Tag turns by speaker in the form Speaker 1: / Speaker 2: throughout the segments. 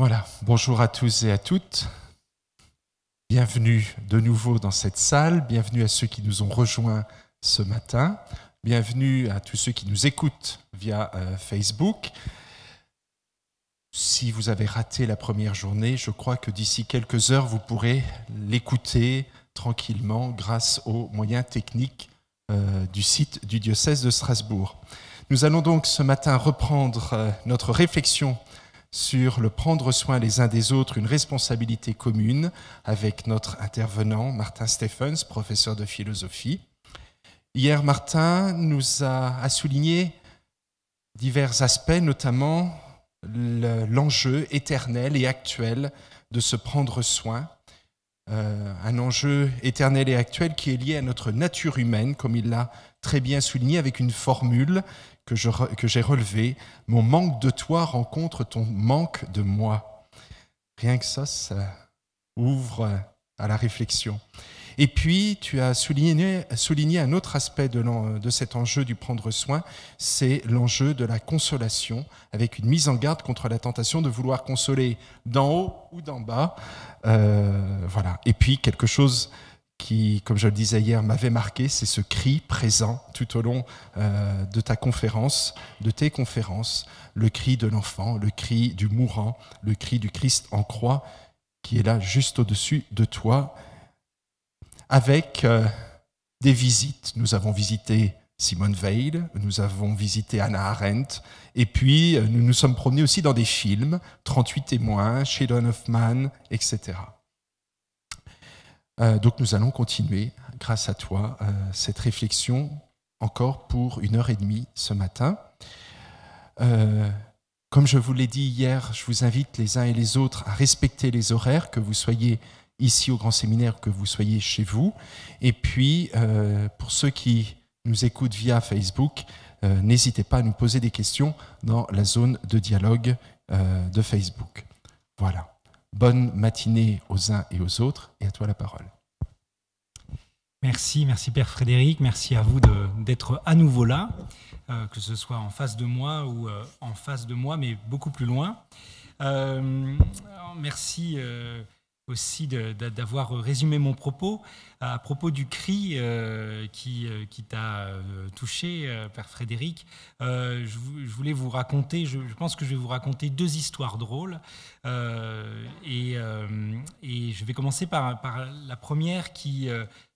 Speaker 1: Voilà, bonjour à tous et à toutes. Bienvenue de
Speaker 2: nouveau dans cette salle, bienvenue à ceux qui nous ont rejoints ce matin, bienvenue à tous ceux qui nous écoutent via euh, Facebook. Si vous avez raté la première journée, je crois que d'ici quelques heures, vous pourrez l'écouter tranquillement grâce aux moyens techniques euh, du site du diocèse de Strasbourg. Nous allons donc ce matin reprendre euh, notre réflexion sur le prendre soin les uns des autres, une responsabilité commune, avec notre intervenant Martin Stephens, professeur de philosophie. Hier, Martin nous a, souligné divers aspects, notamment l'enjeu éternel et actuel de se prendre soin, euh, un enjeu éternel et actuel qui est lié à notre nature humaine, comme il l'a très bien souligné avec une formule que j'ai relevé, mon manque de toi rencontre ton manque de moi. Rien que ça, ça ouvre à la réflexion. Et puis, tu as souligné, un autre aspect de, cet enjeu du prendre soin, c'est l'enjeu de la consolation, avec une mise en garde contre la tentation de vouloir consoler d'en haut ou d'en bas. Euh, voilà. Et puis, quelque chose qui, comme je le disais hier, m'avait marqué, c'est ce cri présent tout au long euh, de ta conférence, de tes conférences, le cri de l'enfant, le cri du mourant, le cri du Christ en croix, qui est là juste au-dessus de toi, avec euh, des visites. Nous avons visité Simone Veil, nous avons visité Anna Arendt, et puis euh, nous nous sommes promenés aussi dans des films, 38 témoins, Sheldon Hoffman, etc. Euh, donc nous allons continuer, grâce à toi, euh, cette réflexion encore pour une heure et demie ce matin. Euh, comme je vous l'ai dit hier, je vous invite les uns et les autres à respecter les horaires, que vous soyez ici au Grand Séminaire, que vous soyez chez vous. Et puis, pour ceux qui nous écoutent via Facebook, n'hésitez pas à nous poser des questions dans la zone de dialogue de Facebook. Voilà. Bonne matinée aux uns et aux autres, et à toi la parole.
Speaker 3: Merci, merci Père Frédéric, merci à vous d'être à nouveau là, euh, que ce soit en face de moi ou euh, en face de moi, mais beaucoup plus loin. Euh, merci aussi d'avoir euh, résumé mon propos euh, à propos du cri euh, qui, t'a touché, Père Frédéric. Je, voulais vous raconter, je, pense que je vais vous raconter deux histoires drôles. Et, je vais commencer par, par la première qui,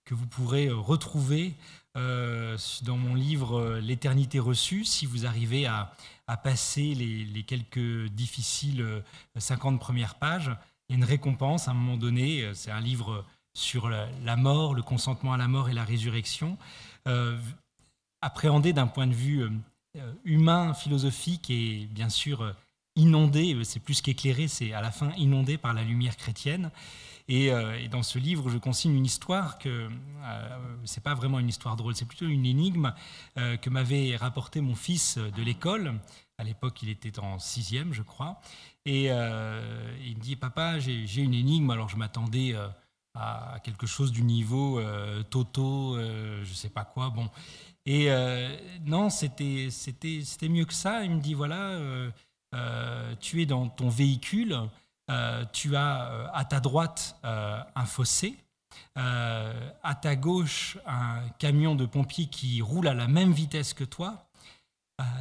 Speaker 3: que vous pourrez retrouver dans mon livre L'éternité reçue, si vous arrivez à, passer les, les quelques difficiles 50 premières pages il y a une récompense à un moment donné. Euh, c'est un livre sur la, mort, le consentement à la mort et la résurrection, euh, appréhendé d'un point de vue euh, humain, philosophique et bien sûr inondé, c'est plus qu'éclairé, c'est à la fin inondé par la lumière chrétienne. Et, euh, dans ce livre, je consigne une histoire que Ce euh, c'est pas vraiment une histoire drôle, c'est plutôt une énigme euh, que m'avait rapporté mon fils de l'école. À l'époque, il était en sixième, je crois, et il me dit "Papa, j'ai une énigme." Alors je m'attendais à quelque chose du niveau Toto, je sais pas quoi. Bon, et non, c'était c'était c'était mieux que ça. Il me dit "Voilà." Euh, tu es dans ton véhicule, euh, tu as euh, à ta droite un fossé, à ta gauche un camion de pompiers qui roule à la même vitesse que toi,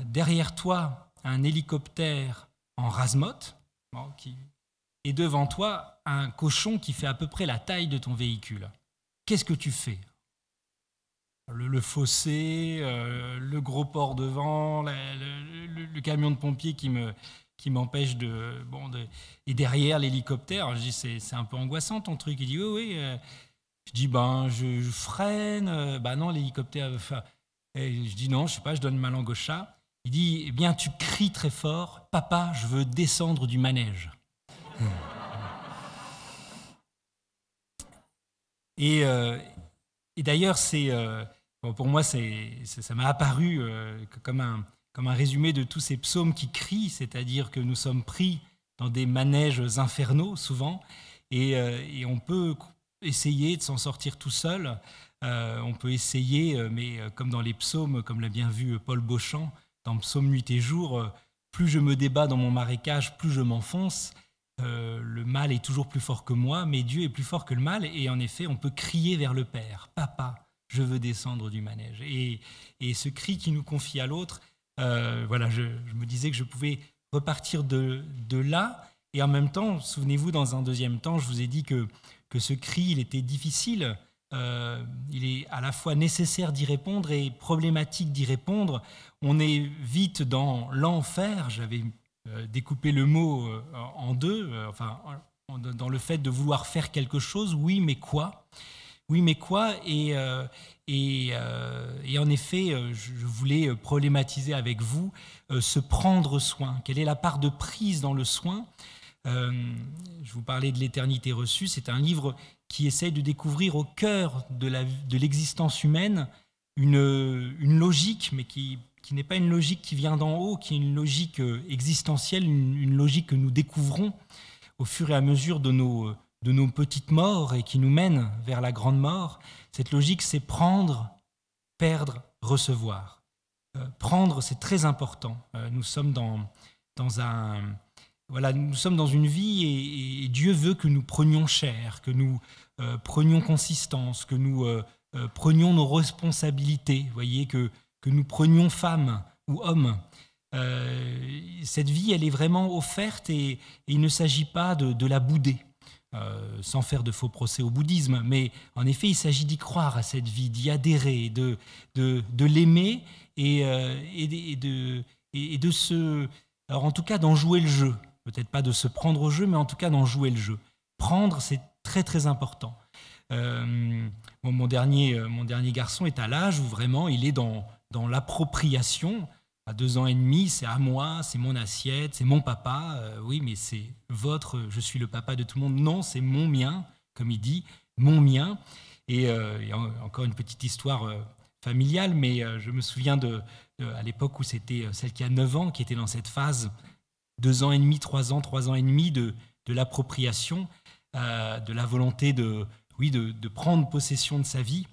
Speaker 3: derrière toi un hélicoptère en rasmote, et devant toi un cochon qui fait à peu près la taille de ton véhicule. Qu'est-ce que tu fais le, fossé, euh, le gros port devant, le, camion de pompier qui me qui m'empêche de, bon, Et derrière l'hélicoptère, je dis, c'est un peu angoissant ton truc. Il dit, oui, oui. Euh. Je dis, ben, je, freine. Euh, ben non, l'hélicoptère... je dis, non, je sais pas, je donne ma langue au chat. Il dit, eh bien, tu cries très fort, papa, je veux descendre du manège. Hmm. et, et d'ailleurs, euh, pour moi, ça m'a apparu euh, comme, un, résumé de tous ces psaumes qui crient, c'est-à-dire que nous sommes pris dans des manèges infernaux souvent, et, euh, on peut essayer de s'en sortir tout seul. on peut essayer, mais comme dans les psaumes, comme l'a bien vu Paul Beauchamp dans Psaume Nuit et Jour, plus je me débat dans mon marécage, plus je m'enfonce. Euh, le mal est toujours plus fort que moi, mais Dieu est plus fort que le mal, et en effet, on peut crier vers le Père, Papa, je veux descendre du manège. Et, ce cri qui nous confie à l'autre, euh, voilà, je, me disais que je pouvais repartir de, de là, et en même temps, souvenez-vous, dans un deuxième temps, je vous ai dit que, que ce cri, il était difficile. Euh, il est à la fois nécessaire d'y répondre et problématique d'y répondre. On est vite dans l'enfer, j'avais euh, découper le mot euh, en deux, euh, enfin, dans le fait de vouloir faire quelque chose, oui, mais quoi Oui, mais quoi et, en effet, je voulais problématiser avec vous se prendre soin. Quelle est la part de prise dans le soin Je vous parlais de l'éternité reçue. C'est un livre qui essaye de découvrir au cœur de l'existence humaine une, une logique, mais qui qui n'est pas une logique qui vient d'en haut, qui est une logique euh, existentielle, une, logique que nous découvrons au fur et à mesure de nos, euh, de nos petites morts et qui nous mène vers la grande mort. Cette logique, c'est prendre, perdre, recevoir. Euh, prendre, c'est très important. nous sommes dans, dans un... Voilà, nous sommes dans une vie et, Dieu veut que nous prenions chair, que nous prenions consistance, que nous prenions nos responsabilités. Vous voyez que que nous prenions femme ou homme. Euh, cette vie, elle est vraiment offerte et, il ne s'agit pas de, la bouder, euh, sans faire de faux procès au bouddhisme, mais en effet, il s'agit d'y croire à cette vie, d'y adhérer, de, de, l'aimer et, euh, de, et, de se... Alors en tout cas, d'en jouer le jeu. Peut-être pas de se prendre au jeu, mais en tout cas d'en jouer le jeu. Prendre, c'est très très important. mon, dernier, mon dernier garçon est à l'âge où vraiment il est dans, dans l'appropriation. À deux ans et demi, c'est à moi, c'est mon assiette, c'est mon papa. Euh, oui, mais c'est votre, je suis le papa de tout le monde. Non, c'est mon mien, comme il dit, mon mien. Et, euh, encore une petite histoire euh, familiale, mais je me souviens de, à l'époque où c'était celle qui a neuf ans, qui était dans cette phase, deux ans et demi, trois ans, trois ans et demi de, l'appropriation, de la volonté de, oui, de prendre possession de sa vie.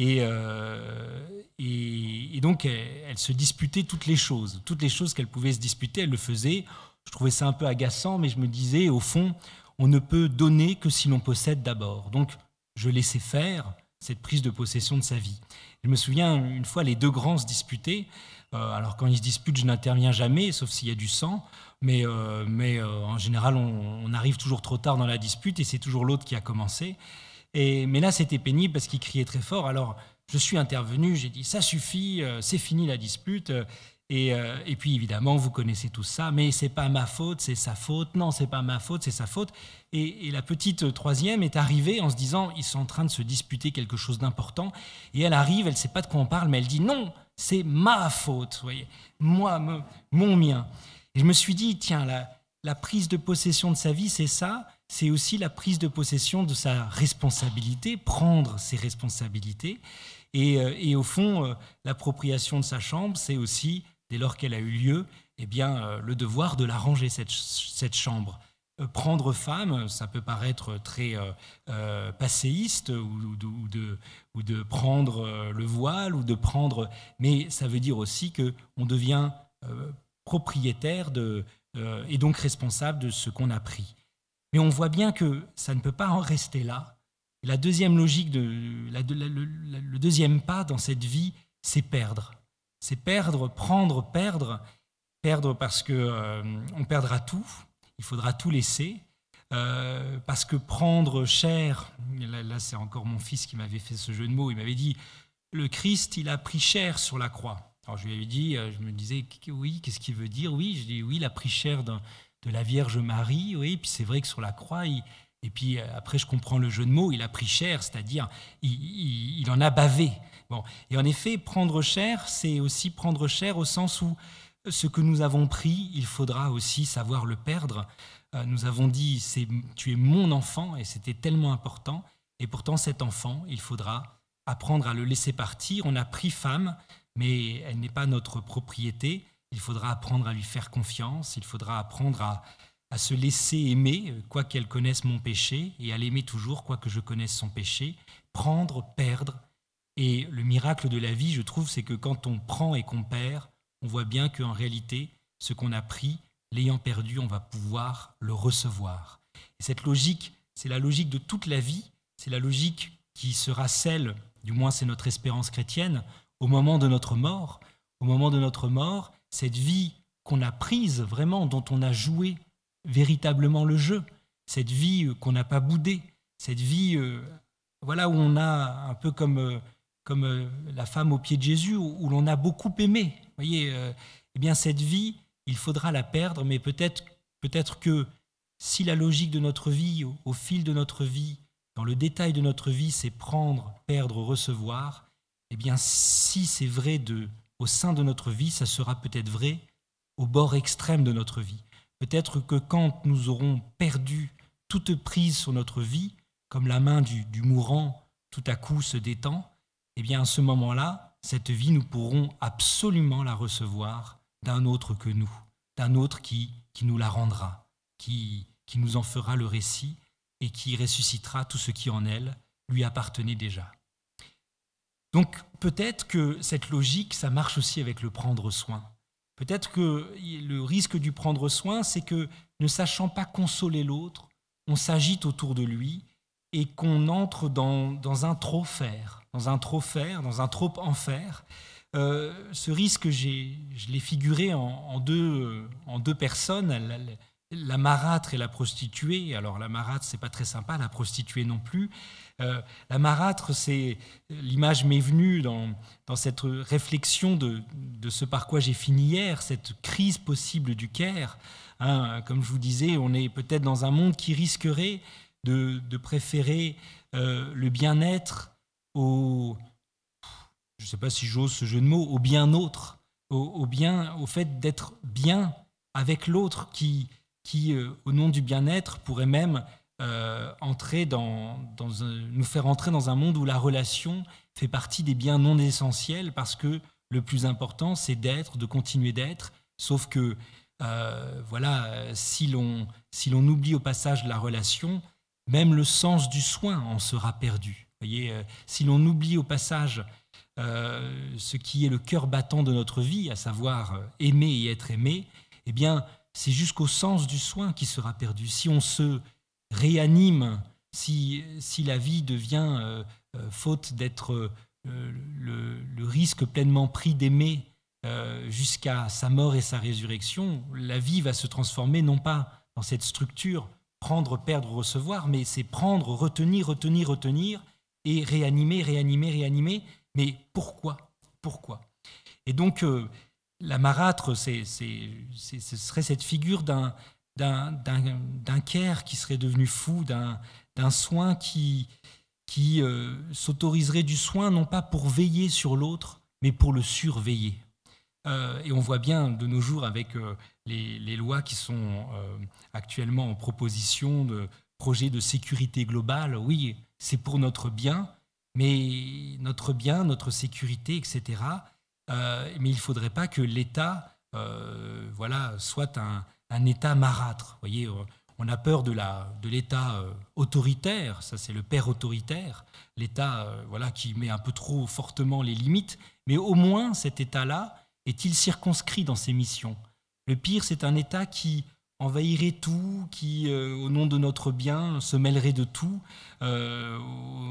Speaker 3: Euh, et, donc, elle, se disputait toutes les choses. Toutes les choses qu'elle pouvait se disputer, elle le faisait. Je trouvais ça un peu agaçant, mais je me disais, au fond, on ne peut donner que si l'on possède d'abord. Donc, je laissais faire cette prise de possession de sa vie. Je me souviens, une fois, les deux grands se disputaient. Euh, alors, quand ils se disputent, je n'interviens jamais, sauf s'il y a du sang. Mais, euh, en général, on, arrive toujours trop tard dans la dispute et c'est toujours l'autre qui a commencé mais là, c'était pénible parce qu'il criait très fort. Alors, je suis intervenu, j'ai dit, ça suffit, euh, c'est fini la dispute. Euh, euh, et, puis, évidemment, vous connaissez tout ça, mais c'est pas ma faute, c'est sa faute. Non, c'est pas ma faute, c'est sa faute. Et, la petite troisième est arrivée en se disant, ils sont en train de se disputer quelque chose d'important. Et elle arrive, elle sait pas de quoi on parle, mais elle dit, non, c'est ma faute, vous voyez, moi, mon mien. Et je me suis dit, tiens, la prise de possession de sa vie, c'est ça c'est aussi la prise de possession de sa responsabilité, prendre ses responsabilités. Et, euh, au fond, euh, l'appropriation de sa chambre, c'est aussi, dès lors qu'elle a eu lieu, eh bien, euh, le devoir de la ranger, cette, chambre prendre femme, ça peut paraître très passéiste, ou, de, prendre le voile, ou de prendre, mais ça veut dire aussi qu'on devient propriétaire et donc responsable de ce qu'on a pris. Mais on voit bien que ça ne peut pas en rester là. la deuxième logique, de, le, deuxième pas dans cette vie, c'est perdre. C'est perdre, prendre, perdre. Perdre parce que euh, on perdra tout, il faudra tout laisser. Euh, parce que prendre cher, là, c'est encore mon fils qui m'avait fait ce jeu de mots, il m'avait dit, le Christ, il a pris cher sur la croix. Alors je lui avais dit, euh, je me disais, oui, qu'est-ce qu'il veut dire Oui, je dis, oui, il a pris cher dans, de la Vierge Marie. Oui, puis c'est vrai que sur la croix, et puis euh, après, je comprends le jeu de mots, il a pris cher, c'est-à-dire il, en a bavé. Bon. Et en effet, prendre cher, c'est aussi prendre cher au sens où euh, ce que nous avons pris, il faudra aussi savoir le perdre. Euh, nous avons dit, c'est, tu es mon enfant, et c'était tellement important. Et pourtant, cet enfant, il faudra apprendre à le laisser partir. On a pris femme, mais elle n'est pas notre propriété. Il faudra apprendre à lui faire confiance, il faudra apprendre à, se laisser aimer, euh, quoi qu'elle connaisse mon péché, et à l'aimer toujours, quoi que je connaisse son péché, prendre, perdre. Et le miracle de la vie, je trouve, c'est que quand on prend et qu'on perd, on voit bien qu'en réalité, ce qu'on a pris, l'ayant perdu, on va pouvoir le recevoir. cette logique, c'est la logique de toute la vie, c'est la logique qui sera celle, du moins c'est notre espérance chrétienne, au moment de notre mort. Au moment de notre mort, cette vie qu'on a prise vraiment, dont on a joué véritablement le jeu, cette vie euh, qu'on n'a pas boudée, cette vie euh, voilà, où on a un peu comme, euh, comme la femme au pied de Jésus, où, l'on a beaucoup aimé. voyez, eh bien cette vie, il faudra la perdre, mais peut-être peut-être que si la logique de notre vie, au, au fil de notre vie, dans le détail de notre vie, c'est prendre, perdre, recevoir, eh bien si c'est vrai de au sein de notre vie, ça sera peut-être vrai au bord extrême de notre vie. Peut-être que quand nous aurons perdu toute prise sur notre vie, comme la main du, mourant tout à coup se détend, eh bien à ce moment-là, cette vie, nous pourrons absolument la recevoir d'un autre que nous, d'un autre qui, qui nous la rendra, qui, qui nous en fera le récit et qui ressuscitera tout ce qui en elle lui appartenait déjà. Donc peut-être que cette logique, ça marche aussi avec le prendre soin. Peut-être que le risque du prendre soin, c'est que ne sachant pas consoler l'autre, on s'agite autour de lui et qu'on entre dans, un trop faire, dans un trop faire, dans un trop enfer. Euh, ce risque, je l'ai figuré en, euh, deux, personnes, la, la marâtre et la prostituée. Alors la marâtre, c'est pas très sympa, la prostituée non plus. Euh, la marâtre, c'est l'image m'est venue dans, cette réflexion de, ce par quoi j'ai fini hier, cette crise possible du Caire. Hein, comme je vous disais, on est peut-être dans un monde qui risquerait de, préférer euh, le bien-être au, je sais pas si j'ose ce jeu de mots, au bien autre, au, bien, au fait d'être bien avec l'autre qui, euh, au nom du bien-être, pourrait même euh, entrer dans, nous faire entrer dans un monde où la relation fait partie des biens non essentiels parce que le plus important, c'est d'être, de continuer d'être. Sauf que, euh, voilà, si l'on si oublie au passage la relation, même le sens du soin en sera perdu. Voyez, euh, si l'on oublie au passage ce qui est le cœur battant de notre vie, à savoir aimer et être aimé, eh bien, c'est jusqu'au sens du soin qui sera perdu. Si on se réanime si, si la vie devient, euh, euh, faute d'être euh, le, risque pleinement pris d'aimer jusqu'à sa mort et sa résurrection, la vie va se transformer non pas dans cette structure prendre, perdre, recevoir, mais c'est prendre, retenir, retenir, retenir, et réanimer, réanimer, réanimer. Mais pourquoi Pourquoi Et donc, la marâtre, c'est, ce serait cette figure d'un, d'un care qui serait devenu fou, d'un soin qui, qui euh, s'autoriserait du soin non pas pour veiller sur l'autre, mais pour le surveiller. Euh, et on voit bien de nos jours avec euh, les, lois qui sont actuellement en proposition de projets de sécurité globale, oui, c'est pour notre bien, mais notre bien, notre sécurité, etc. mais il ne faudrait pas que l'État voilà, soit un, un État marâtre. voyez, euh, on a peur de l'État euh, autoritaire, ça c'est le père autoritaire, l'État euh, voilà, qui met un peu trop fortement les limites, mais au moins cet État-là est-il circonscrit dans ses missions Le pire, c'est un État qui envahirait tout, qui, au nom de notre bien, se mêlerait de tout, au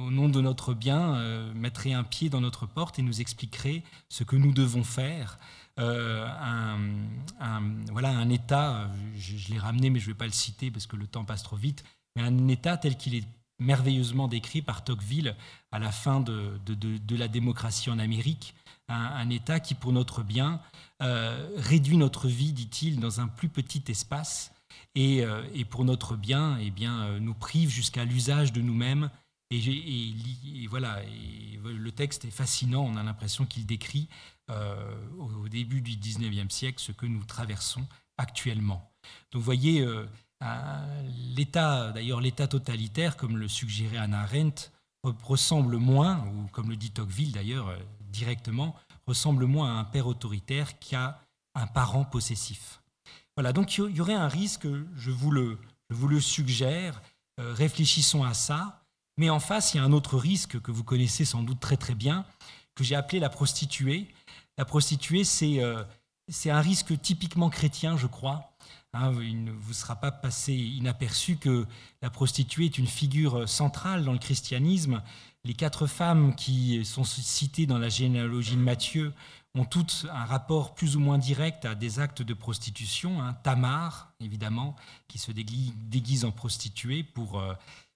Speaker 3: nom de notre bien, mettrait un pied dans notre porte et nous expliquerait ce que nous devons faire. Euh, un, voilà, un État, euh, je, l'ai ramené mais je ne vais pas le citer parce que le temps passe trop vite, mais un État tel qu'il est merveilleusement décrit par Tocqueville à la fin de, la démocratie en Amérique, un, État qui, pour notre bien, euh, réduit notre vie, dit-il, dans un plus petit espace et, pour notre bien, eh bien nous prive jusqu'à l'usage de nous-mêmes. Et, et, voilà, le texte est fascinant, on a l'impression qu'il décrit euh, au début du 19e siècle ce que nous traversons actuellement. Donc vous voyez, euh, l'État, d'ailleurs l'État totalitaire, comme le suggérait Anna Arendt, ressemble moins, ou comme le dit Tocqueville d'ailleurs euh, directement, ressemble moins à un père autoritaire qu'à un parent possessif. Voilà, donc il y aurait un risque, je vous le, vous le suggère, réfléchissons à ça. Mais en face, il y a un autre risque que vous connaissez sans doute très très bien, que j'ai appelé la prostituée, la prostituée, euh, c'est un risque typiquement chrétien, je crois. Hein, il ne vous sera pas passé inaperçu que la prostituée est une figure euh, centrale dans le christianisme. Les quatre femmes qui sont citées dans la généalogie de Matthieu ont toutes un rapport plus ou moins direct à des actes de prostitution. Hein. Tamar, évidemment, qui se déguise en prostituée pour, euh,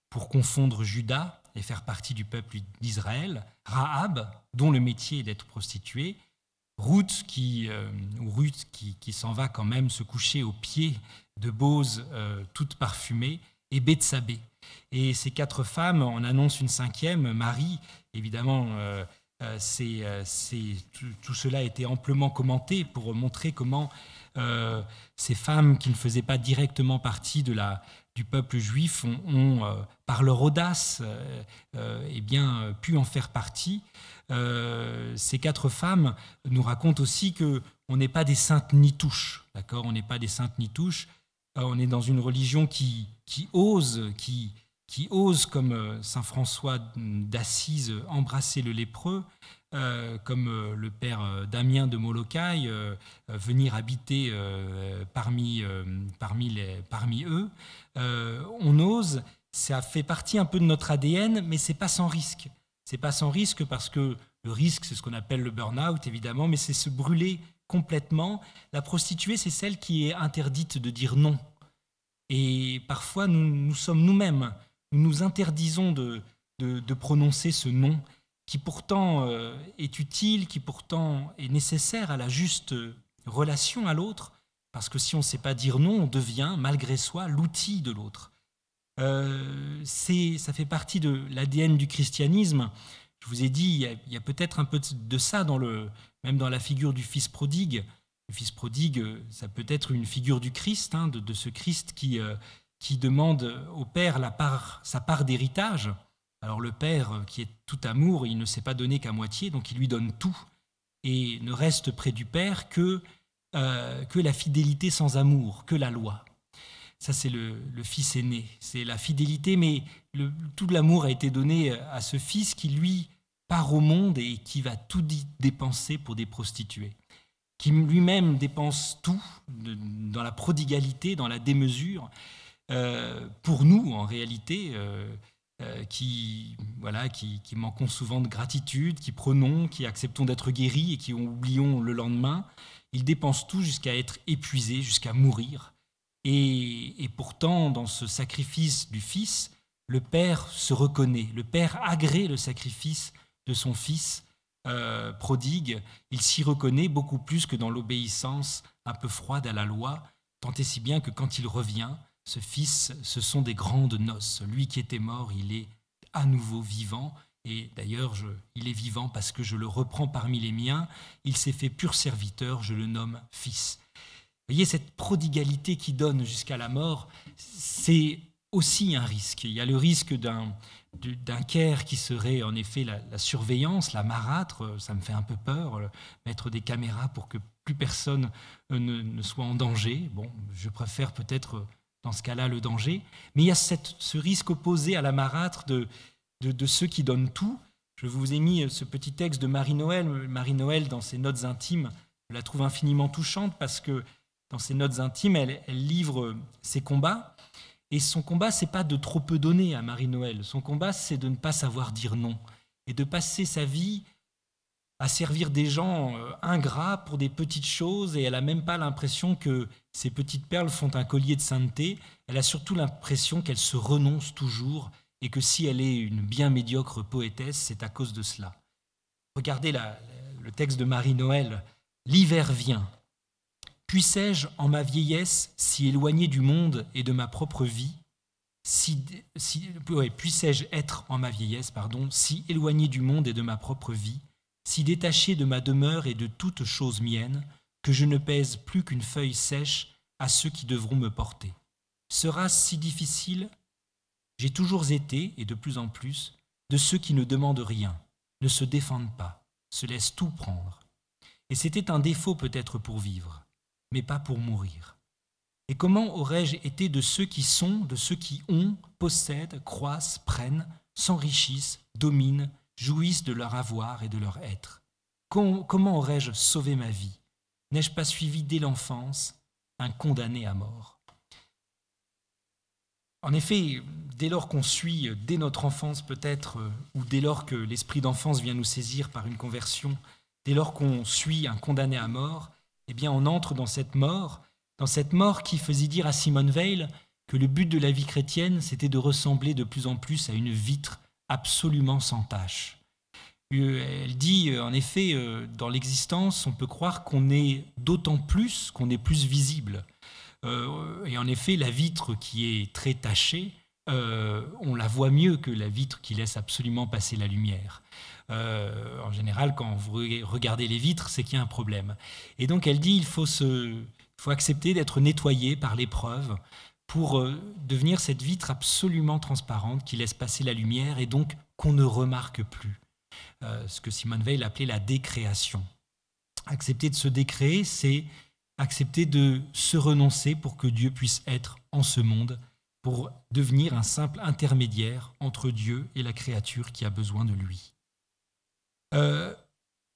Speaker 3: pour confondre Judas et faire partie du peuple d'Israël. Rahab, dont le métier est d'être prostituée. Ruth euh, qui, s'en va quand même se coucher au pieds de Bose, euh, toute parfumée, et Bethsabée. Et ces quatre femmes, en annonce une cinquième, Marie, évidemment, euh, c'est, tout, cela a été amplement commenté pour montrer comment ces femmes qui ne faisaient pas directement partie de la, du peuple juif ont, par leur audace, eh bien, pu en faire partie. Euh, ces quatre femmes nous racontent aussi que on n'est pas des saintes ni touches, d'accord On n'est pas des saintes ni touches. Euh, on est dans une religion qui, ose, qui, ose, comme euh, saint François d'Assise, embrasser le lépreux, comme le père Damien de Molokai, venir habiter parmi, eux. on ose, ça fait partie un peu de notre ADN, mais c'est pas sans risque c'est pas sans risque parce que le risque, c'est ce qu'on appelle le burn-out, évidemment, mais c'est se brûler complètement. La prostituée, c'est celle qui est interdite de dire non. Et parfois, nous, sommes nous-mêmes, nous nous interdisons de, prononcer ce non qui pourtant euh, est utile, qui pourtant est nécessaire à la juste relation à l'autre, parce que si on ne sait pas dire non, on devient malgré soi l'outil de l'autre. Euh, ça fait partie de l'ADN du christianisme. Je vous ai dit, il y a, peut-être un peu de ça dans le, même dans la figure du fils prodigue. Le fils prodigue, euh, ça peut être une figure du Christ, hein, de, ce Christ euh, qui, demande au Père la part, sa part d'héritage. Alors le Père, qui est tout amour, il ne s'est pas donné qu'à moitié, donc il lui donne tout, et ne reste près du Père que, que la fidélité sans amour, que la loi. Ça, c'est le, fils aîné. C'est la fidélité, mais tout l'amour a été donné euh, à ce fils qui, lui, part au monde et qui va tout dépenser pour des prostituées. Qui lui-même dépense tout dans la prodigalité, dans la démesure, euh, pour nous, en réalité, euh, qui, voilà, qui, qui, manquons souvent de gratitude, qui prenons, qui acceptons d'être guéris et qui oublions le lendemain. Il dépense tout jusqu'à être épuisé, jusqu'à mourir et, pourtant, dans ce sacrifice du Fils, le Père se reconnaît, le Père agrée le sacrifice de son Fils euh, prodigue, il s'y reconnaît beaucoup plus que dans l'obéissance un peu froide à la loi, tant et si bien que quand il revient, ce Fils, ce sont des grandes noces. Lui qui était mort, il est à nouveau vivant, et d'ailleurs, il est vivant parce que je le reprends parmi les miens, il s'est fait pur serviteur, je le nomme Fils voyez, cette prodigalité qui donne jusqu'à la mort, c'est aussi un risque. Il y a le risque d'un d'un care qui serait en effet la, surveillance, la marâtre, ça me fait un peu peur, euh, mettre des caméras pour que plus personne euh, ne, soit en danger. Bon, je préfère peut-être euh, dans ce cas-là le danger, mais il y a cette, ce risque opposé à la marâtre de, de, ceux qui donnent tout. Je vous ai mis ce petit texte de Marie-Noël. Marie-Noël, dans ses notes intimes, je la trouve infiniment touchante parce que dans ses notes intimes, elle, livre euh, ses combats. Et son combat, c'est pas de trop peu donner à Marie-Noël. Son combat, c'est de ne pas savoir dire non et de passer sa vie à servir des gens euh, ingrats pour des petites choses. Et elle a même pas l'impression que ces petites perles font un collier de sainteté. Elle a surtout l'impression qu'elle se renonce toujours et que si elle est une bien médiocre poétesse, c'est à cause de cela. Regardez le texte de Marie-Noël. L'hiver vient, Puissais-je, en ma vieillesse, si éloigné du monde et de ma propre vie, si, je être en ma vieillesse, pardon, si éloigné du monde et de ma propre vie, si détaché de ma demeure et de toute chose mienne, que je ne pèse plus qu'une feuille sèche à ceux qui devront me porter. Sera-ce si difficile J'ai toujours été, et de plus en plus, de ceux qui ne demandent rien, ne se défendent pas, se laissent tout prendre. Et c'était un défaut peut-être pour vivre mais pas pour mourir. Et comment aurais-je été de ceux qui sont, de ceux qui ont, possèdent, croissent, prennent, s'enrichissent, dominent, jouissent de leur avoir et de leur être Comment aurais-je sauvé ma vie N'ai-je pas suivi dès l'enfance un condamné à mort En effet, dès lors qu'on suit, dès notre enfance peut-être, ou dès lors que l'esprit d'enfance vient nous saisir par une conversion, dès lors qu'on suit un condamné à mort, eh bien on entre dans cette mort, dans cette mort qui faisait dire à Simone Veil que le but de la vie chrétienne, c'était de ressembler de plus en plus à une vitre absolument sans tache. Euh, elle dit, euh, en effet, euh, dans l'existence, on peut croire qu'on est d'autant plus qu'on est plus visible. Et en effet, la vitre qui est très tachée, on la voit mieux que la vitre qui laisse absolument passer la lumière. Euh, en général, quand vous regardez les vitres, c'est qu'il y a un problème. Et donc elle dit, il faut, se, faut accepter d'être nettoyé par l'épreuve pour euh, devenir cette vitre absolument transparente qui laisse passer la lumière et donc qu'on ne remarque plus. Euh, ce que Simone Veil appelait la décréation. Accepter de se décréer, c'est accepter de se renoncer pour que Dieu puisse être en ce monde, pour devenir un simple intermédiaire entre Dieu et la créature qui a besoin de lui. Euh,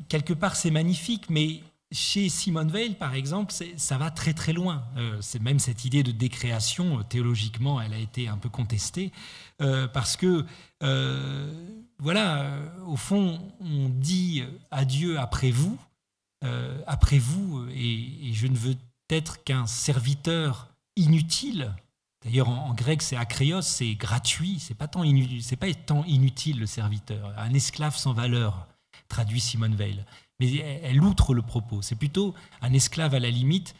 Speaker 3: quelque part, c'est magnifique, mais chez Simone Veil, par exemple, ça va très très loin. Euh, c'est même cette idée de décréation, euh, théologiquement, elle a été un peu contestée, parce que, voilà, au fond, on dit adieu après vous, après vous, et, je ne veux être qu'un serviteur inutile, D'ailleurs, en, grec, c'est akrios, c'est gratuit, c'est pas tant c'est pas tant inutile le serviteur. Un esclave sans valeur, traduit Simone Veil. Mais elle, outre le propos. C'est plutôt un esclave à la limite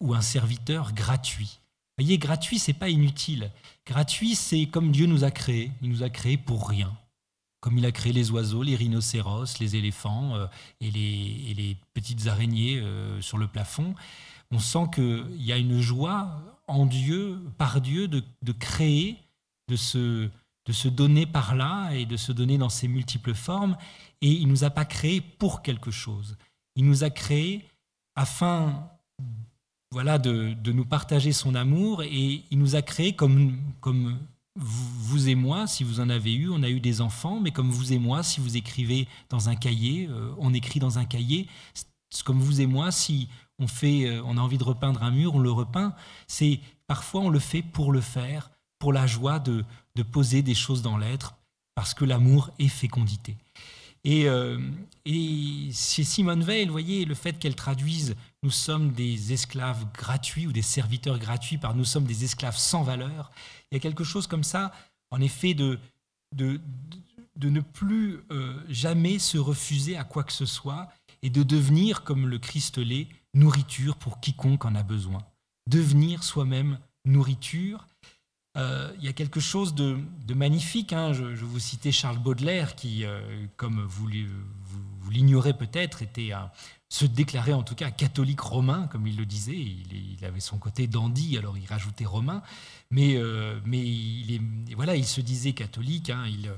Speaker 3: ou un serviteur gratuit. Vous voyez, gratuit, c'est pas inutile. Gratuit, c'est comme Dieu nous a créés. Il nous a créés pour rien. Comme il a créé les oiseaux, les rhinocéros, les éléphants euh, et, les, petites araignées euh, sur le plafond. On sent qu'il y a une joie en Dieu, par Dieu, de, de créer, de se, de se donner par là et de se donner dans ses multiples formes. Et il nous a pas créé pour quelque chose. Il nous a créé afin voilà, de, nous partager son amour et il nous a créé comme, comme vous, et moi, si vous en avez eu, on a eu des enfants, mais comme vous et moi, si vous écrivez dans un cahier, euh, on écrit dans un cahier, comme vous et moi, si on, fait, euh, on a envie de repeindre un mur, on le repeint, c'est parfois on le fait pour le faire, pour la joie de, de poser des choses dans l'être, parce que l'amour est fécondité. Et, euh, et, chez Simone Veil, vous voyez, le fait qu'elle traduise nous sommes des esclaves gratuits ou des serviteurs gratuits par nous sommes des esclaves sans valeur, il y a quelque chose comme ça, en effet, de, de, ne plus euh, jamais se refuser à quoi que ce soit et de devenir, comme le Christ l'est, nourriture pour quiconque en a besoin. Devenir soi-même nourriture. Euh, il y a quelque chose de, magnifique. Hein. Je, vous citais Charles Baudelaire, qui, euh, comme vous, l'ignorez peut-être, était se déclarait en tout cas catholique romain, comme il le disait. Il, avait son côté dandy, alors il rajoutait romain, mais, euh, il, voilà, il se disait catholique. Hein. Il,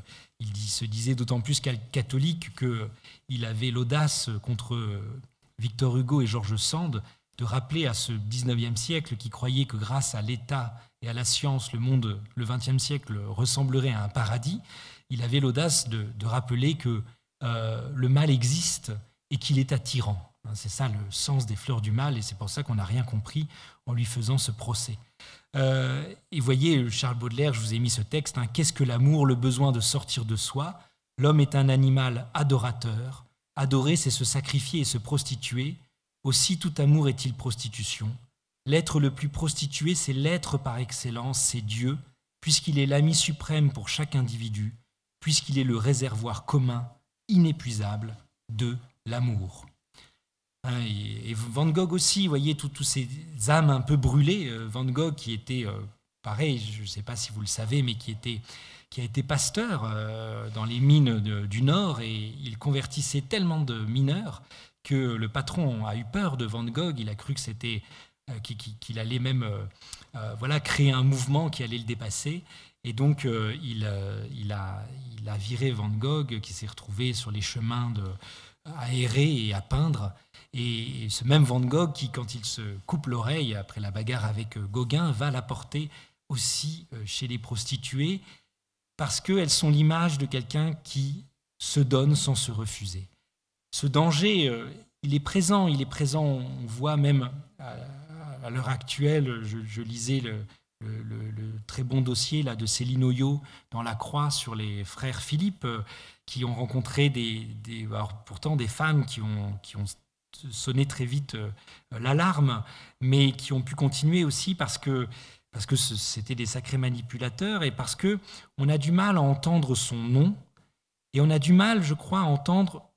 Speaker 3: se disait d'autant plus catholique qu'il avait l'audace contre Victor Hugo et George Sand de rappeler à ce 19e siècle qui croyait que grâce à l'État et à la science, le monde, le 20e siècle, ressemblerait à un paradis, il avait l'audace de, rappeler que euh, le mal existe et qu'il est attirant. Hein, c'est ça le sens des fleurs du mal, et c'est pour ça qu'on n'a rien compris en lui faisant ce procès. Euh, et voyez, Charles Baudelaire, je vous ai mis ce texte, hein, Qu'est-ce que l'amour, le besoin de sortir de soi L'homme est un animal adorateur. Adorer, c'est se sacrifier et se prostituer. Aussi tout amour est-il prostitution. L'être le plus prostitué, c'est l'être par excellence, c'est Dieu, puisqu'il est l'ami suprême pour chaque individu, puisqu'il est le réservoir commun, inépuisable, de l'amour. Hein, et Van Gogh aussi, vous voyez, toutes ces âmes un peu brûlées. Euh, Van Gogh, qui était, euh, pareil, je ne sais pas si vous le savez, mais qui, était, qui a été pasteur euh, dans les mines du Nord, et il convertissait tellement de mineurs que le patron a eu peur de Van Gogh, il a cru que c'était euh, qu'il allait même euh, euh, voilà, créer un mouvement qui allait le dépasser. Et donc, il, a, viré Van Gogh, qui s'est retrouvé sur les chemins de, à errer et à peindre. Et ce même Van Gogh, qui, quand il se coupe l'oreille après la bagarre avec Gauguin, va la porter aussi chez les prostituées, parce qu'elles sont l'image de quelqu'un qui se donne sans se refuser ce danger, euh, il est présent, il est présent, on voit même à, l'heure actuelle, je, lisais le, très bon dossier là, de Céline Oyo dans La Croix sur les frères Philippe, euh, qui ont rencontré des, pourtant des femmes qui ont, qui ont sonné très vite euh, l'alarme, mais qui ont pu continuer aussi parce que parce que c'était des sacrés manipulateurs et parce que on a du mal à entendre son nom et on a du mal, je crois, à entendre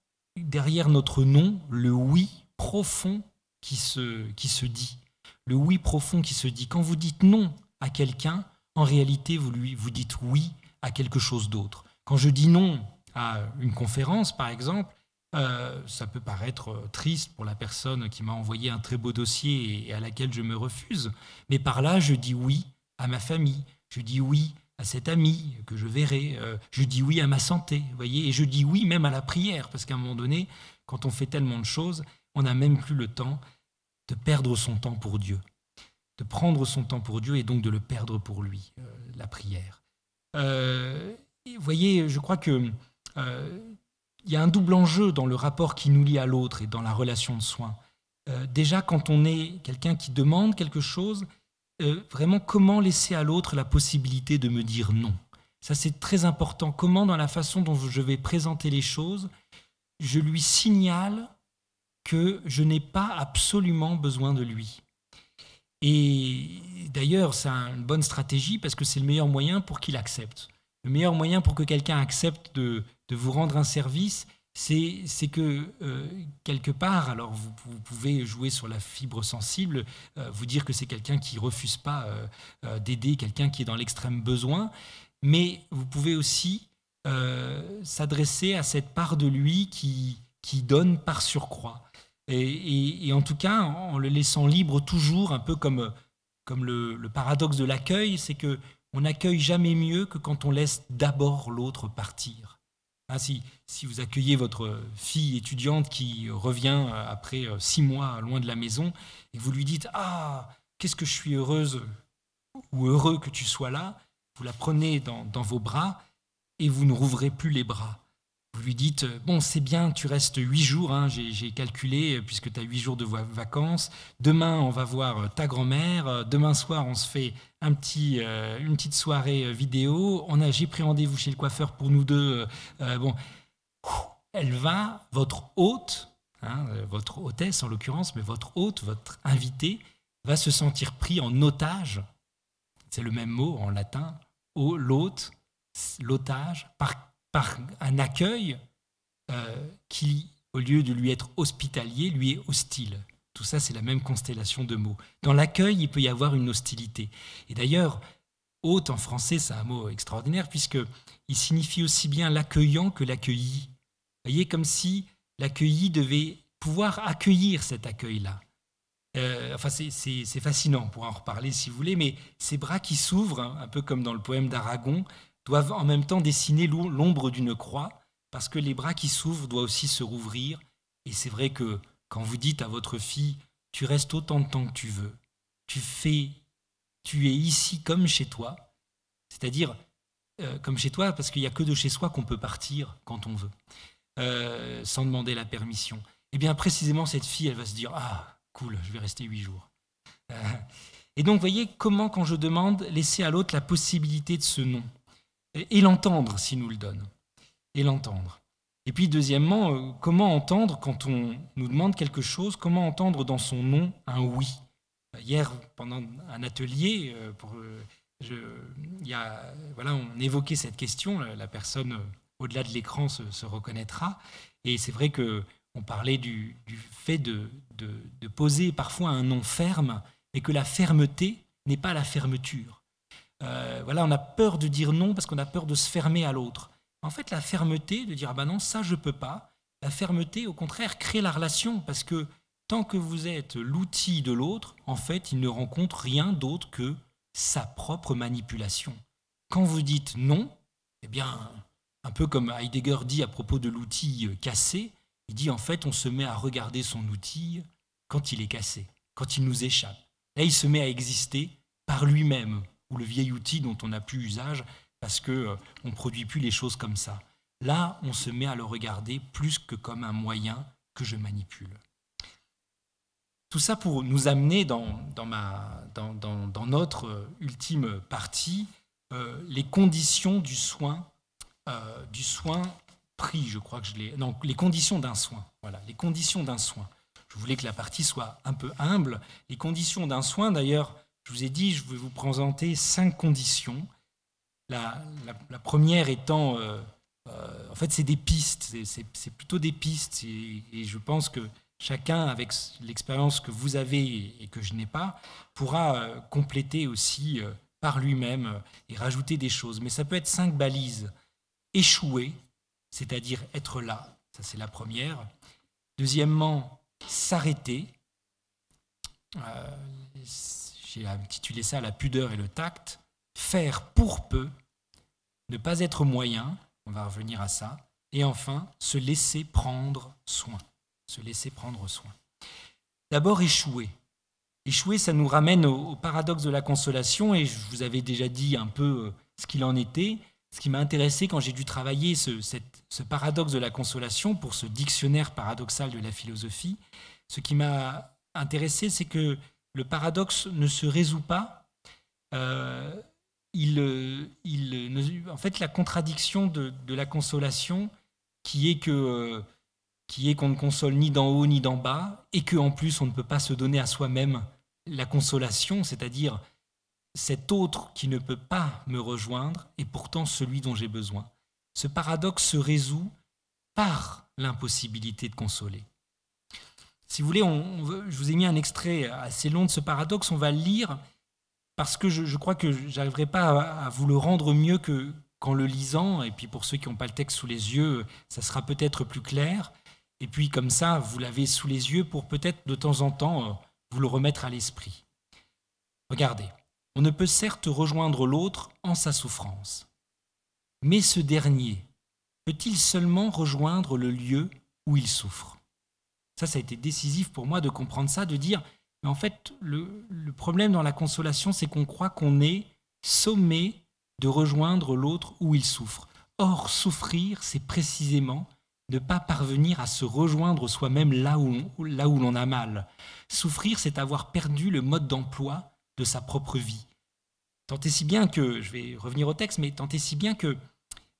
Speaker 3: derrière notre nom, le oui profond qui se, qui se dit. Le oui profond qui se dit. Quand vous dites non à quelqu'un, en réalité, vous, lui, vous dites oui à quelque chose d'autre. Quand je dis non à une conférence, par exemple, euh, ça peut paraître euh, triste pour la personne qui m'a envoyé un très beau dossier et à laquelle je me refuse, mais par là, je dis oui à ma famille, je dis oui à cet ami que je verrai. Euh, je dis oui à ma santé, voyez, et je dis oui même à la prière, parce qu'à un moment donné, quand on fait tellement de choses, on n'a même plus le temps de perdre son temps pour Dieu, de prendre son temps pour Dieu et donc de le perdre pour lui, euh, la prière. Euh, vous voyez, je crois que il y a un double enjeu dans le rapport qui nous lie à l'autre et dans la relation de soins. déjà, quand on est quelqu'un qui demande quelque chose, euh, vraiment comment laisser à l'autre la possibilité de me dire non. Ça, c'est très important. Comment, dans la façon dont je vais présenter les choses, je lui signale que je n'ai pas absolument besoin de lui. Et d'ailleurs, c'est une bonne stratégie parce que c'est le meilleur moyen pour qu'il accepte. Le meilleur moyen pour que quelqu'un accepte de vous rendre un service, c'est que euh, quelque part, alors vous, pouvez jouer sur la fibre sensible, euh, vous dire que c'est quelqu'un qui refuse pas euh, d'aider, quelqu'un qui est dans l'extrême besoin, mais vous pouvez aussi s'adresser à cette part de lui qui, donne par surcroît. Et, en tout cas, en le laissant libre toujours, un peu comme, le, le paradoxe de l'accueil, c'est que on n'accueille jamais mieux que quand on laisse d'abord l'autre partir. Ah, si, vous accueillez votre fille étudiante qui revient euh, après euh, six mois loin de la maison et vous lui dites Ah, qu'est-ce que je suis heureuse ou heureux que tu sois là, vous la prenez dans vos bras et vous ne rouvrez plus les bras lui dites euh, Bon, c'est bien, tu restes huit jours, hein, j'ai calculé, euh, puisque tu as huit jours de vacances. Demain, on va voir euh, ta grand-mère. Demain soir, on se fait un petit, une petite soirée vidéo. On a, J'ai pris rendez-vous chez le coiffeur pour nous deux. bon, elle va, votre hôte, hein, votre hôtesse en l'occurrence, mais votre hôte, votre invité, va se sentir pris en otage. C'est le même mot en latin, l'hôte, l'otage, par par un accueil euh, qui, au lieu de lui être hospitalier, lui est hostile. Tout ça, c'est la même constellation de mots. Dans l'accueil, il peut y avoir une hostilité. Et d'ailleurs, hôte en français, c'est un mot extraordinaire, puisque il signifie aussi bien l'accueillant que l'accueilli. Vous voyez, comme si l'accueilli devait pouvoir accueillir cet accueil-là. Euh, enfin, c'est fascinant, pour en reparler si vous voulez, mais ces bras qui s'ouvrent, hein, un peu comme dans le poème d'Aragon, doivent en même temps dessiner l'ombre d'une croix, parce que les bras qui s'ouvrent doivent aussi se rouvrir. Et c'est vrai que quand vous dites à votre fille, tu restes autant de temps que tu veux, tu fais, tu es ici comme chez toi, c'est-à-dire euh, comme chez toi, parce qu'il n'y a que de chez soi qu'on peut partir quand on veut, euh, sans demander la permission. Et eh bien précisément, cette fille, elle va se dire, ah, cool, je vais rester huit jours. Euh, et donc, voyez comment, quand je demande, laisser à l'autre la possibilité de ce non et, l'entendre s'il nous le donne. Et l'entendre. Et puis deuxièmement, euh, comment entendre quand on nous demande quelque chose, comment entendre dans son nom un oui bah, Hier, pendant un atelier, euh, euh, y a, voilà, on évoquait cette question, la personne au-delà de l'écran se, reconnaîtra, et c'est vrai qu'on parlait du, fait de, de poser parfois un nom ferme, et que la fermeté n'est pas la fermeture. Euh, voilà, on a peur de dire non parce qu'on a peur de se fermer à l'autre. En fait, la fermeté de dire ah ben non, ça je peux pas. La fermeté, au contraire, crée la relation parce que tant que vous êtes l'outil de l'autre, en fait, il ne rencontre rien d'autre que sa propre manipulation. Quand vous dites non, eh bien, un peu comme Heidegger dit à propos de l'outil euh, cassé, il dit en fait, on se met à regarder son outil quand il est cassé, quand il nous échappe. Là, il se met à exister par lui-même, ou le vieil outil dont on n'a plus usage parce que euh, on produit plus les choses comme ça. Là, on se met à le regarder plus que comme un moyen que je manipule. Tout ça pour nous amener dans, notre euh, ultime partie, euh, les conditions du soin, du soin pris, je crois que je l'ai. Non, les conditions d'un soin. Voilà, les conditions d'un soin. Je voulais que la partie soit un peu humble. Les conditions d'un soin, d'ailleurs, je vous ai dit, je vais vous présenter cinq conditions. La, la, première étant, euh, euh, en fait, c'est des pistes, c'est plutôt des pistes, et, je pense que chacun, avec l'expérience que vous avez et que je n'ai pas, pourra euh, compléter aussi par lui-même et rajouter des choses. Mais ça peut être cinq balises. Échouer, c'est-à-dire être là, ça c'est la première. Deuxièmement, s'arrêter j'ai intitulé ça La pudeur et le tact, faire pour peu, ne pas être moyen, on va revenir à ça, et enfin, se laisser prendre soin. Se laisser prendre soin. D'abord, échouer. Échouer, ça nous ramène au, paradoxe de la consolation, et je vous avais déjà dit un peu euh, ce qu'il en était. Ce qui m'a intéressé quand j'ai dû travailler ce, cette, ce paradoxe de la consolation pour ce dictionnaire paradoxal de la philosophie, ce qui m'a intéressé, c'est que le paradoxe ne se résout pas. Euh, euh, en fait, la contradiction de, la consolation, qui est que euh, qui est qu'on ne console ni d'en haut ni d'en bas, et que en plus on ne peut pas se donner à soi-même la consolation, c'est-à-dire cet autre qui ne peut pas me rejoindre et pourtant celui dont j'ai besoin. Ce paradoxe se résout par l'impossibilité de consoler si vous voulez, je vous ai mis un extrait assez long de ce paradoxe, on va le lire parce que je, crois que j'arriverai pas à, vous le rendre mieux que qu'en le lisant, et puis pour ceux qui n'ont pas le texte sous les yeux, ça sera peut-être plus clair, et puis comme ça, vous l'avez sous les yeux pour peut-être de temps en temps euh, vous le remettre à l'esprit. Regardez, on ne peut certes rejoindre l'autre en sa souffrance, mais ce dernier peut-il seulement rejoindre le lieu où il souffre ça, ça a été décisif pour moi de comprendre ça, de dire, mais en fait, le, problème dans la consolation, c'est qu'on croit qu'on est sommé de rejoindre l'autre où il souffre. Or, souffrir, c'est précisément ne pas parvenir à se rejoindre soi-même là où, l'on a mal. Souffrir, c'est avoir perdu le mode d'emploi de sa propre vie. Tant et si bien que, je vais revenir au texte, mais tant et si bien que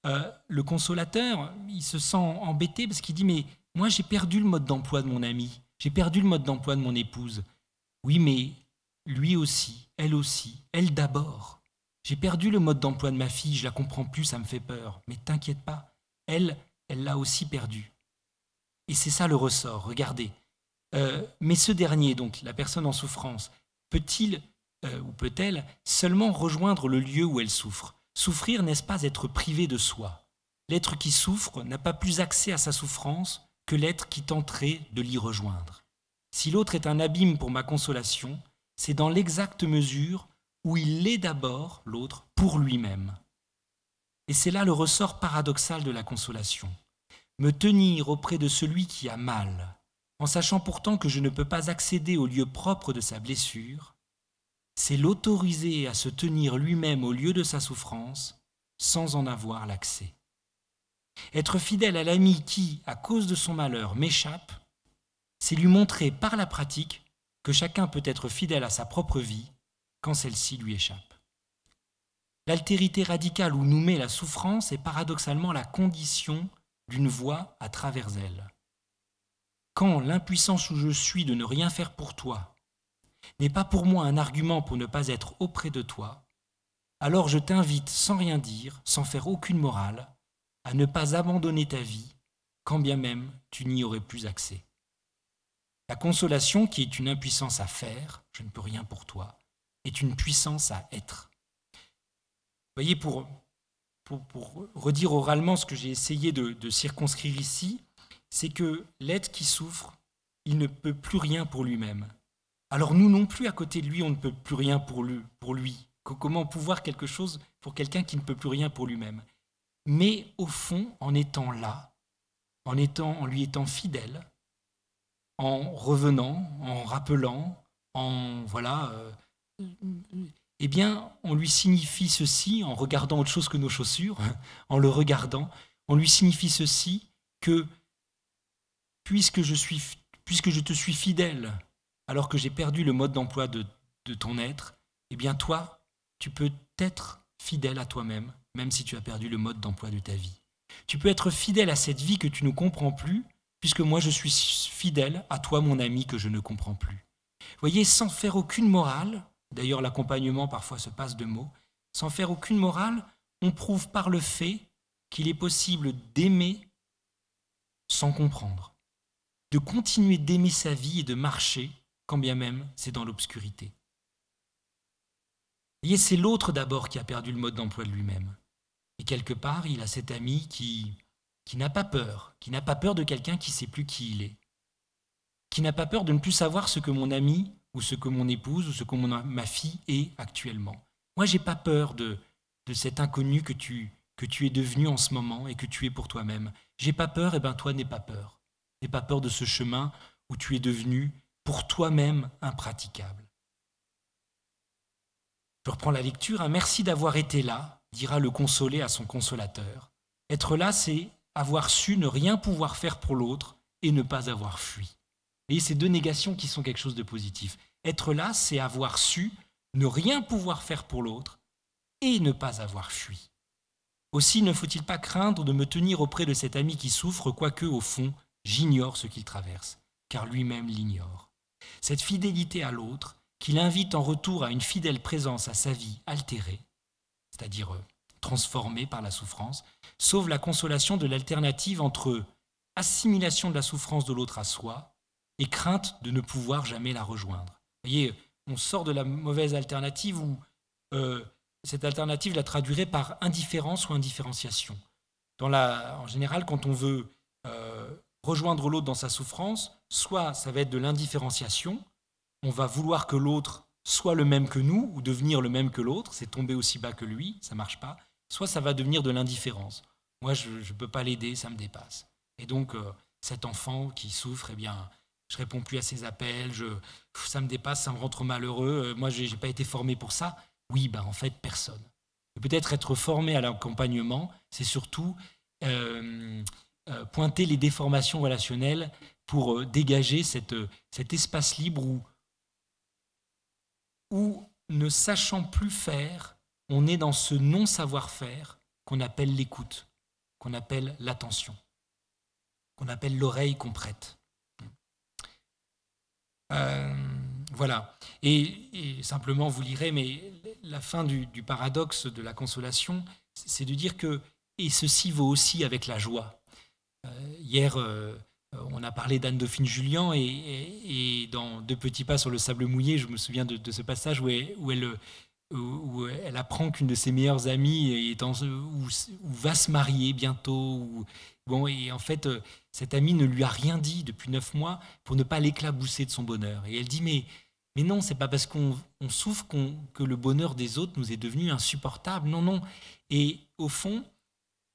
Speaker 3: euh, le consolateur, il se sent embêté parce qu'il dit, mais moi, j'ai perdu le mode d'emploi de mon ami, j'ai perdu le mode d'emploi de mon épouse. Oui, mais lui aussi, elle aussi, elle d'abord. J'ai perdu le mode d'emploi de ma fille, je la comprends plus, ça me fait peur. Mais t'inquiète pas, elle, elle l'a aussi perdu. Et c'est ça le ressort, regardez. Euh, mais ce dernier, donc la personne en souffrance, peut-il euh, ou peut-elle seulement rejoindre le lieu où elle souffre Souffrir, n'est-ce pas être privé de soi L'être qui souffre n'a pas plus accès à sa souffrance que l'être qui tenterait de l'y rejoindre. Si l'autre est un abîme pour ma consolation, c'est dans l'exacte mesure où il l'est d'abord, l'autre, pour lui-même. Et c'est là le ressort paradoxal de la consolation. Me tenir auprès de celui qui a mal, en sachant pourtant que je ne peux pas accéder au lieu propre de sa blessure, c'est l'autoriser à se tenir lui-même au lieu de sa souffrance sans en avoir l'accès. Être fidèle à l'ami qui, à cause de son malheur, m'échappe, c'est lui montrer par la pratique que chacun peut être fidèle à sa propre vie quand celle-ci lui échappe. L'altérité radicale où nous met la souffrance est paradoxalement la condition d'une voie à travers elle. Quand l'impuissance où je suis de ne rien faire pour toi n'est pas pour moi un argument pour ne pas être auprès de toi, alors je t'invite sans rien dire, sans faire aucune morale, à ne pas abandonner ta vie, quand bien même tu n'y aurais plus accès. La consolation, qui est une impuissance à faire, je ne peux rien pour toi, est une puissance à être. Vous voyez, pour, pour, redire oralement ce que j'ai essayé de, circonscrire ici, c'est que l'être qui souffre, il ne peut plus rien pour lui-même. Alors nous non plus, à côté de lui, on ne peut plus rien pour lui. Pour lui. Comment pouvoir quelque chose pour quelqu'un qui ne peut plus rien pour lui-même mais au fond, en étant là, en, étant, en lui étant fidèle, en revenant, en rappelant, en voilà, euh, eh bien, on lui signifie ceci en regardant autre chose que nos chaussures, en le regardant, on lui signifie ceci que puisque je suis, puisque je te suis fidèle, alors que j'ai perdu le mode d'emploi de, de ton être, eh bien toi, tu peux être fidèle à toi-même même si tu as perdu le mode d'emploi de ta vie. Tu peux être fidèle à cette vie que tu ne comprends plus, puisque moi je suis fidèle à toi, mon ami, que je ne comprends plus. Voyez, sans faire aucune morale, d'ailleurs l'accompagnement parfois se passe de mots, sans faire aucune morale, on prouve par le fait qu'il est possible d'aimer sans comprendre, de continuer d'aimer sa vie et de marcher, quand bien même c'est dans l'obscurité. Voyez, c'est l'autre d'abord qui a perdu le mode d'emploi de lui-même. Et quelque part, il a cet ami qui, qui n'a pas peur, qui n'a pas peur de quelqu'un qui ne sait plus qui il est, qui n'a pas peur de ne plus savoir ce que mon ami ou ce que mon épouse ou ce que ma fille est actuellement. Moi, j'ai pas peur de, de cet inconnu que tu, que tu es devenu en ce moment et que tu es pour toi-même. J'ai pas peur, et eh ben toi n'aie pas peur. N'aie pas peur de ce chemin où tu es devenu pour toi-même impraticable. Je reprends la lecture. Hein. Merci d'avoir été là dira le consoler à son consolateur. Être là, c'est avoir su ne rien pouvoir faire pour l'autre et ne pas avoir fui. Et ces deux négations qui sont quelque chose de positif. Être là, c'est avoir su ne rien pouvoir faire pour l'autre et ne pas avoir fui. Aussi ne faut-il pas craindre de me tenir auprès de cet ami qui souffre, quoique au fond j'ignore ce qu'il traverse, car lui-même l'ignore. Cette fidélité à l'autre, qu'il invite en retour à une fidèle présence à sa vie altérée, c'est-à-dire euh, transformé par la souffrance, sauf la consolation de l'alternative entre assimilation de la souffrance de l'autre à soi et crainte de ne pouvoir jamais la rejoindre. Vous voyez, on sort de la mauvaise alternative où euh, cette alternative la traduirait par indifférence ou indifférenciation. Dans la, en général, quand on veut euh, rejoindre l'autre dans sa souffrance, soit ça va être de l'indifférenciation, on va vouloir que l'autre soit le même que nous, ou devenir le même que l'autre, c'est tomber aussi bas que lui, ça marche pas, soit ça va devenir de l'indifférence. Moi, je ne peux pas l'aider, ça me dépasse. Et donc, euh, cet enfant qui souffre, eh bien, je réponds plus à ses appels, ça me dépasse, ça me rend trop malheureux, euh, moi, je n'ai pas été formé pour ça. Oui, ben, en fait, personne. Peut-être être formé à l'accompagnement, c'est surtout euh, pointer les déformations relationnelles pour dégager cet espace libre où où, ne sachant plus faire, on est dans ce non-savoir-faire qu'on appelle l'écoute, qu'on appelle l'attention, qu'on appelle l'oreille qu'on prête. Euh, voilà. Et, simplement, vous lirez, mais la fin du, paradoxe de la consolation, c'est de dire que, et ceci vaut aussi avec la joie. Euh, hier, euh, euh, on a parlé d'Anne Dauphine-Julien et, dans Deux petits pas sur le sable mouillé, je me souviens de, ce passage où elle, apprend qu'une de ses meilleures amies va se marier bientôt. bon, et en fait, euh, cette amie ne lui a rien dit depuis neuf mois pour ne pas l'éclabousser de son bonheur. Et elle dit mais mais non, c'est pas parce qu'on souffre que le bonheur des autres nous est devenu insupportable. Non, non. Et au fond,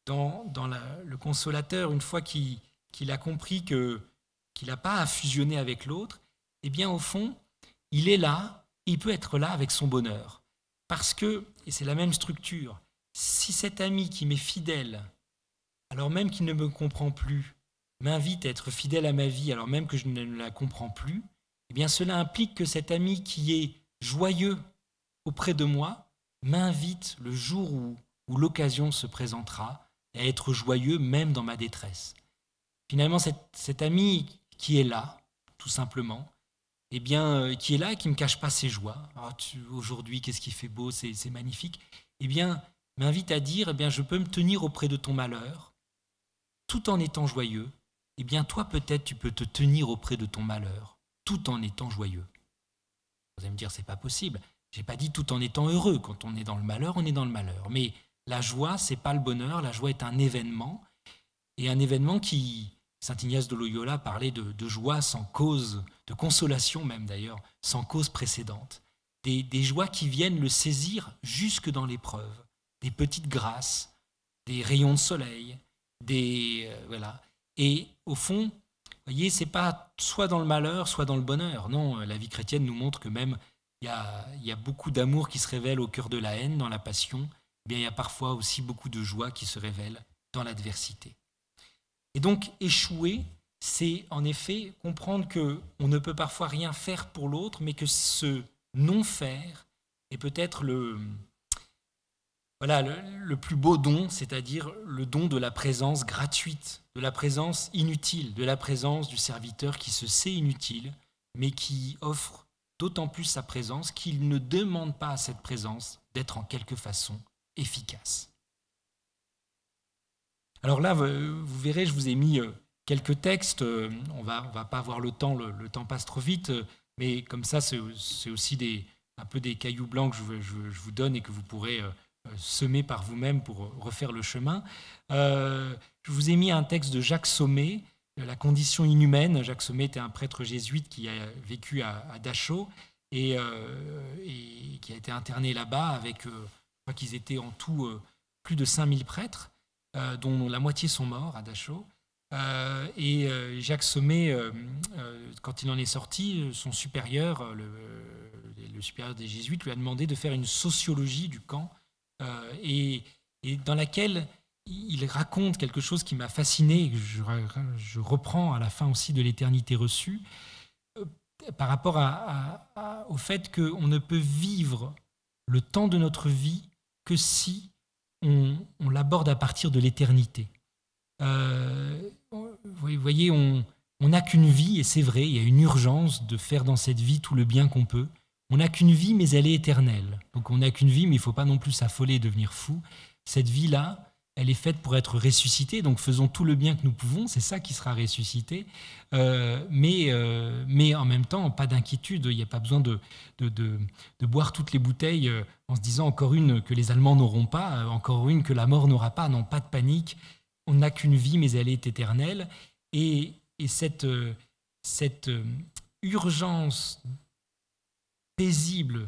Speaker 3: dans, le consolateur, une fois qu'il qu'il a compris que qu'il n'a pas à fusionner avec l'autre, eh bien au fond, il est là, il peut être là avec son bonheur. Parce que, et c'est la même structure, si cet ami qui m'est fidèle, alors même qu'il ne me comprend plus, m'invite à être fidèle à ma vie, alors même que je ne la comprends plus, eh bien cela implique que cet ami qui est joyeux auprès de moi m'invite le jour où, où l'occasion se présentera à être joyeux même dans ma détresse. Finalement, cet, ami qui est là, tout simplement, eh bien, euh, qui est là et qui ne me cache pas ses joies. Ah, aujourd'hui, qu'est-ce qui fait beau, c'est magnifique. Eh bien, m'invite à dire, eh bien, je peux me tenir auprès de ton malheur, tout en étant joyeux. Eh bien, toi, peut-être, tu peux te tenir auprès de ton malheur, tout en étant joyeux. Vous allez me dire, c'est pas possible. Je n'ai pas dit tout en étant heureux. Quand on est dans le malheur, on est dans le malheur. Mais la joie, c'est pas le bonheur. La joie est un événement et un événement qui, Saint Ignace de Loyola parlait de, joie sans cause, de consolation même d'ailleurs, sans cause précédente. Des, joies qui viennent le saisir jusque dans l'épreuve. Des petites grâces, des rayons de soleil, des euh, voilà. Et au fond, voyez, c'est pas soit dans le malheur, soit dans le bonheur. Non, euh, la vie chrétienne nous montre que même il y a, beaucoup d'amour qui se révèle au cœur de la haine, dans la passion. bien, il y a parfois aussi beaucoup de joie qui se révèle dans l'adversité. Et donc échouer, c'est en effet comprendre que on ne peut parfois rien faire pour l'autre, mais que ce non-faire est peut-être le, voilà, le, plus beau don, c'est-à-dire le don de la présence gratuite, de la présence inutile, de la présence du serviteur qui se sait inutile, mais qui offre d'autant plus sa présence qu'il ne demande pas à cette présence d'être en quelque façon efficace. Alors là, vous, verrez, je vous ai mis euh, quelques textes. Euh, on va, on va pas avoir le temps, le, temps passe trop vite, euh, mais comme ça, c'est aussi des, un peu des cailloux blancs que je, vous donne et que vous pourrez semer par vous-même pour refaire le chemin. je vous ai mis un texte de Jacques Sommet, La condition inhumaine. Jacques Sommet était un prêtre jésuite qui a vécu à, Dachau et, qui a été interné là-bas avec, je crois qu'ils étaient en tout plus de 5000 prêtres. Euh, dont la moitié sont morts à Dachau. Euh, et euh, Jacques Sommet, quand il en est sorti, son supérieur, le, supérieur des Jésuites, lui a demandé de faire une sociologie du camp, et, dans laquelle il raconte quelque chose qui m'a fasciné, je, reprends à la fin aussi de l'éternité reçue, par rapport au fait qu'on ne peut vivre le temps de notre vie que si on, l'aborde à partir de l'éternité. Euh, vous voyez, on n'a qu'une vie, et c'est vrai, il y a une urgence de faire dans cette vie tout le bien qu'on peut. On n'a qu'une vie, mais elle est éternelle. Donc on n'a qu'une vie, mais il ne faut pas non plus s'affoler et devenir fou. Cette vie-là, elle est faite pour être ressuscitée, donc faisons tout le bien que nous pouvons, c'est ça qui sera ressuscité. Euh, mais, euh, mais en même temps, pas d'inquiétude, il n'y a pas besoin de boire toutes les bouteilles euh, en se disant encore une que les Allemands n'auront pas, encore une que la mort n'aura pas, non, pas de panique, on n'a qu'une vie, mais elle est éternelle. Et, cette, cette urgence paisible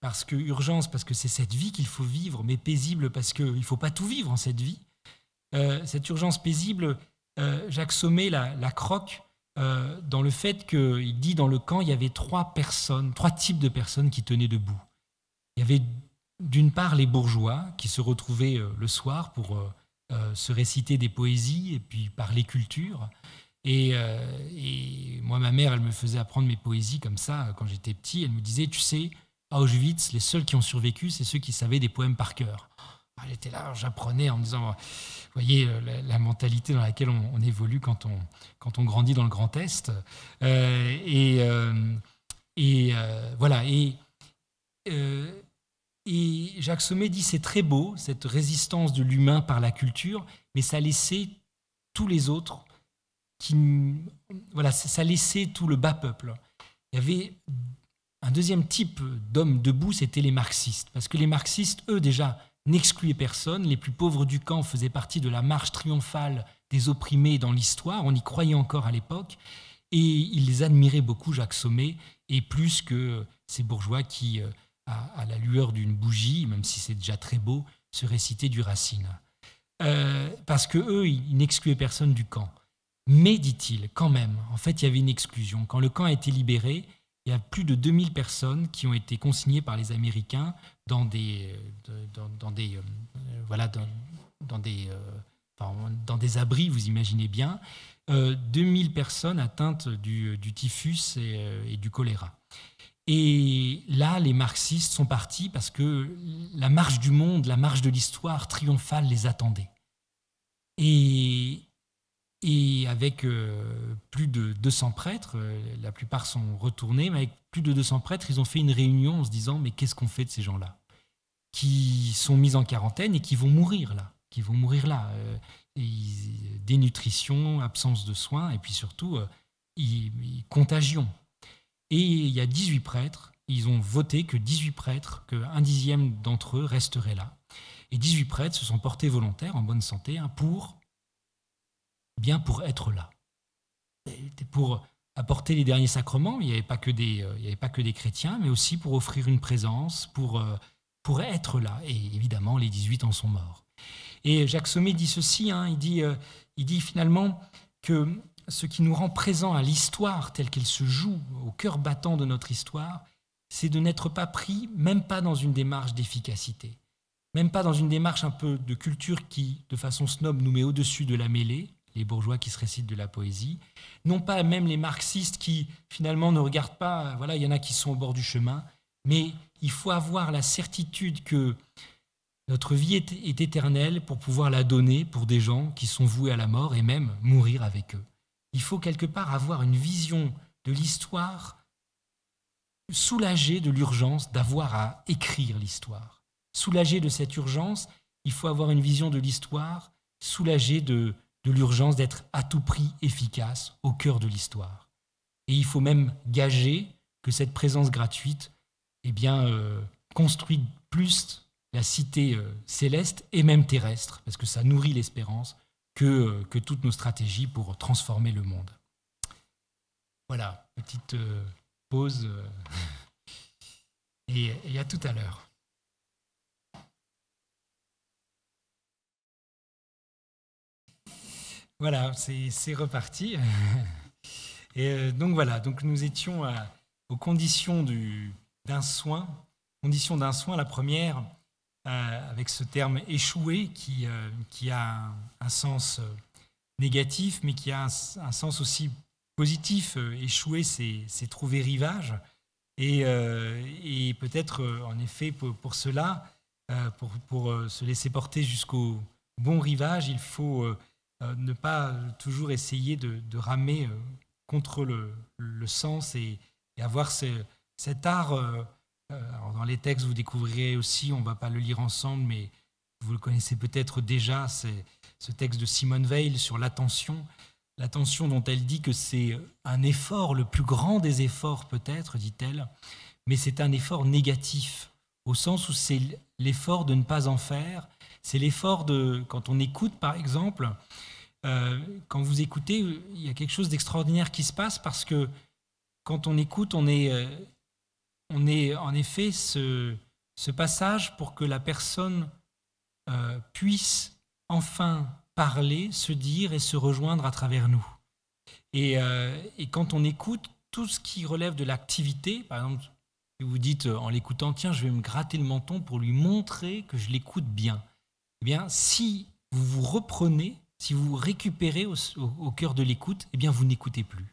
Speaker 3: parce que urgence, parce que c'est cette vie qu'il faut vivre, mais paisible parce qu'il ne faut pas tout vivre en cette vie. Euh, cette urgence paisible, euh, Jacques Sommet la, croque euh, dans le fait qu'il dit dans le camp, il y avait trois personnes, trois types de personnes qui tenaient debout. Il y avait d'une part les bourgeois qui se retrouvaient le soir pour se réciter des poésies et puis parler culture. et moi, ma mère, elle me faisait apprendre mes poésies comme ça quand j'étais petit. Elle me disait, tu sais, Auschwitz, les seuls qui ont survécu, c'est ceux qui savaient des poèmes par cœur. J'étais ah, là, j'apprenais en disant, euh, vous voyez, euh, la, mentalité dans laquelle on, évolue quand on, quand on grandit dans le Grand Est. Euh, et voilà. Et, Jacques Sommet dit, c'est très beau, cette résistance de l'humain par la culture, mais ça laissait tous les autres, qui, voilà, ça laissait tout le bas peuple. Il y avait un deuxième type d'hommes debout, c'était les marxistes. Parce que les marxistes, eux déjà, n'excluaient personne. Les plus pauvres du camp faisaient partie de la marche triomphale des opprimés dans l'histoire. On y croyait encore à l'époque. Et ils les admiraient beaucoup, Jacques Sommet, et plus que ces bourgeois qui, euh, à, la lueur d'une bougie, même si c'est déjà très beau, se récitaient du Racine. Euh, parce que eux, ils n'excluaient personne du camp. Mais, dit-il, quand même, en fait, il y avait une exclusion. Quand le camp a été libéré, il y a plus de 2000 personnes qui ont été consignées par les Américains dans des, euh, dans, des, euh, euh, voilà, dans, des, dans des abris, vous imaginez bien. 2000 personnes atteintes du, typhus et, et, du choléra. Et là, les marxistes sont partis parce que la marche du monde, la marche de l'histoire triomphale les attendait. Et et avec euh, plus de 200 prêtres, euh, la plupart sont retournés, mais avec plus de 200 prêtres, ils ont fait une réunion en se disant, mais qu'est-ce qu'on fait de ces gens-là Qui sont mis en quarantaine et qui vont mourir là, qui vont mourir là. Euh, dénutrition, absence de soins, et puis surtout, contagion. Et il y a 18 prêtres, ils ont voté que 18 prêtres, qu'un dixième d'entre eux resterait là. Et 18 prêtres se sont portés volontaires, en bonne santé, un hein, pour bien pour être là. pour apporter les derniers sacrements. Il n'y avait, pas que des, euh, avait pas que des chrétiens, mais aussi pour offrir une présence, pour, euh, pour être là. Et évidemment, les 18 en sont morts. Et Jacques Sommet dit ceci, hein, il, dit, euh, il dit finalement que ce qui nous rend présents à l'histoire telle qu'elle se joue, au cœur battant de notre histoire, c'est de n'être pas pris, même pas dans une démarche d'efficacité, même pas dans une démarche un peu de culture qui, de façon snob, nous met au-dessus de la mêlée, les bourgeois qui se récitent de la poésie, non pas même les marxistes qui finalement ne regardent pas, voilà, il y en a qui sont au bord du chemin, mais il faut avoir la certitude que notre vie est, éternelle pour pouvoir la donner pour des gens qui sont voués à la mort et même mourir avec eux. Il faut quelque part avoir une vision de l'histoire soulagée de l'urgence d'avoir à écrire l'histoire. Soulagé de cette urgence, il faut avoir une vision de l'histoire, soulagé de de l'urgence d'être à tout prix efficace au cœur de l'histoire. Et il faut même gager que cette présence gratuite eh bien, euh, construit plus la cité euh, céleste et même terrestre, parce que ça nourrit l'espérance, que, euh, que, toutes nos stratégies pour transformer le monde. Voilà, petite pause. et, et à tout à l'heure. Voilà, c'est reparti. Et euh, donc voilà, donc nous étions aux conditions d'un soin. Conditions d'un soin, la première, euh, avec ce terme échoué qui, euh, a un, sens négatif, mais qui a un, sens aussi positif. Échouer, c'est trouver rivage. Et, peut-être, en effet, pour, cela, pour, se laisser porter jusqu'au bon rivage, il faut euh, ne pas toujours essayer de, ramer euh, contre le, sens et, avoir cet art. Euh, dans les textes, vous découvrirez aussi, on ne va pas le lire ensemble, mais vous le connaissez peut-être déjà, c'est ce texte de Simone Veil sur l'attention. L'attention dont elle dit que c'est un effort, le plus grand des efforts peut-être, dit-elle, mais c'est un effort négatif, au sens où c'est l'effort de ne pas en faire, c'est l'effort de, quand on écoute par exemple, euh, quand vous écoutez, il y a quelque chose d'extraordinaire qui se passe parce que quand on écoute, on est, euh, on est en effet ce, passage pour que la personne euh, puisse enfin parler, se dire et se rejoindre à travers nous. Et, et quand on écoute tout ce qui relève de l'activité, par exemple, vous dites en l'écoutant, tiens, je vais me gratter le menton pour lui montrer que je l'écoute bien eh bien, si vous vous reprenez, si vous, vous récupérez au, cœur de l'écoute, eh bien, vous n'écoutez plus.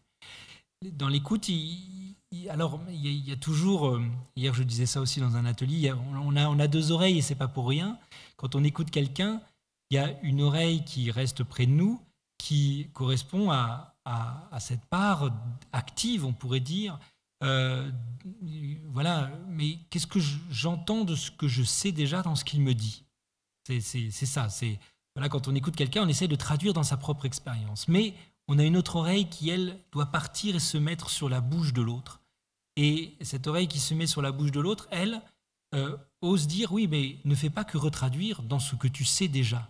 Speaker 3: Dans l'écoute, il, alors, il y, a, toujours, euh, hier je disais ça aussi dans un atelier, on a, on a deux oreilles et c'est pas pour rien. Quand on écoute quelqu'un, il y a une oreille qui reste près de nous, qui correspond à, cette part active, on pourrait dire, euh, voilà, mais qu'est-ce que j'entends de ce que je sais déjà dans ce qu'il me dit c'est ça. C'est voilà, quand on écoute quelqu'un, on essaie de traduire dans sa propre expérience. Mais on a une autre oreille qui, elle, doit partir et se mettre sur la bouche de l'autre. Et cette oreille qui se met sur la bouche de l'autre, elle, euh, ose dire oui, mais ne fais pas que retraduire dans ce que tu sais déjà.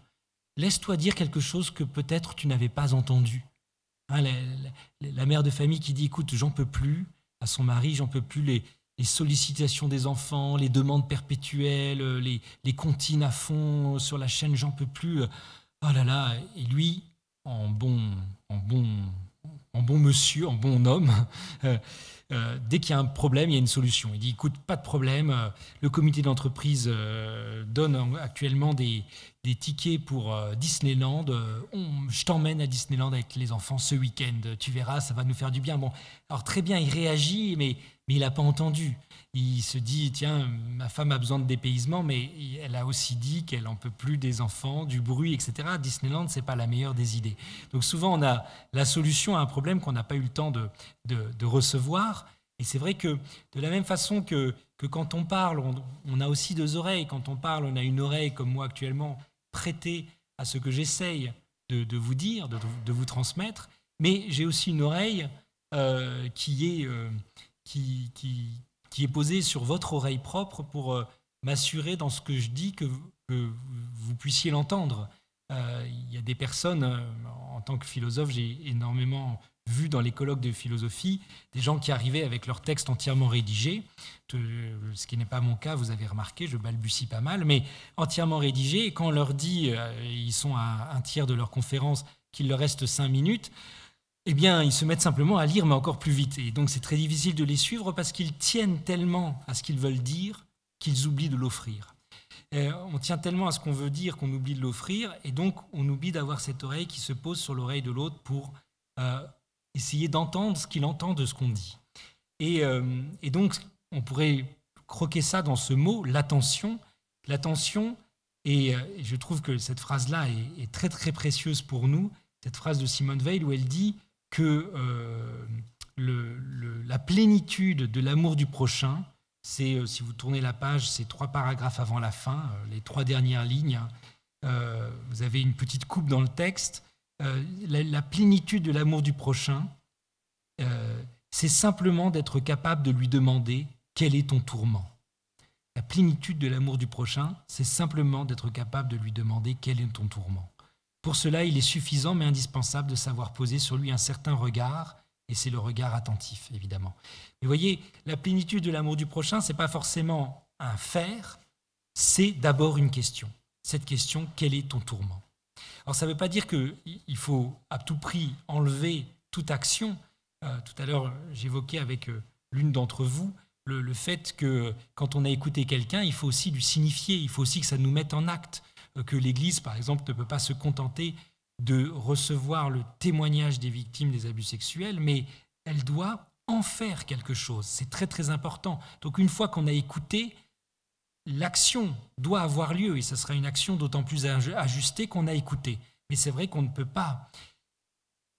Speaker 3: Laisse-toi dire quelque chose que peut-être tu n'avais pas entendu. Hein, la, mère de famille qui dit écoute, j'en peux plus à son mari, j'en peux plus les, les sollicitations des enfants, les demandes perpétuelles, euh, les, les comptines à fond euh, sur la chaîne J'en peux plus. Oh là là, et lui, en bon, en bon, en bon monsieur, en bon homme, dès qu'il y a un problème, il y a une solution. Il dit écoute, pas de problème, le comité d'entreprise donne actuellement des, tickets pour Disneyland. je t'emmène à Disneyland avec les enfants ce week-end, tu verras, ça va nous faire du bien. Bon, alors très bien, il réagit, mais mais il n'a pas entendu. Il se dit, tiens, ma femme a besoin de dépaysement, mais elle a aussi dit qu'elle n'en peut plus des enfants, du bruit, etc. Disneyland, ce n'est pas la meilleure des idées. Donc souvent, on a la solution à un problème qu'on n'a pas eu le temps de, de, recevoir. Et c'est vrai que de la même façon que, que quand on parle, on, a aussi deux oreilles. Quand on parle, on a une oreille, comme moi actuellement, prêtée à ce que j'essaye de, de, vous dire, de, de vous transmettre. Mais j'ai aussi une oreille euh, qui est... Euh, qui, est posée sur votre oreille propre pour euh, m'assurer dans ce que je dis que, que vous puissiez l'entendre. Euh, il y a des personnes, euh, en tant que philosophe, j'ai énormément vu dans les colloques de philosophie, des gens qui arrivaient avec leur texte entièrement rédigé, ce qui n'est pas mon cas, vous avez remarqué, je balbutie pas mal, mais entièrement rédigé, et quand on leur dit, ils sont à un tiers de leur conférence, qu'il leur reste cinq minutes, eh bien, ils se mettent simplement à lire, mais encore plus vite. Et donc, c'est très difficile de les suivre parce qu'ils tiennent tellement à ce qu'ils veulent dire qu'ils oublient de l'offrir. Euh, on tient tellement à ce qu'on veut dire qu'on oublie de l'offrir, et donc on oublie d'avoir cette oreille qui se pose sur l'oreille de l'autre pour euh, essayer d'entendre ce qu'il entend de ce qu'on dit. Euh, et, donc, on pourrait croquer ça dans ce mot, l'attention. L'attention, et, je trouve que cette phrase-là est, est très très précieuse pour nous, cette phrase de Simone Veil où elle dit que euh, la plénitude de l'amour du prochain, c'est, euh, si vous tournez la page, c'est trois paragraphes avant la fin, euh, les trois dernières lignes, hein. vous avez une petite coupe dans le texte, la, plénitude de l'amour du prochain, c'est simplement d'être capable de lui demander quel est ton tourment. La plénitude de l'amour du prochain, c'est simplement d'être capable de lui demander quel est ton tourment. Pour cela, il est suffisant mais indispensable de savoir poser sur lui un certain regard, et c'est le regard attentif, évidemment. Vous voyez, la plénitude de l'amour du prochain, ce n'est pas forcément un faire, c'est d'abord une question. Cette question, quel est ton tourment Alors, ça ne veut pas dire qu'il faut à tout prix enlever toute action. Euh, tout à l'heure, j'évoquais avec euh, l'une d'entre vous le, fait que quand on a écouté quelqu'un, il faut aussi lui signifier, il faut aussi que ça nous mette en acte que l'Église, par exemple, ne peut pas se contenter de recevoir le témoignage des victimes des abus sexuels, mais elle doit en faire quelque chose. C'est très très important. Donc une fois qu'on a écouté, l'action doit avoir lieu, et ce sera une action d'autant plus ajustée qu'on a écouté. Mais c'est vrai qu'on ne peut pas...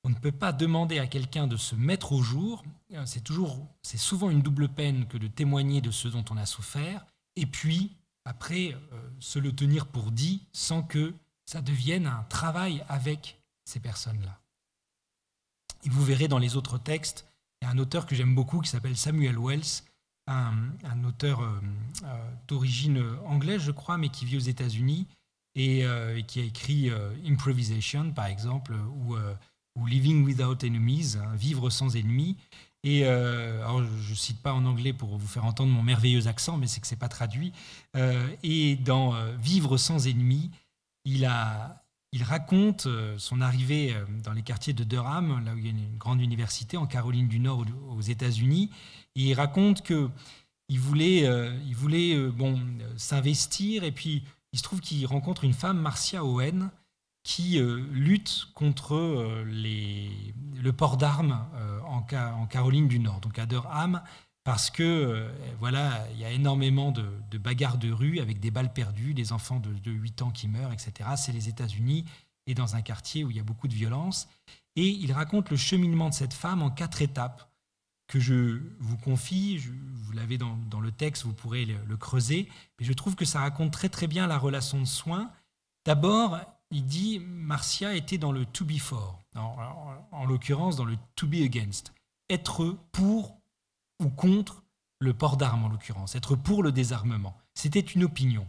Speaker 3: On ne peut pas demander à quelqu'un de se mettre au jour. Euh, c'est toujours, c'est souvent une double peine que de témoigner de ce dont on a souffert, et puis après euh, se le tenir pour dit sans que ça devienne un travail avec ces personnes-là. Et vous verrez dans les autres textes, il y a un auteur que j'aime beaucoup qui s'appelle Samuel Wells, un, auteur euh, euh, d'origine anglaise, je crois, mais qui vit aux États-Unis et, qui a écrit Improvisation, par exemple, ou, Living Without Enemies, hein, Vivre sans ennemis. Et euh, alors je ne cite pas en anglais pour vous faire entendre mon merveilleux accent, mais c'est que ce n'est pas traduit. Euh, et dans euh, Vivre sans ennemis, il, raconte son arrivée dans les quartiers de Durham, là où il y a une grande université en Caroline du Nord aux États-Unis. Et il raconte qu'il voulait, s'investir. Et puis, il se trouve qu'il rencontre une femme, Marcia Owen, qui euh, lutte contre euh, les, le port d'armes euh, en, en, Caroline du Nord, donc à Durham, parce que voilà, il y a énormément de, bagarres de rue avec des balles perdues, des enfants de, 8 ans qui meurent, etc. C'est les États-Unis et dans un quartier où il y a beaucoup de violence. Et il raconte le cheminement de cette femme en quatre étapes que je vous confie. vous l'avez dans, le texte, vous pourrez le, creuser. Mais je trouve que ça raconte très très bien la relation de soins. D'abord, il dit Marcia était dans le to be for, en, l'occurrence dans le to be against, être pour ou contre le port d'armes en l'occurrence, être pour le désarmement. C'était une opinion.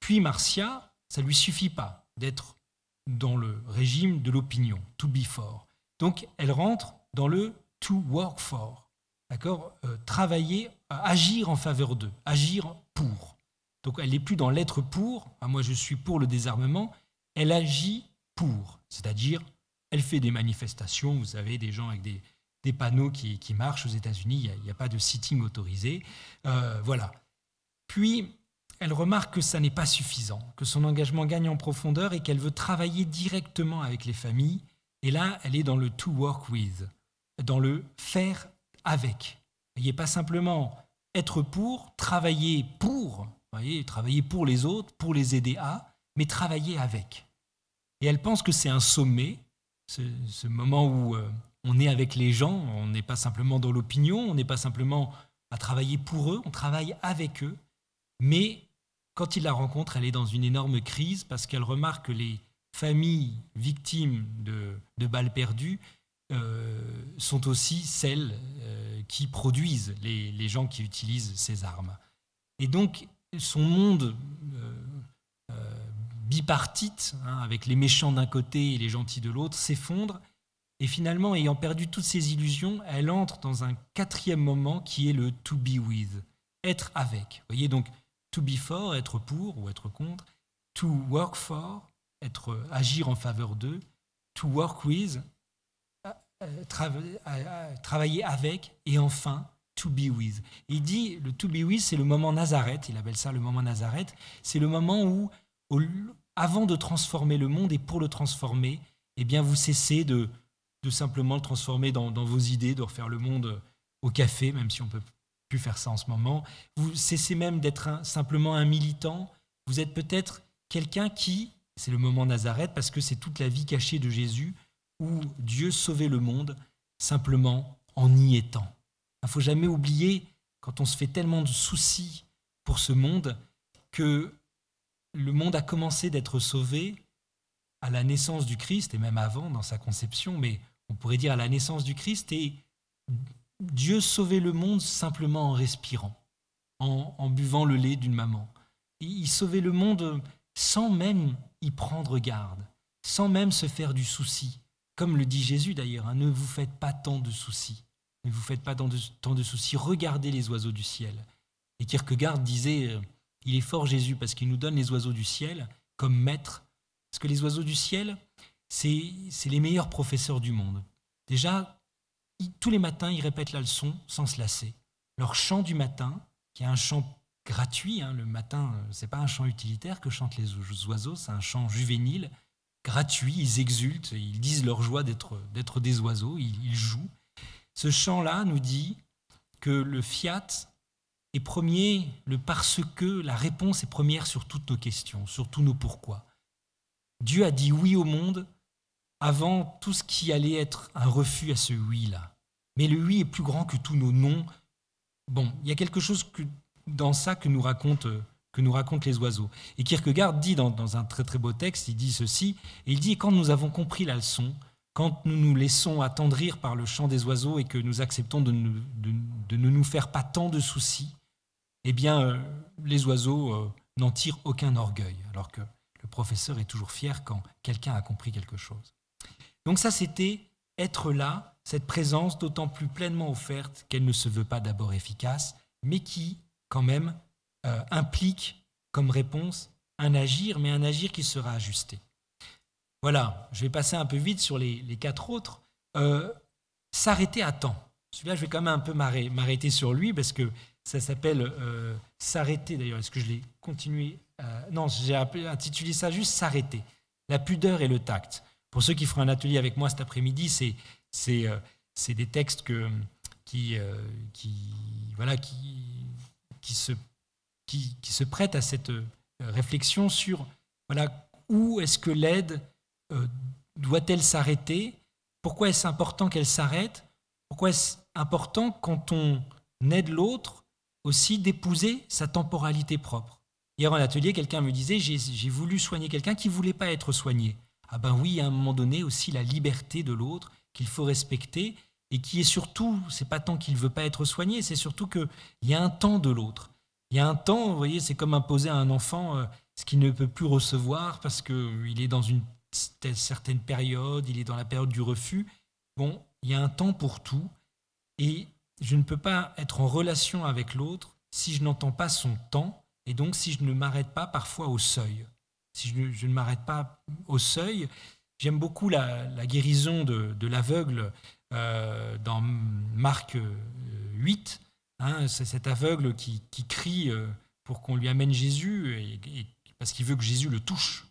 Speaker 3: Puis Marcia, ça lui suffit pas d'être dans le régime de l'opinion, to be for. Donc elle rentre dans le to work for, d'accord euh, Travailler, euh, agir en faveur d'eux, agir pour. Donc elle n'est plus dans l'être pour, moi je suis pour le désarmement, elle agit pour, c'est-à-dire elle fait des manifestations, vous savez, des gens avec des, panneaux qui, marchent aux États-Unis, il n'y a, pas de sitting autorisé. Euh, voilà. Puis, elle remarque que ça n'est pas suffisant, que son engagement gagne en profondeur et qu'elle veut travailler directement avec les familles. Et là, elle est dans le to work with, dans le faire avec. Vous voyez, pas simplement être pour, travailler pour, vous voyez, travailler pour les autres, pour les aider à, mais travailler avec. Et elle pense que c'est un sommet, ce, moment où euh, on est avec les gens, on n'est pas simplement dans l'opinion, on n'est pas simplement à travailler pour eux, on travaille avec eux. Mais quand il la rencontre, elle est dans une énorme crise parce qu'elle remarque que les familles victimes de, balles perdues euh, sont aussi celles euh, qui produisent les, gens qui utilisent ces armes. Et donc, son monde euh, bipartite, hein, avec les méchants d'un côté et les gentils de l'autre, s'effondre. Et finalement, ayant perdu toutes ses illusions, elle entre dans un quatrième moment qui est le to be with, être avec. Vous voyez donc, to be for, être pour ou être contre, to work for, être, euh, agir en faveur d'eux, to work with, euh, euh, travailler avec, et enfin, to be with. il dit, le to be with, c'est le moment Nazareth, il appelle ça le moment Nazareth, c'est le moment où, au, avant de transformer le monde et pour le transformer, eh bien vous cessez de, de simplement le transformer dans, dans, vos idées, de refaire le monde euh, au café, même si on ne peut plus faire ça en ce moment. Vous cessez même d'être simplement un militant. Vous êtes peut-être quelqu'un qui, c'est le moment Nazareth, parce que c'est toute la vie cachée de Jésus, où Dieu sauvait le monde simplement en y étant. Il ne faut jamais oublier, quand on se fait tellement de soucis pour ce monde, que le monde a commencé d'être sauvé à la naissance du Christ, et même avant dans sa conception, mais on pourrait dire à la naissance du Christ, et Dieu sauvait le monde simplement en respirant, en, buvant le lait d'une maman. Il sauvait le monde sans même y prendre garde, sans même se faire du souci. Comme le dit Jésus d'ailleurs, hein, ne vous faites pas tant de soucis, ne vous faites pas tant de soucis, regardez les oiseaux du ciel. Et Kierkegaard disait, euh, il est fort Jésus parce qu'il nous donne les oiseaux du ciel comme maître. Parce que les oiseaux du ciel, c'est les meilleurs professeurs du monde. Déjà, tous les matins, ils répètent la leçon sans se lasser. Leur chant du matin, qui est un chant gratuit, hein, le matin, euh, c'est pas un chant utilitaire que chantent les oiseaux, c'est un chant juvénile, gratuit, ils exultent, ils disent leur joie d'être des oiseaux, ils jouent. Ce chant-là nous dit que le fiat, et premier, le parce que, la réponse est première sur toutes nos questions, sur tous nos pourquoi. Dieu a dit oui au monde avant tout ce qui allait être un refus à ce oui-là. Mais le oui est plus grand que tous nos noms. Bon, il y a quelque chose que, dans ça que nous racontent que nous racontent les oiseaux. Et Kierkegaard dit dans, un très très beau texte, il dit ceci, il dit, quand nous avons compris la leçon, quand nous nous laissons attendrir par le chant des oiseaux et que nous acceptons de ne nous faire pas tant de soucis, eh bien, euh, les oiseaux euh, n'en tirent aucun orgueil, alors que le professeur est toujours fier quand quelqu'un a compris quelque chose. Donc ça, c'était être là, cette présence d'autant plus pleinement offerte qu'elle ne se veut pas d'abord efficace, mais qui, quand même, euh, implique comme réponse un agir, mais un agir qui sera ajusté. Voilà, je vais passer un peu vite sur les, quatre autres. S'arrêter à temps. Celui-là, je vais quand même un peu m'arrêter sur lui, parce que ça s'appelle euh, S'arrêter d'ailleurs. Est-ce que je l'ai continué Non, j'ai intitulé ça juste S'arrêter. La pudeur et le tact. Pour ceux qui feront un atelier avec moi cet après-midi, c'est, c'est, euh, des textes que, qui, euh, qui, voilà, qui, qui, se, qui, qui se prêtent à cette réflexion sur voilà, où est-ce que l'aide doit-elle s'arrêter Pourquoi est-ce important qu'elle s'arrête Pourquoi est-ce important quand on aide l'autre aussi d'épouser sa temporalité propre. Hier en atelier, quelqu'un me disait, j'ai voulu soigner quelqu'un qui ne voulait pas être soigné. Ah ben oui, à un moment donné aussi la liberté de l'autre qu'il faut respecter et qui est surtout, c'est pas tant qu'il ne veut pas être soigné, c'est surtout qu'il y a un temps de l'autre. Il y a un temps, vous voyez, c'est comme imposer à un enfant euh, ce qu'il ne peut plus recevoir parce qu'il euh, est dans une certaine période, il est dans la période du refus. Bon, il y a un temps pour tout. Et je ne peux pas être en relation avec l'autre si je n'entends pas son temps et donc si je ne m'arrête pas parfois au seuil. Si je, ne, m'arrête pas au seuil, j'aime beaucoup la, guérison de, l'aveugle euh, dans Marc 8. Euh, hein, c'est cet aveugle qui, crie euh, pour qu'on lui amène Jésus et, parce qu'il veut que Jésus le touche.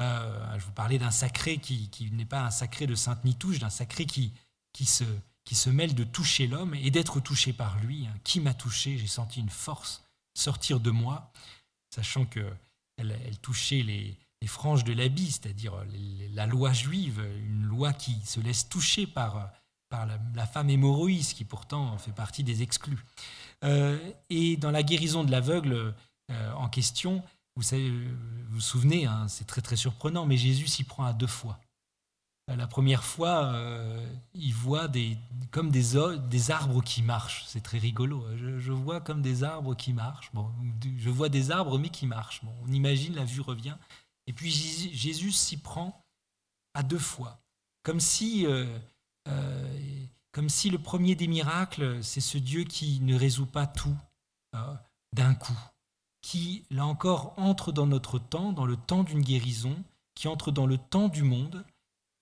Speaker 3: je vous parlais d'un sacré qui, n'est pas un sacré de sainte ni touche, d'un sacré qui, qui se, qui se mêle de toucher l'homme et d'être touché par lui. Hein. Qui m'a touché J'ai senti une force sortir de moi, sachant que elle, touchait les, franges de l'habit, c'est-à-dire la loi juive, une loi qui se laisse toucher par, par la, femme hémorroïse, qui pourtant fait partie des exclus. Euh, et dans la guérison de l'aveugle euh, en question, vous, vous, souvenez, hein, c'est très très surprenant, mais Jésus s'y prend à deux fois. Euh, la première fois, euh, il voit des, comme des, des arbres qui marchent. C'est très rigolo. Euh, je, vois comme des arbres qui marchent. je vois des arbres, mais qui marchent. on imagine, la vue revient. Et puis Jésus s'y prend à deux fois. Comme si, comme si le premier des miracles, c'est ce Dieu qui ne résout pas tout d'un coup, qui, là encore, entre dans notre temps, dans le temps d'une guérison, qui entre dans le temps du monde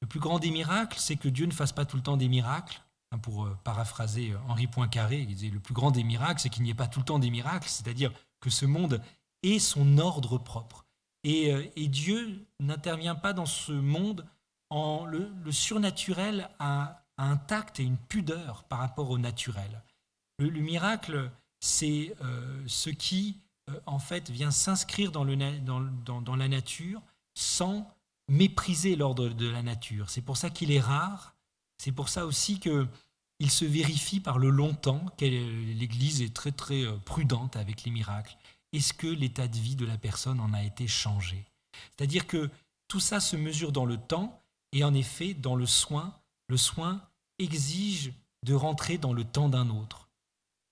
Speaker 3: le plus grand des miracles, c'est que Dieu ne fasse pas tout le temps des miracles. Hein, pour euh, paraphraser euh, Henri Poincaré, il disait, le plus grand des miracles, c'est qu'il n'y ait pas tout le temps des miracles, c'est-à-dire que ce monde ait son ordre propre. Et, euh, Dieu n'intervient pas dans ce monde en le, surnaturel a, un tact et une pudeur par rapport au naturel. Le, miracle, c'est ce qui, en fait, vient s'inscrire dans, la nature sans mépriser l'ordre de la nature. C'est pour ça qu'il est rare. C'est pour ça aussi que il se vérifie par le longtemps. L'Église est très très euh, prudente avec les miracles. Est-ce que l'état de vie de la personne en a été changé C'est-à-dire que tout ça se mesure dans le temps et en effet dans le soin. Le soin exige de rentrer dans le temps d'un autre.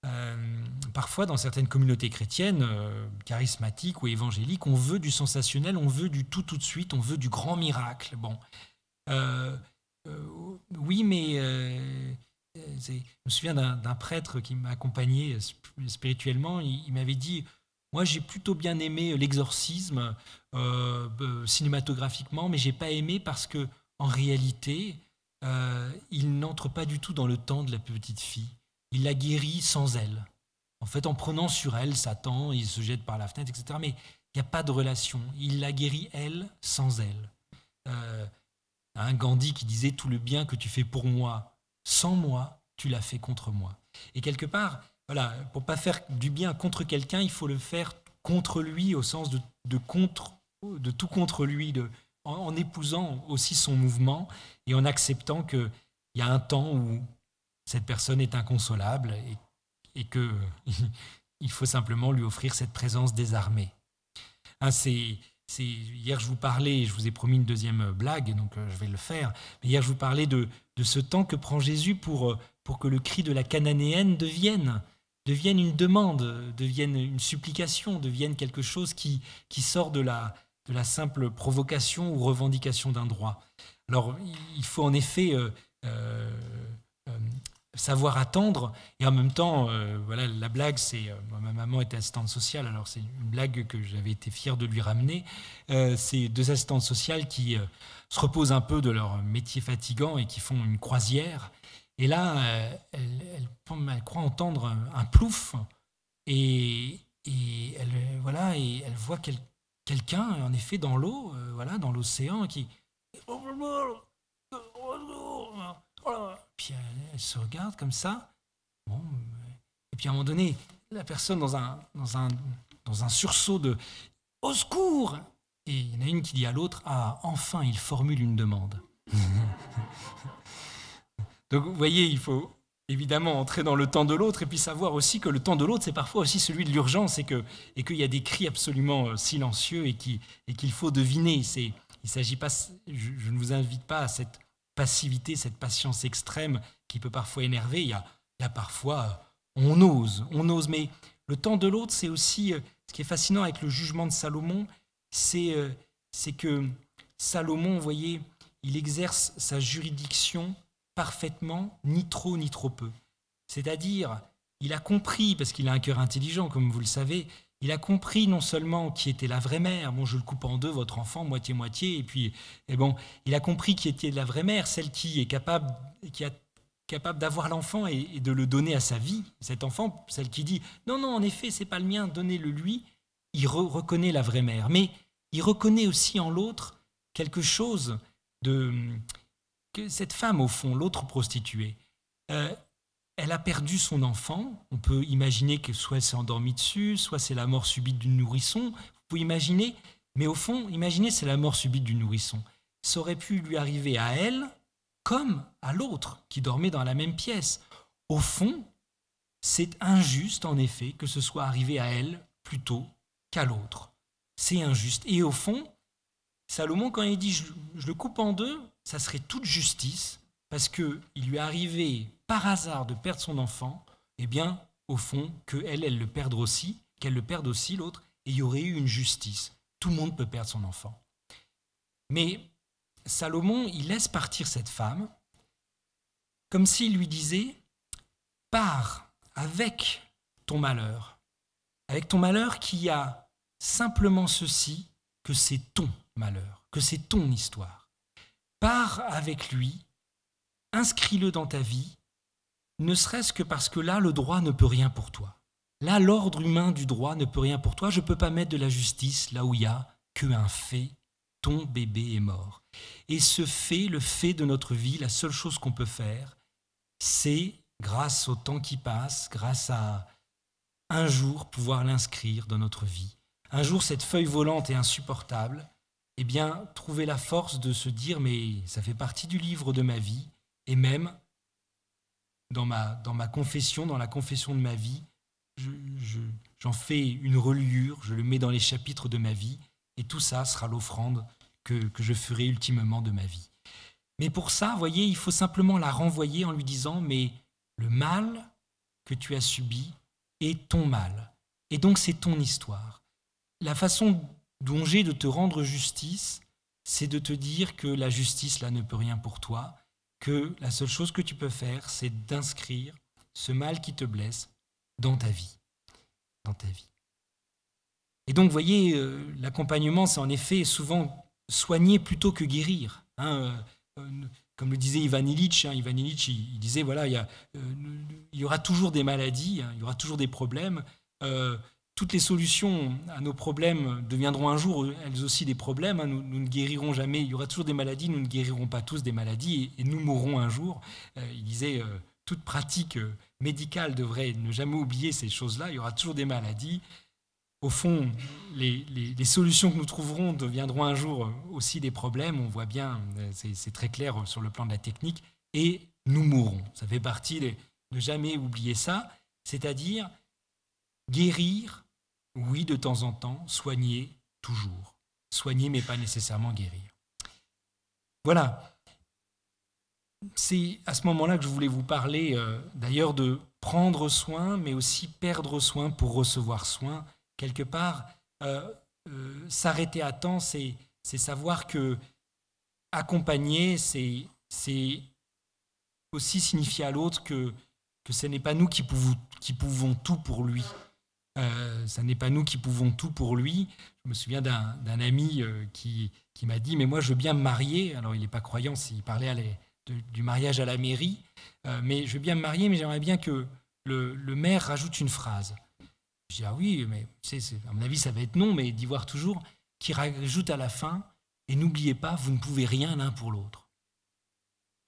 Speaker 3: Euh, parfois, dans certaines communautés chrétiennes, euh, charismatiques ou évangéliques, on veut du sensationnel, on veut du tout tout de suite, on veut du grand miracle. Bon, euh, oui, mais je me souviens d'un prêtre qui m'a accompagné spirituellement. Il, m'avait dit moi, j'ai plutôt bien aimé l'exorcisme cinématographiquement, mais j'ai pas aimé parce que, en réalité, il n'entre pas du tout dans le temps de la petite fille il la guérit sans elle. En fait, en prenant sur elle, Satan, il se jette par la fenêtre, etc. Mais il n'y a pas de relation. Il la guérit, elle, sans elle. Euh, un Gandhi qui disait Tout le bien que tu fais pour moi, sans moi, tu l'as fait contre moi. Et quelque part, voilà, pour pas faire du bien contre quelqu'un, il faut le faire contre lui, au sens de, contre, de tout contre lui, de, en, en épousant aussi son mouvement et en acceptant qu'il y a un temps où cette personne est inconsolable et, et que il faut simplement lui offrir cette présence désarmée. Ah, c'est, hier, je vous parlais, je vous ai promis une deuxième blague, donc euh, je vais le faire. Mais hier, je vous parlais de, ce temps que prend Jésus euh, pour, que le cri de la cananéenne devienne, devienne une demande, devienne une supplication, devienne quelque chose qui, sort de la, de la simple provocation ou revendication d'un droit. Alors, il faut en effet euh, savoir attendre. Et en même temps, euh, voilà, la blague, c'est euh, ma maman était assistante sociale, alors c'est une blague que j'avais été fier de lui ramener. Euh, c'est deux assistantes sociales qui euh, se reposent un peu de leur métier fatigant et qui font une croisière. Et là, elle, croit entendre un plouf et, elle voilà et elle voit quelqu'un en effet dans l'eau, voilà, dans l'océan qui puis elle, se regarde comme ça. et puis à un moment donné, la personne dans un, un, dans un sursaut de ⁇ Au secours !⁇ Et il y en a une qui dit à l'autre ⁇ Ah, enfin, il formule une demande ⁇ Donc vous voyez, il faut évidemment entrer dans le temps de l'autre et puis savoir aussi que le temps de l'autre, c'est parfois aussi celui de l'urgence et qu'il et qu'il y a des cris absolument euh, silencieux et qu'il qu'il faut deviner. Il s'agit pas, je ne vous invite pas à cette passivité, cette patience extrême qui peut parfois énerver. Il y a, il y a parfois, euh, on ose, on ose. Mais le temps de l'autre, c'est aussi euh, ce qui est fascinant avec le jugement de Salomon, euh, c'est que Salomon, vous voyez, il exerce sa juridiction parfaitement, ni trop ni trop peu. C'est-à-dire, il a compris, parce qu'il a un cœur intelligent, comme vous le savez, il a compris non seulement qui était la vraie mère, bon je le coupe en deux, votre enfant, moitié-moitié, et puis bon, il a compris qui était la vraie mère, celle qui est capable, qui a capable d'avoir l'enfant et, de le donner à sa vie. Cet enfant, celle qui dit non, non, en effet, c'est pas le mien, donnez-le lui, il reconnaît la vraie mère. Mais il reconnaît aussi en l'autre quelque chose de que cette femme au fond, l'autre prostituée. Euh, elle a perdu son enfant. On peut imaginer que soit elle s'est endormie dessus, soit c'est la mort subite du nourrisson. Vous pouvez imaginer, mais au fond, imaginez c'est la mort subite du nourrisson. Ça aurait pu lui arriver à elle comme à l'autre qui dormait dans la même pièce. Au fond, c'est injuste en effet que ce soit arrivé à elle plutôt qu'à l'autre. C'est injuste. Et au fond, Salomon, quand il dit je, je le coupe en deux, ça serait toute justice parce qu'il lui est arrivé par hasard de perdre son enfant, eh bien, au fond, qu'elle, elle le perde aussi, qu'elle le perde aussi l'autre, et il y aurait eu une justice. Tout le monde peut perdre son enfant. Mais Salomon, il laisse partir cette femme, comme s'il lui disait, pars avec ton malheur, avec ton malheur qui a simplement ceci, que c'est ton malheur, que c'est ton histoire. Pars avec lui inscris-le dans ta vie, ne serait-ce que parce que là, le droit ne peut rien pour toi. Là, l'ordre humain du droit ne peut rien pour toi. Je ne peux pas mettre de la justice là où il y a que un fait. Ton bébé est mort. Et ce fait, le fait de notre vie, la seule chose qu'on peut faire, c'est, grâce au temps qui passe, grâce à un jour, pouvoir l'inscrire dans notre vie. Un jour, cette feuille volante est insupportable. Eh bien, trouver la force de se dire, mais ça fait partie du livre de ma vie, et même, dans ma, dans ma confession, dans la confession de ma vie, j'en fais une reliure, je le mets dans les chapitres de ma vie, et tout ça sera l'offrande que, je ferai ultimement de ma vie. Mais pour ça, voyez, il faut simplement la renvoyer en lui disant, mais le mal que tu as subi est ton mal, et donc c'est ton histoire. La façon dont j'ai de te rendre justice, c'est de te dire que la justice là ne peut rien pour toi, que la seule chose que tu peux faire, c'est d'inscrire ce mal qui te blesse dans ta vie. Dans ta vie. Et donc, voyez, euh, l'accompagnement, c'est en effet souvent soigner plutôt que guérir. Hein, euh, euh, comme le disait Ivan Illich, hein. il, disait voilà, il y, aura toujours des maladies, hein, il y aura toujours des problèmes toutes les solutions à nos problèmes deviendront un jour elles aussi des problèmes. Hein. Nous, ne guérirons jamais, il y aura toujours des maladies, nous ne guérirons pas tous des maladies et, nous mourrons un jour. Euh, il disait, euh, toute pratique euh, médicale devrait ne jamais oublier ces choses-là, il y aura toujours des maladies. Au fond, les, les, solutions que nous trouverons deviendront un jour aussi des problèmes, on voit bien, c'est très clair sur le plan de la technique, et nous mourrons. Ça fait partie de ne jamais oublier ça, c'est-à-dire guérir oui, de temps en temps, soigner toujours. Soigner mais pas nécessairement guérir. Voilà. C'est à ce moment-là que je voulais vous parler euh, d'ailleurs de prendre soin, mais aussi perdre soin pour recevoir soin. Quelque part, euh, euh, s'arrêter à temps, c'est savoir que accompagner, c'est aussi signifier à l'autre que, ce n'est pas nous qui qui pouvons tout pour lui, euh, ça n'est pas nous qui pouvons tout pour lui. Je me souviens d'un ami euh, qui, m'a dit, mais moi je veux bien me marier. Alors il n'est pas croyant s'il parlait du mariage à la mairie, euh, mais je veux bien me marier, mais j'aimerais bien que le, maire rajoute une phrase. Je dis, ah oui, mais à mon avis ça va être non, mais d'y voir toujours, qui rajoute à la fin, et n'oubliez pas, vous ne pouvez rien l'un pour l'autre.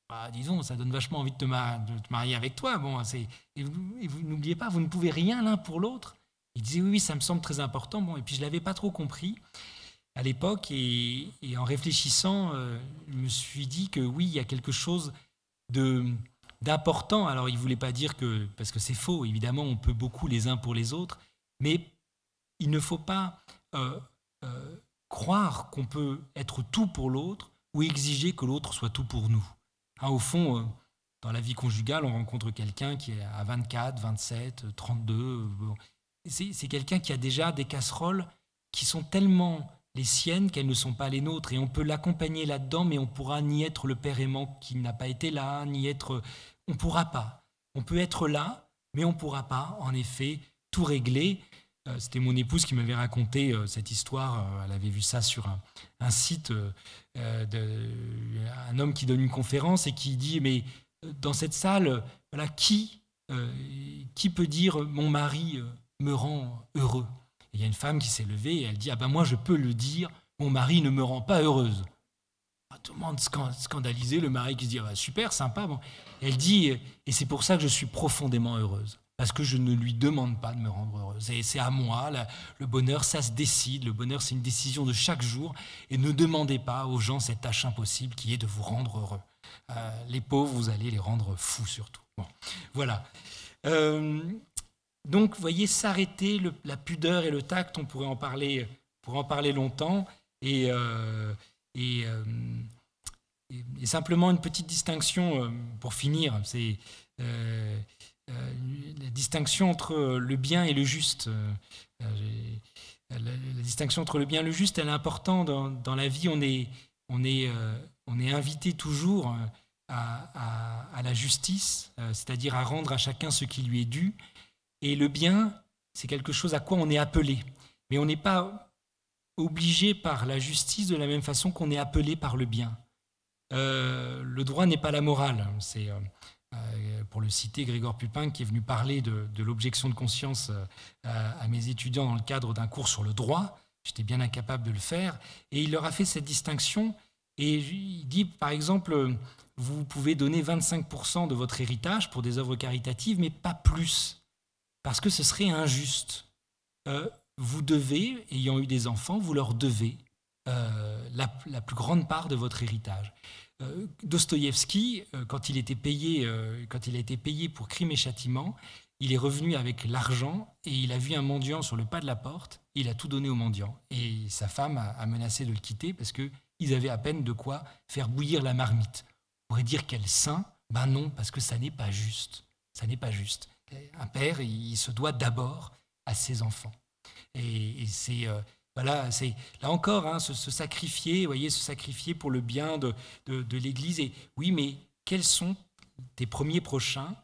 Speaker 3: Bah, disons, ça donne vachement envie de te, marier, avec toi. Bon, et vous n'oubliez pas, vous ne pouvez rien l'un pour l'autre. Il disait oui, ça me semble très important. Bon, et puis je l'avais pas trop compris à l'époque et, en réfléchissant, euh, je me suis dit que oui, il y a quelque chose de d'important. Alors il voulait pas dire que parce que c'est faux. Évidemment, on peut beaucoup les uns pour les autres, mais il ne faut pas euh, euh, croire qu'on peut être tout pour l'autre ou exiger que l'autre soit tout pour nous. Ah, au fond dans la vie conjugale, on rencontre quelqu'un qui est à 24, 27, 32 c'est quelqu'un qui a déjà des casseroles qui sont tellement les siennes qu'elles ne sont pas les nôtres. Et on peut l'accompagner là-dedans, mais on pourra ni être le père aimant qui n'a pas été là, ni être... On pourra pas. On peut être là, mais on pourra pas, en effet, tout régler. Euh, c'était mon épouse qui m'avait raconté euh, cette histoire. Euh, elle avait vu ça sur un, site un homme qui donne une conférence et qui dit, mais dans cette salle, voilà, qui, qui peut dire mon mari me rend heureux. il y a une femme qui s'est levée et elle dit Ah ben moi je peux le dire, mon mari ne me rend pas heureuse. Ah, tout le monde scandalisé, le mari qui se dit ah ben Super, sympa. elle dit Et c'est pour ça que je suis profondément heureuse parce que je ne lui demande pas de me rendre heureuse. Et c'est à moi, le bonheur, ça se décide, le bonheur, c'est une décision de chaque jour, et ne demandez pas aux gens cette tâche impossible qui est de vous rendre heureux. Euh, les pauvres, vous allez les rendre fous surtout. Voilà. Euh, donc, vous voyez, s'arrêter, la pudeur et le tact, on pourrait en parler, pour en parler longtemps. Et, euh, euh, simplement une petite distinction euh, pour finir, c'est la distinction entre le bien et le juste. La, distinction entre le bien et le juste, elle est importante dans, la vie. On est, invité toujours à la justice, c'est-à-dire à rendre à chacun ce qui lui est dû. Et le bien, c'est quelque chose à quoi on est appelé. Mais on n'est pas obligé par la justice de la même façon qu'on est appelé par le bien. Euh, le droit n'est pas la morale. C'est, euh, euh, pour le citer, Grégoire Pupin qui est venu parler de, l'objection de conscience à mes étudiants dans le cadre d'un cours sur le droit. J'étais bien incapable de le faire. Et il leur a fait cette distinction. Et il dit, par exemple, vous pouvez donner 25% de votre héritage pour des œuvres caritatives, mais pas plus parce que ce serait injuste. Euh, vous devez, ayant eu des enfants, vous leur devez euh, la, plus grande part de votre héritage. Euh, Dostoïevski, euh, quand il était payé, quand il a été payé pour crime et châtiment, il est revenu avec l'argent et il a vu un mendiant sur le pas de la porte. il a tout donné au mendiant et sa femme a, menacé de le quitter parce que ils avaient à peine de quoi faire bouillir la marmite. On pourrait dire quel saint Ben non, parce que ça n'est pas juste. Ça n'est pas juste un père, il se doit d'abord à ses enfants. Et, c'est euh, voilà, c'est là encore hein, se, sacrifier, voyez, se sacrifier pour le bien de, l'Église. Et oui, mais quels sont tes premiers prochains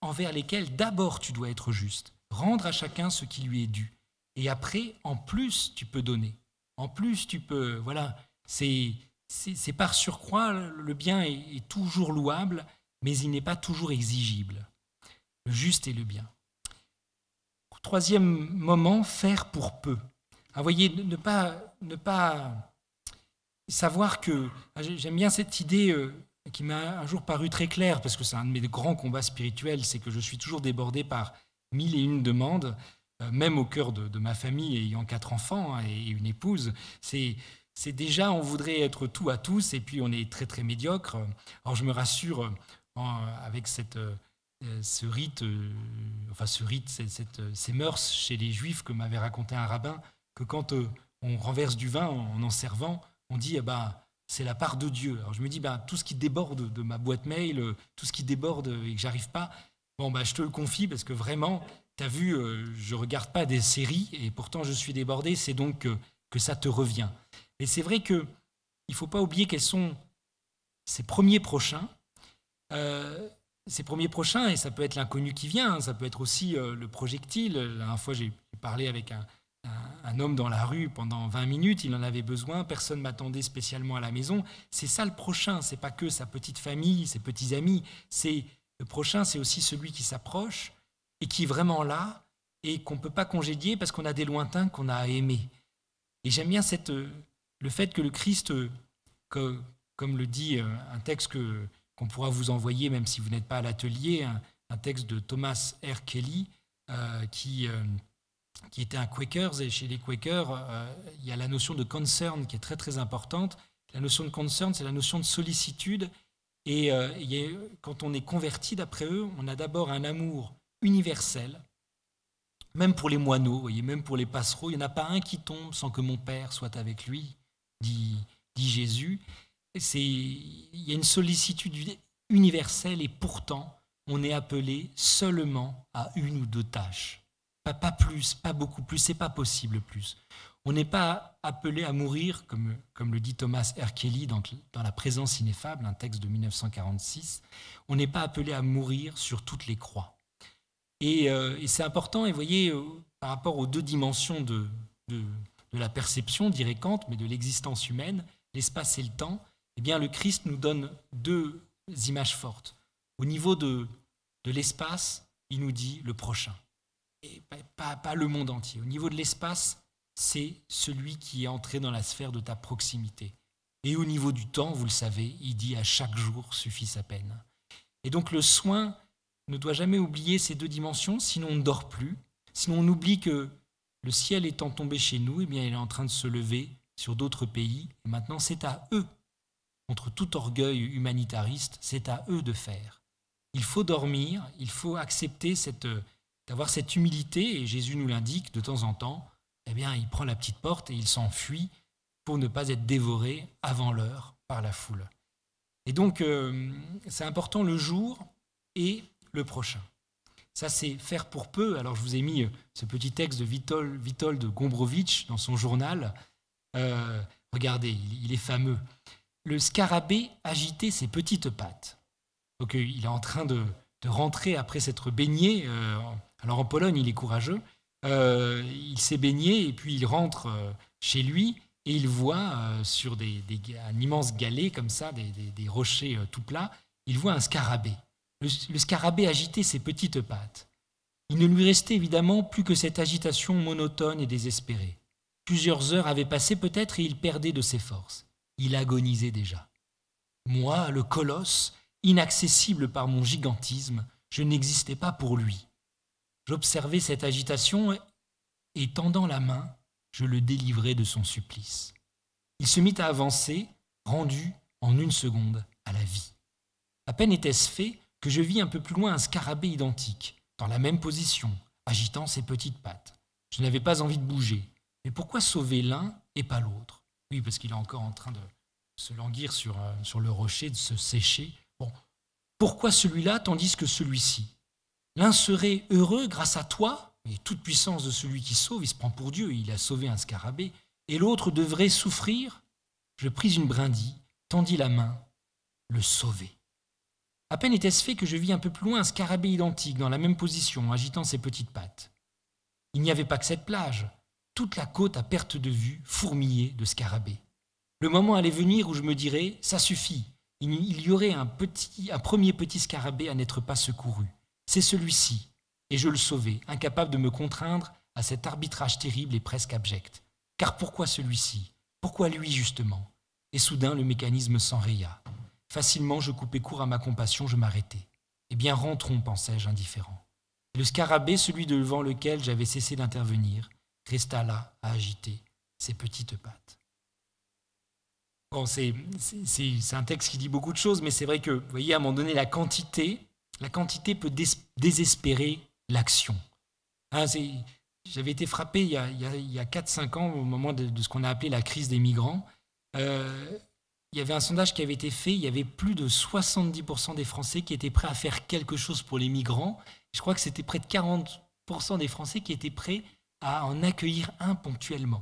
Speaker 3: envers lesquels d'abord tu dois être juste, rendre à chacun ce qui lui est dû, et après, en plus, tu peux donner. En plus, tu peux, voilà, c'est par surcroît le bien est toujours louable, mais il n'est pas toujours exigible le juste et le bien. Troisième moment, faire pour peu. Ah, voyez, ne pas, ne pas savoir que. Ah, j'aime bien cette idée euh, qui m'a un jour paru très claire, parce que c'est un de mes grands combats spirituels, c'est que je suis toujours débordé par mille et une demandes, euh, même au cœur de, ma famille ayant quatre enfants hein, et une épouse. C'est c'est déjà on voudrait être tout à tous et puis on est très très médiocre. Alors je me rassure euh, avec cette, euh, ce rite, euh, enfin ce rite, cette, euh, ces mœurs chez les juifs que m'avait raconté un rabbin, que quand on renverse du vin en en servant, on dit ah bah, c'est la part de Dieu. Alors je me dis ben, tout ce qui déborde de ma boîte mail, tout ce qui déborde et que j'arrive pas, bon ben, je te le confie parce que vraiment, tu as vu, je regarde pas des séries et pourtant je suis débordé, c'est donc que, ça te revient. mais c'est vrai que il faut pas oublier quels sont ces premiers prochains ces premiers prochains, et ça peut être l'inconnu qui vient, hein, ça peut être aussi euh, le projectile. La dernière fois, j'ai parlé avec un, homme dans la rue pendant 20 minutes, il en avait besoin, personne m'attendait spécialement à la maison. C'est ça le prochain, c'est pas que sa petite famille, ses petits amis, c'est le prochain, c'est aussi celui qui s'approche et qui est vraiment là et qu'on ne peut pas congédier parce qu'on a des lointains qu'on a aimés. Et j'aime bien cette, euh, le fait que le Christ, euh, comme le dit un texte que qu'on pourra vous envoyer, même si vous n'êtes pas à l'atelier, un, texte de Thomas R. Kelly, euh, qui, euh, qui était un quaker. Et chez les Quakers, euh, il y a la notion de concern qui est très très importante. La notion de concern, c'est la notion de sollicitude. Et quand on est converti, d'après eux, on a d'abord un amour universel, même pour les moineaux, voyez, même pour les passereaux. Il n'y en a pas un qui tombe sans que mon Père soit avec lui, dit, dit Jésus il y a une sollicitude universelle et pourtant, on est appelé seulement à une ou deux tâches. Pas, plus, pas beaucoup plus, c'est pas possible plus. On n'est pas appelé à mourir, comme, comme le dit Thomas Erkeli dans, dans La présence ineffable, un texte de 1946, on n'est pas appelé à mourir sur toutes les croix. Et, euh, c'est important, et voyez, euh, par rapport aux deux dimensions de, de, de la perception, dirait Kant, mais de l'existence humaine, l'espace et le temps, eh bien, le Christ nous donne deux images fortes. Au niveau de, de l'espace, il nous dit le prochain, et pas, pas, le monde entier. Au niveau de l'espace, c'est celui qui est entré dans la sphère de ta proximité. Et au niveau du temps, vous le savez, il dit à chaque jour suffit sa peine. Et donc le soin ne doit jamais oublier ces deux dimensions, sinon on ne dort plus, sinon on oublie que le ciel étant tombé chez nous, eh bien il est en train de se lever sur d'autres pays, maintenant c'est à eux contre tout orgueil humanitariste, c'est à eux de faire. Il faut dormir, il faut accepter euh, d'avoir cette humilité, et Jésus nous l'indique de temps en temps, eh bien, il prend la petite porte et il s'enfuit pour ne pas être dévoré avant l'heure par la foule. Et donc, euh, c'est important le jour et le prochain. Ça, c'est faire pour peu. Alors, je vous ai mis euh, ce petit texte de Vitold de Gombrowicz dans son journal. regardez, il est fameux le scarabée agitait ses petites pattes. Donc euh, il est en train de, rentrer après s'être baigné. Euh, alors en Pologne, il est courageux. Euh, il s'est baigné et puis il rentre chez lui et il voit sur un immense galet comme ça, des, rochers tout plats, il voit un scarabée. le scarabée agitait ses petites pattes. Il ne lui restait évidemment plus que cette agitation monotone et désespérée. Plusieurs heures avaient passé peut-être et il perdait de ses forces il agonisait déjà. Moi, le colosse, inaccessible par mon gigantisme, je n'existais pas pour lui. J'observais cette agitation et, tendant la main, je le délivrai de son supplice. Il se mit à avancer, rendu en une seconde à la vie. À peine était-ce fait que je vis un peu plus loin un scarabée identique, dans la même position, agitant ses petites pattes. Je n'avais pas envie de bouger, mais pourquoi sauver l'un et pas l'autre oui, parce qu'il est encore en train de se languir euh, sur, le rocher, de se sécher. Bon, pourquoi celui-là tandis que celui-ci L'un serait heureux grâce à toi, et toute puissance de celui qui sauve, il se prend pour Dieu, il a sauvé un scarabée, et l'autre devrait souffrir. Je pris une brindille, tendis la main, le sauver. À peine était-ce fait que je vis un peu plus loin un scarabée identique, dans la même position, agitant ses petites pattes. Il n'y avait pas que cette plage toute la côte à perte de vue, fourmillée de scarabées. Le moment allait venir où je me dirais Ça suffit, il y aurait un, petit, un premier petit scarabée à n'être pas secouru. C'est celui-ci. Et je le sauvais, incapable de me contraindre à cet arbitrage terrible et presque abject. Car pourquoi celui-ci Pourquoi lui justement Et soudain, le mécanisme s'enraya. Facilement, je coupais court à ma compassion, je m'arrêtais. Eh bien, rentrons, pensais-je indifférent. Le scarabée, celui devant lequel j'avais cessé d'intervenir, resta là à agiter ses petites pattes. Bon, c'est un texte qui dit beaucoup de choses, mais c'est vrai que, voyez, à un moment donné, la quantité, la quantité peut désespérer l'action. Hein, j'avais été frappé il y a, a, 4-5 ans, au moment de, ce qu'on a appelé la crise des migrants. Euh, il y avait un sondage qui avait été fait, il y avait plus de 70% des Français qui étaient prêts à faire quelque chose pour les migrants. Je crois que c'était près de 40% des Français qui étaient prêts à en accueillir un ponctuellement.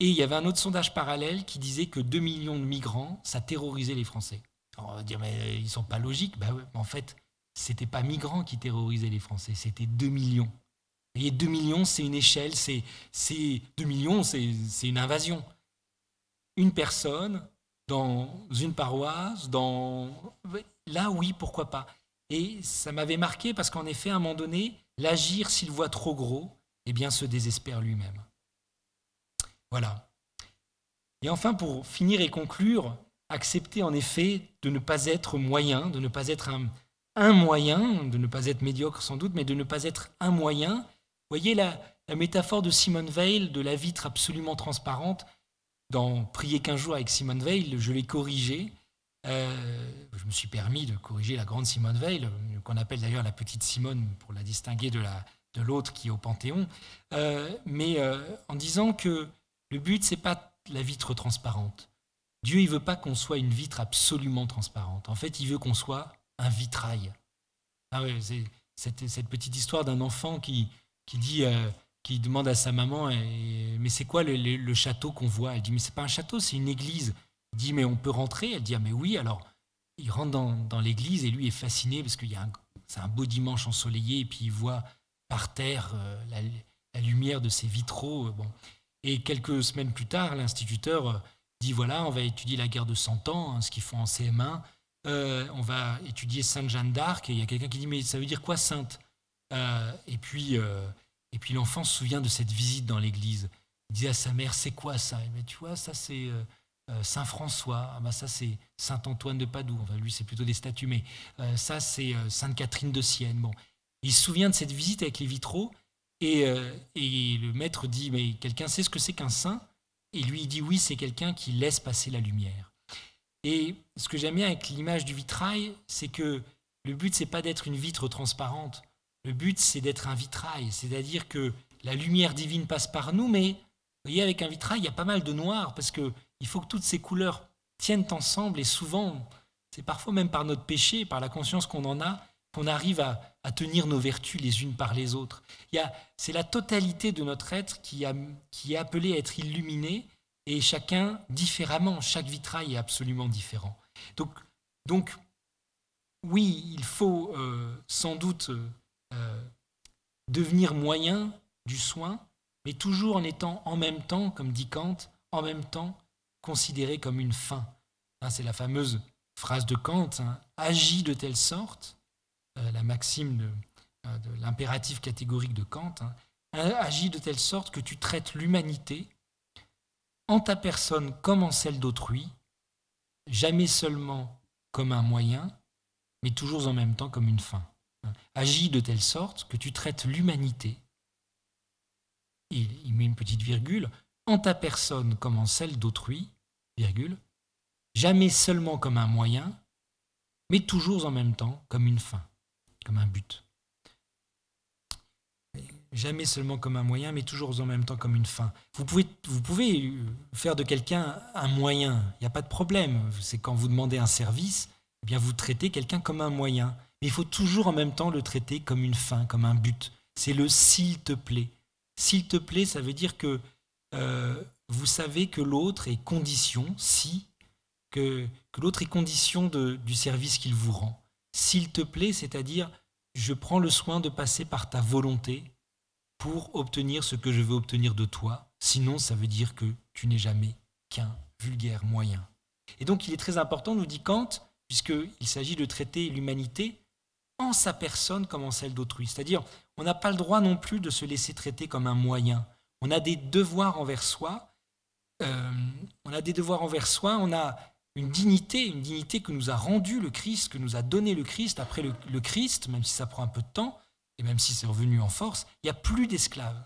Speaker 3: Et il y avait un autre sondage parallèle qui disait que 2 millions de migrants, ça terrorisait les Français. on va dire, mais ils ne sont pas logiques. Bah en fait, ce n'était pas migrants qui terrorisaient les Français, c'était 2 millions. Vous voyez, 2 millions, c'est une échelle, c'est 2 millions, c'est une invasion. Une personne dans une paroisse, dans... Là, oui, pourquoi pas. Et ça m'avait marqué parce qu'en effet, à un moment donné, l'agir s'il voit trop gros, et eh bien, se désespère lui-même. Voilà. Et enfin, pour finir et conclure, accepter en effet de ne pas être moyen, de ne pas être un, moyen, de ne pas être médiocre sans doute, mais de ne pas être un moyen. Voyez la, la métaphore de Simone Veil, de la vitre absolument transparente, dans Prier qu'un jour avec Simone Veil, je l'ai corrigée. Euh, je me suis permis de corriger la grande Simone Veil, euh, qu'on appelle d'ailleurs la petite Simone pour la distinguer de la, de l'autre qui est au Panthéon, euh, mais euh, en disant que le but, c'est pas la vitre transparente. Dieu, il veut pas qu'on soit une vitre absolument transparente. En fait, il veut qu'on soit un vitrail. Ah oui, c'est cette, petite histoire d'un enfant qui, qui dit, euh, qui demande à sa maman, mais c'est quoi le, château qu'on voit Elle dit, mais c'est pas un château, c'est une église. Il dit, mais on peut rentrer Elle dit, ah, mais oui, alors il rentre dans, l'église et lui est fasciné parce qu'il y a c'est un beau dimanche ensoleillé et puis il voit par terre euh, la, lumière de ses vitraux. Euh, bon. Et quelques semaines plus tard, l'instituteur euh, dit voilà, on va étudier la guerre de Cent ans, hein, ce qu'ils font en CM1. on va étudier Sainte Jeanne d'Arc. Et il y a quelqu'un qui dit mais ça veut dire quoi sainte Et puis et puis l'enfant se souvient de cette visite dans l'église. Il dit à sa mère c'est quoi ça Mais tu vois ça c'est Saint François, ah, bah, ça c'est Saint Antoine de Padoue, enfin lui c'est plutôt des statues, mais ça c'est Sainte Catherine de Sienne. Bon. Il se souvient de cette visite avec les vitraux euh, et, le maître dit Mais quelqu'un sait ce que c'est qu'un saint Et lui, il dit Oui, c'est quelqu'un qui laisse passer la lumière. Et ce que j'aime bien avec l'image du vitrail, c'est que le but, c'est pas d'être une vitre transparente. Le but, c'est d'être un vitrail, c'est-à-dire que la lumière divine passe par nous, mais voyez, avec un vitrail, il y a pas mal de noir, parce que il faut que toutes ces couleurs tiennent ensemble, et souvent, c'est parfois même par notre péché, par la conscience qu'on en a, qu'on arrive à, tenir nos vertus les unes par les autres. C'est la totalité de notre être qui, est appelée à être illuminée, et chacun différemment, chaque vitrail est absolument différent. Donc, oui, il faut euh, sans doute euh, euh, devenir moyen du soin, mais toujours en étant en même temps, comme dit Kant, en même temps considéré comme une fin. Hein, c'est la fameuse phrase de Kant, hein, agis de telle sorte euh, la maxime euh, de, l'impératif catégorique de Kant, agis hein, euh, agit de telle sorte que tu traites l'humanité en ta personne comme en celle d'autrui, jamais seulement comme un moyen, mais toujours en même temps comme une fin. Agis de telle sorte que tu traites l'humanité, il, il, met une petite virgule, en ta personne comme en celle d'autrui, virgule, jamais seulement comme un moyen, mais toujours en même temps comme une fin un but. Jamais seulement comme un moyen, mais toujours en même temps comme une fin. Vous pouvez, vous pouvez faire de quelqu'un un moyen, il n'y a pas de problème. C'est quand vous demandez un service, eh bien vous traitez quelqu'un comme un moyen. Mais il faut toujours en même temps le traiter comme une fin, comme un but. C'est le s'il te plaît. S'il te plaît, ça veut dire que euh, vous savez que l'autre est condition, si, que, que l'autre est condition du service qu'il vous rend s'il te plaît, c'est-à-dire je prends le soin de passer par ta volonté pour obtenir ce que je veux obtenir de toi, sinon ça veut dire que tu n'es jamais qu'un vulgaire moyen. Et donc il est très important, nous dit Kant, puisqu'il s'agit de traiter l'humanité en sa personne comme en celle d'autrui. C'est-à-dire, on n'a pas le droit non plus de se laisser traiter comme un moyen. On a des devoirs envers soi, euh, on a des devoirs envers soi, on a une dignité, une dignité que nous a rendu le Christ, que nous a donné le Christ. Après le, Christ, même si ça prend un peu de temps, et même si c'est revenu en force, il n'y a plus d'esclaves.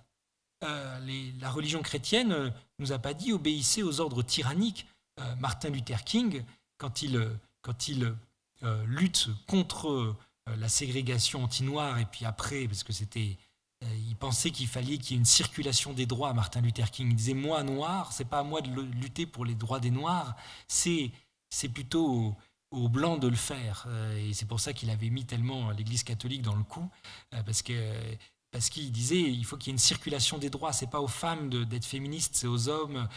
Speaker 3: Euh, la religion chrétienne euh, nous a pas dit obéissez aux ordres tyranniques. Euh, Martin Luther King, quand il, quand il lutte contre la ségrégation anti-noire, et puis après, parce que c'était euh, il pensait qu'il fallait qu'il y ait une circulation des droits Martin Luther King. Il disait moi noir, c'est pas à moi de lutter pour les droits des noirs, c'est c'est plutôt aux, blancs de le faire. Euh, et c'est pour ça qu'il avait mis tellement l'Église catholique dans le coup, euh, parce que parce qu'il disait il faut qu'il y ait une circulation des droits. C'est pas aux femmes d'être féministes, c'est aux hommes.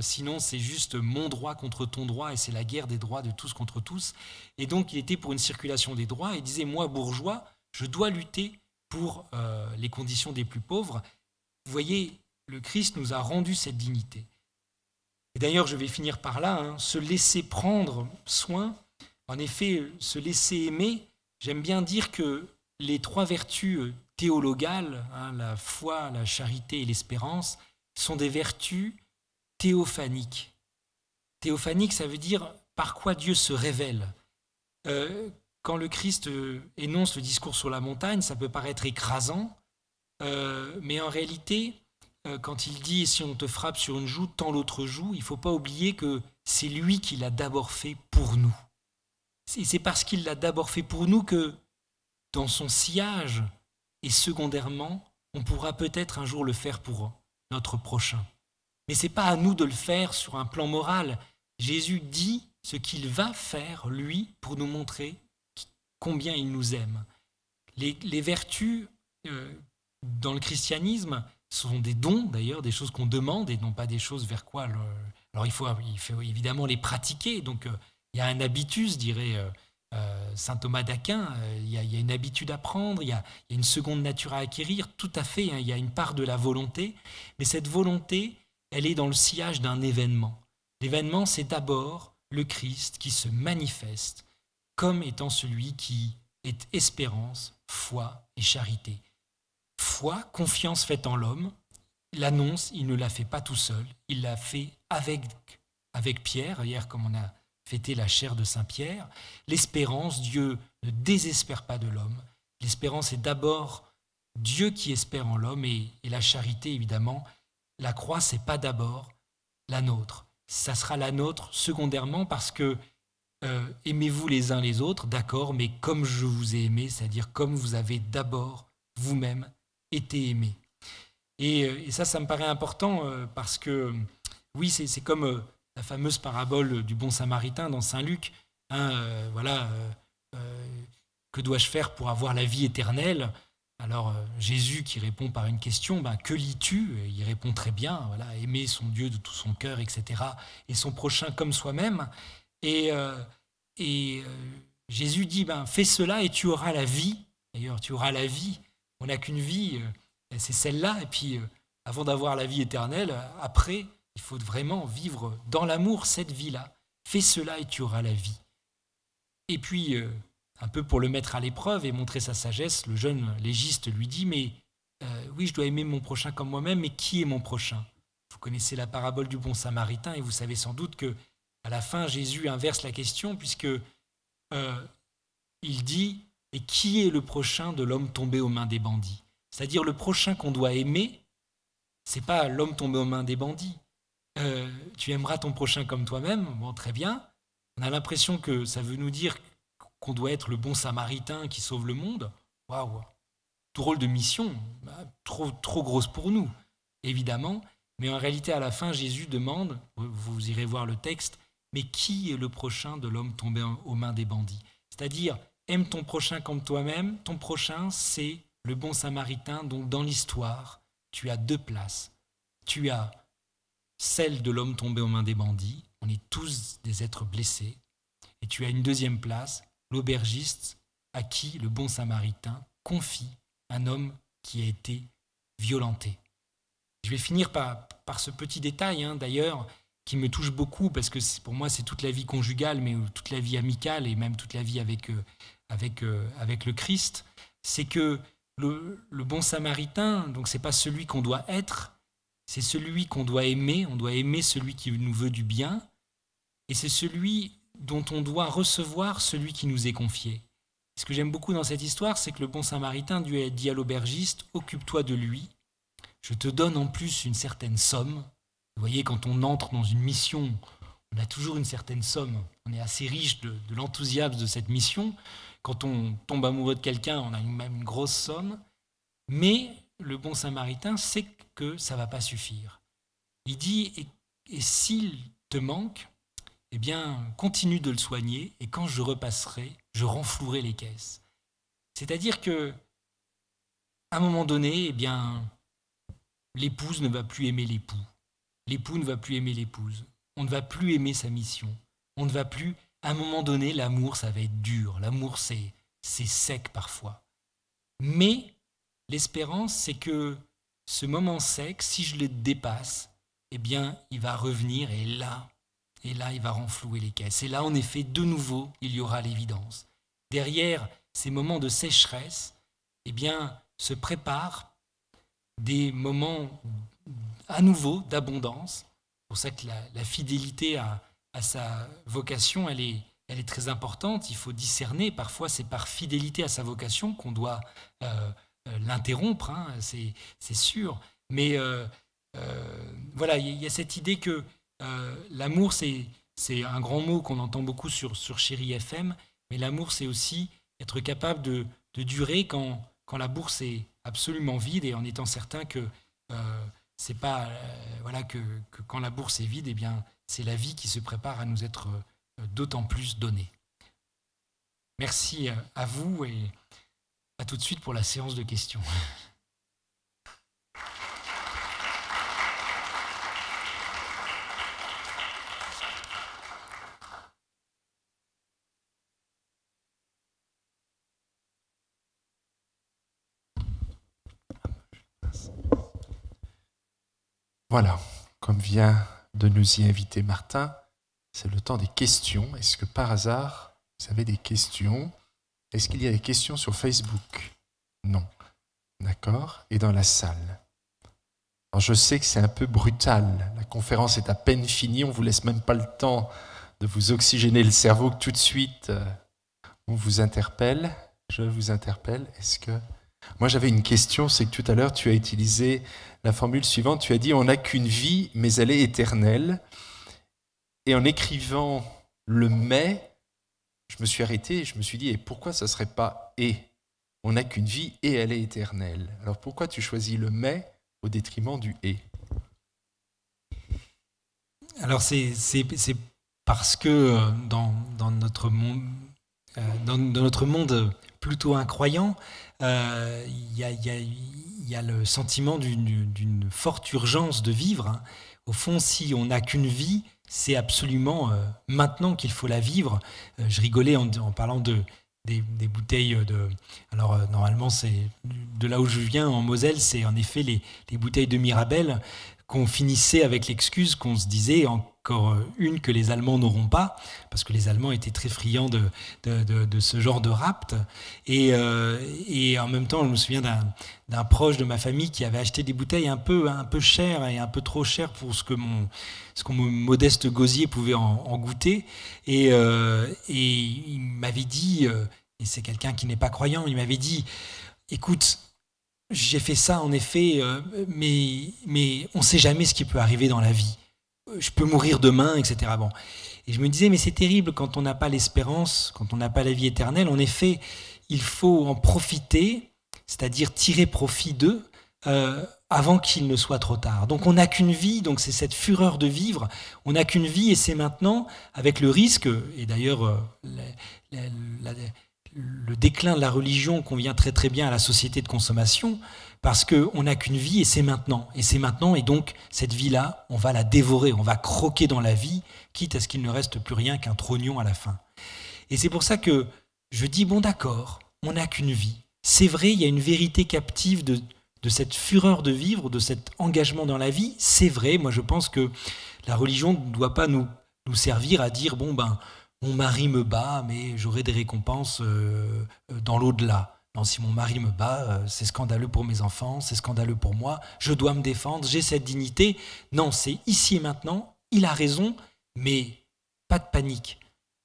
Speaker 3: sinon, c'est juste mon droit contre ton droit et c'est la guerre des droits de tous contre tous. Et donc, il était pour une circulation des droits et disait moi bourgeois, je dois lutter pour euh, les conditions des plus pauvres. Vous voyez, le Christ nous a rendu cette dignité. Et d'ailleurs, je vais finir par là, hein. se laisser prendre soin, en effet, euh, se laisser aimer, j'aime bien dire que les trois vertus euh, théologales, hein, la foi, la charité et l'espérance, sont des vertus théophaniques. Théophanique, ça veut dire par quoi Dieu se révèle quand le Christ euh, énonce le discours sur la montagne, ça peut paraître écrasant, euh, mais en réalité, euh, quand il dit si on te frappe sur une joue, tant l'autre joue, il ne faut pas oublier que c'est lui qui l'a d'abord fait pour nous. Et c'est parce qu'il l'a d'abord fait pour nous que, dans son sillage, et secondairement, on pourra peut-être un jour le faire pour notre prochain. Mais ce n'est pas à nous de le faire sur un plan moral. Jésus dit ce qu'il va faire, lui, pour nous montrer combien il nous aime. Les, vertus euh, dans le christianisme sont des dons, d'ailleurs, des choses qu'on demande et non pas des choses vers quoi. Alors il faut, il faut évidemment les pratiquer. Donc euh, il y a un habitus, dirait euh, saint Thomas d'Aquin. Il y, a, une habitude à prendre, il y, a, une seconde nature à acquérir. Tout à fait, hein, il y a une part de la volonté. Mais cette volonté, elle est dans le sillage d'un événement. L'événement, c'est d'abord le Christ qui se manifeste comme étant celui qui est espérance, foi et charité. Foi, confiance faite en l'homme, l'annonce, il ne la fait pas tout seul, il la fait avec, avec Pierre, hier comme on a fêté la chair de Saint Pierre. L'espérance, Dieu ne désespère pas de l'homme. L'espérance est d'abord Dieu qui espère en l'homme et, et, la charité, évidemment. La croix, c'est pas d'abord la nôtre. Ça sera la nôtre secondairement parce que euh, aimez-vous les uns les autres, d'accord, mais comme je vous ai aimé, c'est-à-dire comme vous avez d'abord vous-même été aimé. Et, euh, ça, ça me paraît important euh, parce que, oui, c'est comme la fameuse parabole du bon samaritain dans Saint Luc. Hein, voilà, que dois-je faire pour avoir la vie éternelle Alors Jésus qui répond par une question, ben, que lis-tu Il répond très bien, voilà, aimer son Dieu de tout son cœur, etc. Et son prochain comme soi-même. Et, euh, euh, Jésus dit, ben, fais cela et tu auras la vie. D'ailleurs, tu auras la vie. On n'a qu'une vie, euh, c'est celle-là. Et puis, avant d'avoir la vie éternelle, après, il faut vraiment vivre dans l'amour cette vie-là. Fais cela et tu auras la vie. Et puis, un peu pour le mettre à l'épreuve et montrer sa sagesse, le jeune légiste lui dit, mais oui, je dois aimer mon prochain comme moi-même, mais qui est mon prochain Vous connaissez la parabole du bon samaritain et vous savez sans doute que à la fin, Jésus inverse la question puisque euh, il dit et qui est le prochain de l'homme tombé aux mains des bandits C'est-à-dire le prochain qu'on doit aimer, c'est pas l'homme tombé aux mains des bandits. Euh, tu aimeras ton prochain comme toi-même, bon très bien. On a l'impression que ça veut nous dire qu'on doit être le bon samaritain qui sauve le monde. Waouh drôle de mission, bah, trop, trop grosse pour nous, évidemment. Mais en réalité, à la fin, Jésus demande, vous irez voir le texte, mais qui est le prochain de l'homme tombé aux mains des bandits C'est-à-dire, aime ton prochain comme toi-même, ton prochain, c'est le bon samaritain, donc dans l'histoire, tu as deux places. Tu as celle de l'homme tombé aux mains des bandits, on est tous des êtres blessés, et tu as une deuxième place, l'aubergiste, à qui le bon samaritain confie un homme qui a été violenté. Je vais finir par, ce petit détail, hein, d'ailleurs, qui me touche beaucoup parce que pour moi c'est toute la vie conjugale, mais euh, toute la vie amicale et même toute la vie avec, euh, avec, euh, avec le Christ, c'est que le, bon samaritain, donc c'est pas celui qu'on doit être, c'est celui qu'on doit aimer, on doit aimer celui qui nous veut du bien, et c'est celui dont on doit recevoir celui qui nous est confié. Ce que j'aime beaucoup dans cette histoire, c'est que le bon samaritain dit à l'aubergiste, occupe-toi de lui, je te donne en plus une certaine somme, vous voyez, quand on entre dans une mission, on a toujours une certaine somme. On est assez riche de, l'enthousiasme de cette mission. Quand on tombe amoureux de quelqu'un, on a même une grosse somme. Mais le bon samaritain sait que ça ne va pas suffire. Il dit, et, s'il te manque, eh bien, continue de le soigner, et quand je repasserai, je renflouerai les caisses. C'est-à-dire que, à un moment donné, eh bien, l'épouse ne va plus aimer l'époux. L'époux ne va plus aimer l'épouse. On ne va plus aimer sa mission. On ne va plus. À un moment donné, l'amour, ça va être dur. L'amour, c'est, c'est sec parfois. Mais l'espérance, c'est que ce moment sec, si je le dépasse, eh bien, il va revenir et là, et là, il va renflouer les caisses. Et là, en effet, de nouveau, il y aura l'évidence. Derrière ces moments de sécheresse, eh bien, se préparent des moments à nouveau d'abondance. C'est pour ça que la, fidélité à, sa vocation, elle est, elle est très importante. Il faut discerner. Parfois, c'est par fidélité à sa vocation qu'on doit euh, euh, l'interrompre, hein, c'est sûr. Mais euh, voilà, il y, a cette idée que l'amour, c'est un grand mot qu'on entend beaucoup sur, sur Chéri FM, mais l'amour, c'est aussi être capable de, durer quand, quand, la bourse est absolument vide et en étant certain que c'est pas euh, voilà que, quand la bourse est vide, eh bien c'est la vie qui se prépare à nous être euh, d'autant plus donnée. Merci euh, à vous et à tout de suite pour la séance de questions.
Speaker 2: Voilà, comme vient de nous y inviter Martin, c'est le temps des questions. Est-ce que par hasard, vous avez des questions Est-ce qu'il y a des questions sur Facebook Non. D'accord Et dans la salle je sais que c'est un peu brutal. La conférence est à peine finie. On ne vous laisse même pas le temps de vous oxygéner le cerveau. Tout de suite, euh, on vous interpelle. Je vous interpelle. Est-ce que moi, j'avais une question, c'est que tout à l'heure, tu as utilisé la formule suivante, tu as dit, on n'a qu'une vie, mais elle est éternelle. Et en écrivant le mais, je me suis arrêté et je me suis dit, et pourquoi ça ne serait pas et On n'a qu'une vie et elle est éternelle. Alors pourquoi tu choisis le mais au détriment du et
Speaker 3: Alors c'est parce que euh, dans, notre monde, euh, dans, dans notre monde plutôt incroyant, euh, il y, a, le sentiment d'une forte urgence de vivre. Hein. Au fond, si on n'a qu'une vie, c'est absolument euh, maintenant qu'il faut la vivre. Euh, je rigolais en, parlant de, des, bouteilles de... Alors normalement, c'est de là où je viens, en Moselle, c'est en effet les, les, bouteilles de Mirabelle qu'on finissait avec l'excuse qu'on se disait encore une que les Allemands n'auront pas, parce que les Allemands étaient très friands de, ce genre de rapt. Euh, et, en même temps, je me souviens d'un proche de ma famille qui avait acheté des bouteilles un peu, un peu chères et un peu trop chères pour ce que mon, ce modeste gosier pouvait en, goûter. Et, euh, et il m'avait dit, euh, et c'est quelqu'un qui n'est pas croyant, il m'avait dit, écoute, j'ai fait ça en effet, euh, mais, mais on ne sait jamais ce qui peut arriver dans la vie. Euh, je peux mourir demain, etc. Bon. Et je me disais, mais c'est terrible quand on n'a pas l'espérance, quand on n'a pas la vie éternelle. En effet, il faut en profiter, c'est-à-dire tirer profit d'eux, euh, avant qu'il ne soit trop tard. Donc on n'a qu'une vie, donc c'est cette fureur de vivre, on n'a qu'une vie et c'est maintenant, avec le risque, et d'ailleurs le déclin de la religion convient très très bien à la société de consommation, parce qu'on n'a qu'une vie et c'est maintenant. Et c'est maintenant, et donc cette vie-là, on va la dévorer, on va croquer dans la vie, quitte à ce qu'il ne reste plus rien qu'un trognon à la fin. Et c'est pour ça que je dis, bon d'accord, on n'a qu'une vie. C'est vrai, il y a une vérité captive de, cette fureur de vivre, de cet engagement dans la vie. C'est vrai, moi je pense que la religion ne doit pas nous, nous servir à dire, bon ben, mon mari me bat, mais j'aurai des récompenses euh, euh, dans l'au-delà. Non, si mon mari me bat, euh, c'est scandaleux pour mes enfants, c'est scandaleux pour moi, je dois me défendre, j'ai cette dignité. Non, c'est ici et maintenant, il a raison, mais pas de panique.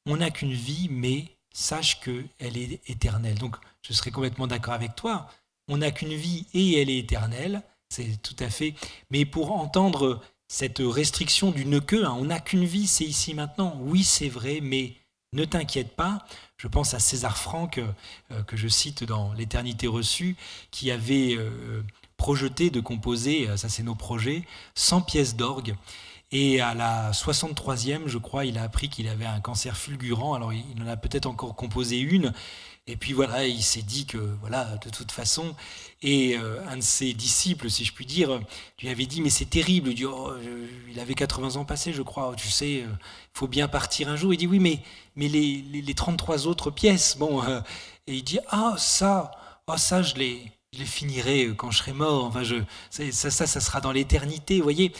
Speaker 3: On n'a qu'une vie, mais sache qu'elle est éternelle. Donc, je serais complètement d'accord avec toi. On n'a qu'une vie et elle est éternelle. C'est tout à fait. Mais pour entendre cette restriction du ne que, hein, on n'a qu'une vie, c'est ici maintenant. Oui, c'est vrai, mais ne t'inquiète pas. Je pense à César Franck, euh, euh, que je cite dans L'éternité reçue, qui avait euh, projeté de composer, ça c'est nos projets, 100 pièces d'orgue. Et à la 63e, je crois, il a appris qu'il avait un cancer fulgurant. Alors il en a peut-être encore composé une, et puis voilà, il s'est dit que, voilà, de toute façon, et euh, un de ses disciples, si je puis dire, lui avait dit, mais c'est terrible, il, oh, il avait 80 ans passés, je crois, tu sais, euh, il faut bien partir un jour. Il dit, oui, mais, mais les, 33 autres pièces, bon, euh, et il dit, ah, ça, ah, ça, je les, les finirai quand je serai mort, enfin, je, ça, ça, ça sera dans l'éternité, vous voyez.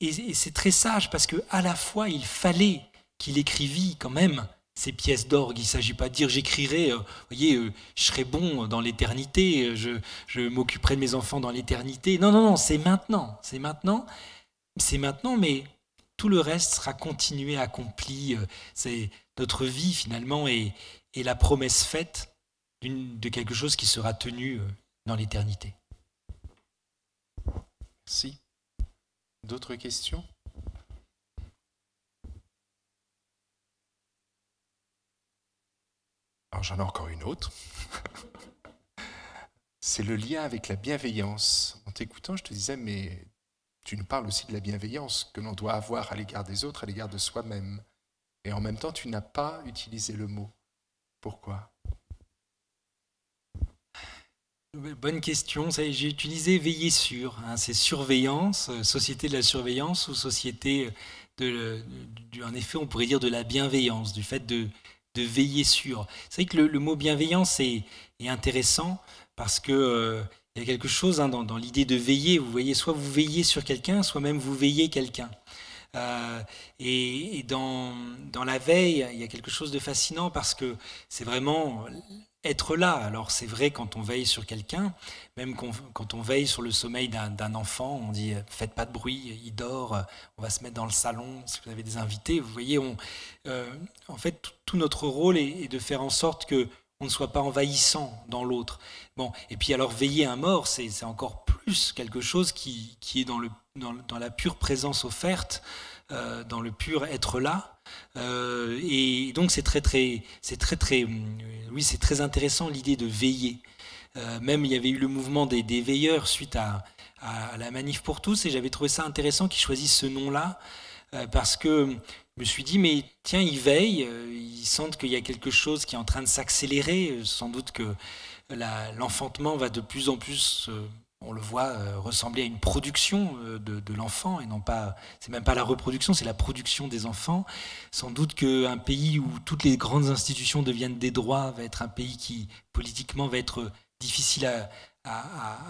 Speaker 3: Et, c'est très sage, parce qu'à la fois, il fallait qu'il écrivit quand même ces pièces d'orgue. Il ne s'agit pas de dire j'écrirai, euh, voyez, euh, je serai bon dans l'éternité, euh, je, m'occuperai de mes enfants dans l'éternité. Non, non, non, c'est maintenant, c'est maintenant, c'est maintenant, mais tout le reste sera continué, accompli. C'est notre vie finalement et, et la promesse faite de quelque chose qui sera tenu dans l'éternité.
Speaker 2: Merci. D'autres questions Alors j'en ai encore une autre. c'est le lien avec la bienveillance. En t'écoutant, je te disais, mais tu nous parles aussi de la bienveillance que l'on doit avoir à l'égard des autres, à l'égard de soi-même. Et en même temps, tu n'as pas utilisé le mot. Pourquoi
Speaker 3: Bonne question. J'ai utilisé veiller sur. Hein. c'est surveillance, euh, société de la surveillance ou société euh, de, euh, En effet, on pourrait dire de la bienveillance, du fait de de veiller sur. C'est vrai que le, mot bienveillance est, intéressant parce que euh, il y a quelque chose hein, dans, l'idée de veiller. Vous voyez, soit vous veillez sur quelqu'un, soit même vous veillez quelqu'un. Euh, et, dans, dans, la veille, il y a quelque chose de fascinant parce que c'est vraiment être là. Alors c'est vrai quand on veille sur quelqu'un, même quand on veille sur le sommeil d'un enfant, on dit faites pas de bruit, il dort, on va se mettre dans le salon, si vous avez des invités, vous voyez, euh, en fait tout notre rôle est, de faire en sorte que on ne soit pas envahissant dans l'autre. Bon, et puis alors veiller un mort, c'est encore plus quelque chose qui est dans le dans, la pure présence offerte, euh, dans le pur être là. Euh, et donc c'est très très, c'est très très, euh, oui c'est très intéressant l'idée de veiller. même il y avait eu le mouvement des, veilleurs suite à, à, la manif pour tous et j'avais trouvé ça intéressant qu'ils choisissent ce nom-là parce que je me suis dit, mais tiens, ils veillent, ils sentent qu'il y a quelque chose qui est en train de s'accélérer, sans doute que l'enfantement va de plus en plus on le voit euh, ressembler à une production euh, de, l'enfant et non pas c'est même pas la reproduction c'est la production des enfants sans doute qu'un pays où toutes les grandes institutions deviennent des droits va être un pays qui politiquement va être difficile à,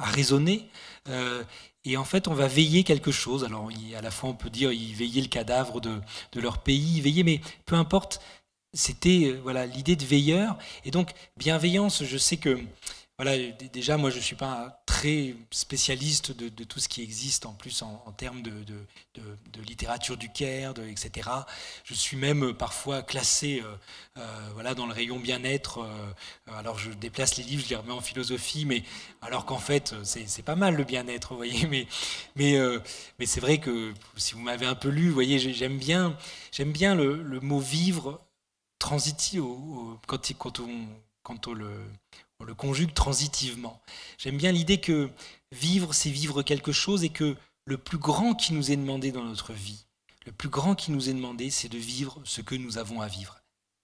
Speaker 3: raisonner euh, et en fait on va veiller quelque chose alors à la fois on peut dire ils veillaient le cadavre de, leur pays veiller mais peu importe c'était voilà l'idée de veilleur et donc bienveillance je sais que déjà, moi, je ne suis pas très spécialiste de, tout ce qui existe, en plus, en, termes de, de, littérature du Caire, etc. Je suis même euh, parfois classé euh, euh, voilà, dans le rayon bien-être. alors, je déplace les livres, je les remets en philosophie, mais alors qu'en fait, c'est pas mal le bien-être, vous voyez. Mais, mais, mais c'est vrai que si vous m'avez un peu lu, vous voyez, j'aime bien, bien le, mot vivre transitif quand, quand on quand on le, le conjugue transitivement. J'aime bien l'idée que vivre, c'est vivre quelque chose et que le plus grand qui nous est demandé dans notre vie, le plus grand qui nous est demandé, c'est de vivre ce que nous avons à vivre.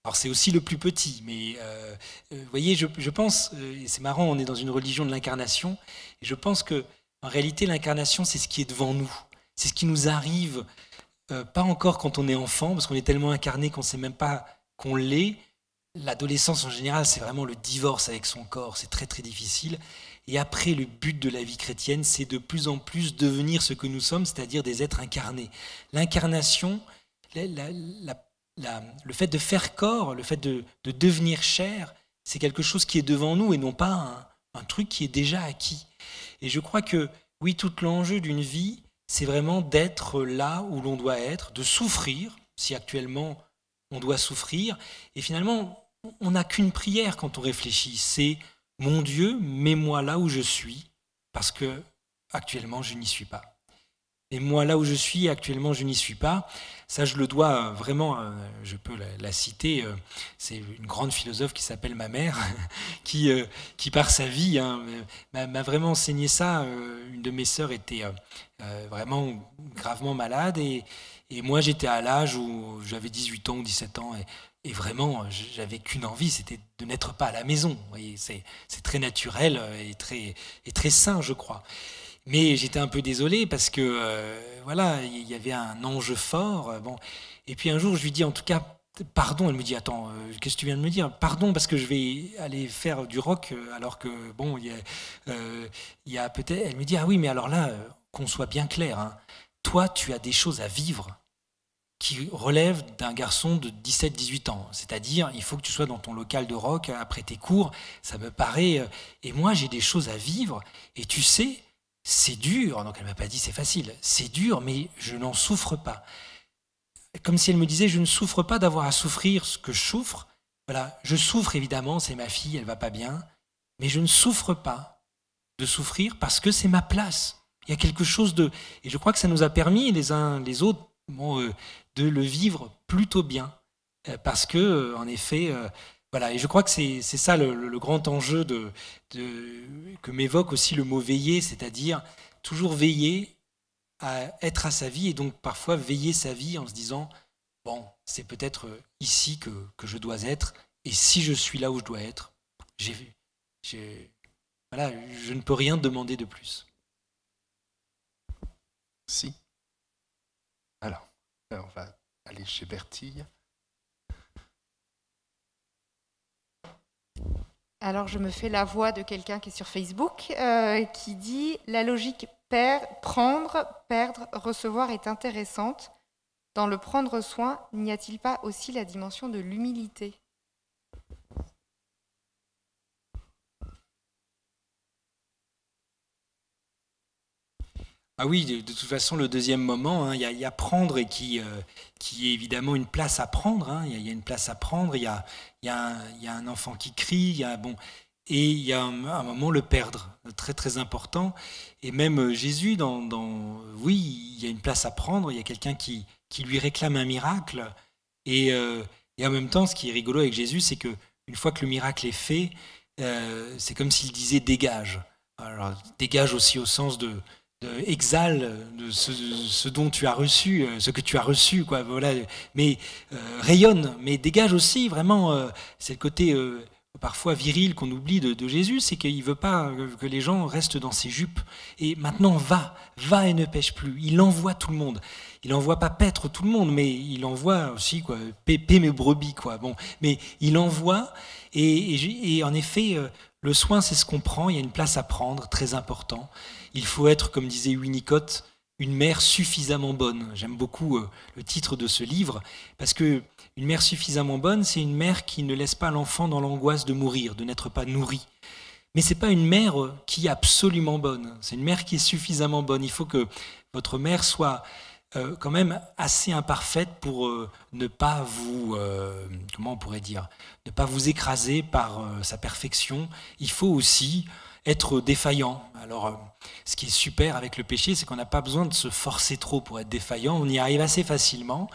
Speaker 3: Alors c'est aussi le plus petit, mais euh, euh, vous voyez, je, pense, euh, et c'est marrant, on est dans une religion de l'incarnation, et je pense que en réalité, l'incarnation, c'est ce qui est devant nous, c'est ce qui nous arrive, pas encore quand on est enfant, parce qu'on est tellement incarné qu'on ne sait même pas qu'on l'est, l'adolescence en général, c'est vraiment le divorce avec son corps, c'est très très difficile. Et après, le but de la vie chrétienne, c'est de plus en plus devenir ce que nous sommes, c'est-à-dire des êtres incarnés. L'incarnation, le fait de faire corps, le fait de, devenir chair, c'est quelque chose qui est devant nous et non pas un, un, truc qui est déjà acquis. Et je crois que, oui, tout l'enjeu d'une vie, c'est vraiment d'être là où l'on doit être, de souffrir, si actuellement on doit souffrir. Et finalement, on n'a qu'une prière quand on réfléchit, c'est mon Dieu, mets-moi là où je suis, parce que actuellement je n'y suis pas. Et moi, là où je suis actuellement, je n'y suis pas. Ça, je le dois euh, vraiment, euh, je peux la, citer, euh, c'est une grande philosophe qui s'appelle ma mère, qui, qui par sa vie hein, m'a vraiment enseigné ça. Une de mes sœurs était vraiment gravement malade et, et moi, j'étais à l'âge où j'avais 18 ans ou 17 ans, et, vraiment, j'avais qu'une envie, c'était de n'être pas à la maison. C'est très naturel euh, et très, et très sain, je crois. Mais j'étais un peu désolé parce que, euh, voilà, il y avait un enjeu fort. Euh, bon. Et puis un jour, je lui dis, en tout cas, pardon, elle me dit, attends, qu'est-ce que tu viens de me dire Pardon, parce que je vais aller faire du rock, alors que, bon, il y a, peut-être... Elle me dit, ah oui, mais alors là, qu'on soit bien clair, hein, toi, tu as des choses à vivre qui relèvent d'un garçon de 17-18 ans. C'est-à-dire, il faut que tu sois dans ton local de rock après tes cours, ça me paraît. Euh, et moi, j'ai des choses à vivre, et tu sais, c'est dur. Donc, elle m'a pas dit c'est facile, c'est dur, mais je n'en souffre pas. Comme si elle me disait, je ne souffre pas d'avoir à souffrir ce que je souffre. Voilà, je souffre évidemment, c'est ma fille, elle va pas bien, mais je ne souffre pas de souffrir parce que c'est ma place. Il y a quelque chose de... Et je crois que ça nous a permis, les uns les autres, euh, de le vivre plutôt bien. Euh, parce que, euh, en effet, voilà, et je crois que c'est ça le, grand enjeu de, que m'évoque aussi le mot veiller, c'est-à-dire toujours veiller à être à sa vie et donc parfois veiller sa vie en se disant, bon, c'est peut-être ici que, je dois être, et si je suis là où je dois être, j'ai, voilà, je ne peux rien demander de plus. Si.
Speaker 2: Alors, euh, on va aller chez Bertille.
Speaker 1: Alors, je me fais la voix de quelqu'un qui est sur Facebook, euh, qui dit La logique per prendre, perdre, recevoir est intéressante. Dans le prendre soin, n'y a-t-il pas aussi la dimension de l'humilité
Speaker 3: Ah oui, de, toute façon, le deuxième moment, il y, a prendre et qui, qui est évidemment une place à prendre. Il y, a une place à prendre, il y a, un enfant qui crie, y a, bon, et il y a un, moment le perdre, très très important. Et même Jésus, dans, oui, il y a une place à prendre, il y a quelqu'un qui, qui lui réclame un miracle. Et, en même temps, ce qui est rigolo avec Jésus, c'est que une fois que le miracle est fait, c'est comme s'il disait dégage. Alors, dégage aussi au sens de exhale euh, ce, dont tu as reçu, euh, ce que tu as reçu, quoi, voilà. Mais euh, rayonne, mais dégage aussi vraiment. c'est le côté parfois viril qu'on oublie de, Jésus, c'est qu'il veut pas que les gens restent dans ses jupes. Et maintenant, va, va et ne pêche plus. Il envoie tout le monde. Il envoie pas paître tout le monde, mais il envoie aussi quoi, pépé mes brebis, quoi. Bon, mais il envoie. Et, en effet, le soin, c'est ce qu'on prend. Il y a une place à prendre, très important il faut être, comme disait Winnicott, une mère suffisamment bonne. J'aime beaucoup euh, le titre de ce livre parce que une mère suffisamment bonne, c'est une mère qui ne laisse pas l'enfant dans l'angoisse de mourir, de n'être pas nourri. Mais c'est pas une mère euh, qui est absolument bonne. C'est une mère qui est suffisamment bonne. Il faut que votre mère soit euh, quand même assez imparfaite pour ne pas vous comment on pourrait dire ne pas vous écraser par sa perfection. Il faut aussi être défaillant. Alors, euh, ce qui est super avec le péché, c'est qu'on n'a pas besoin de se forcer trop pour être défaillant. On y arrive assez facilement.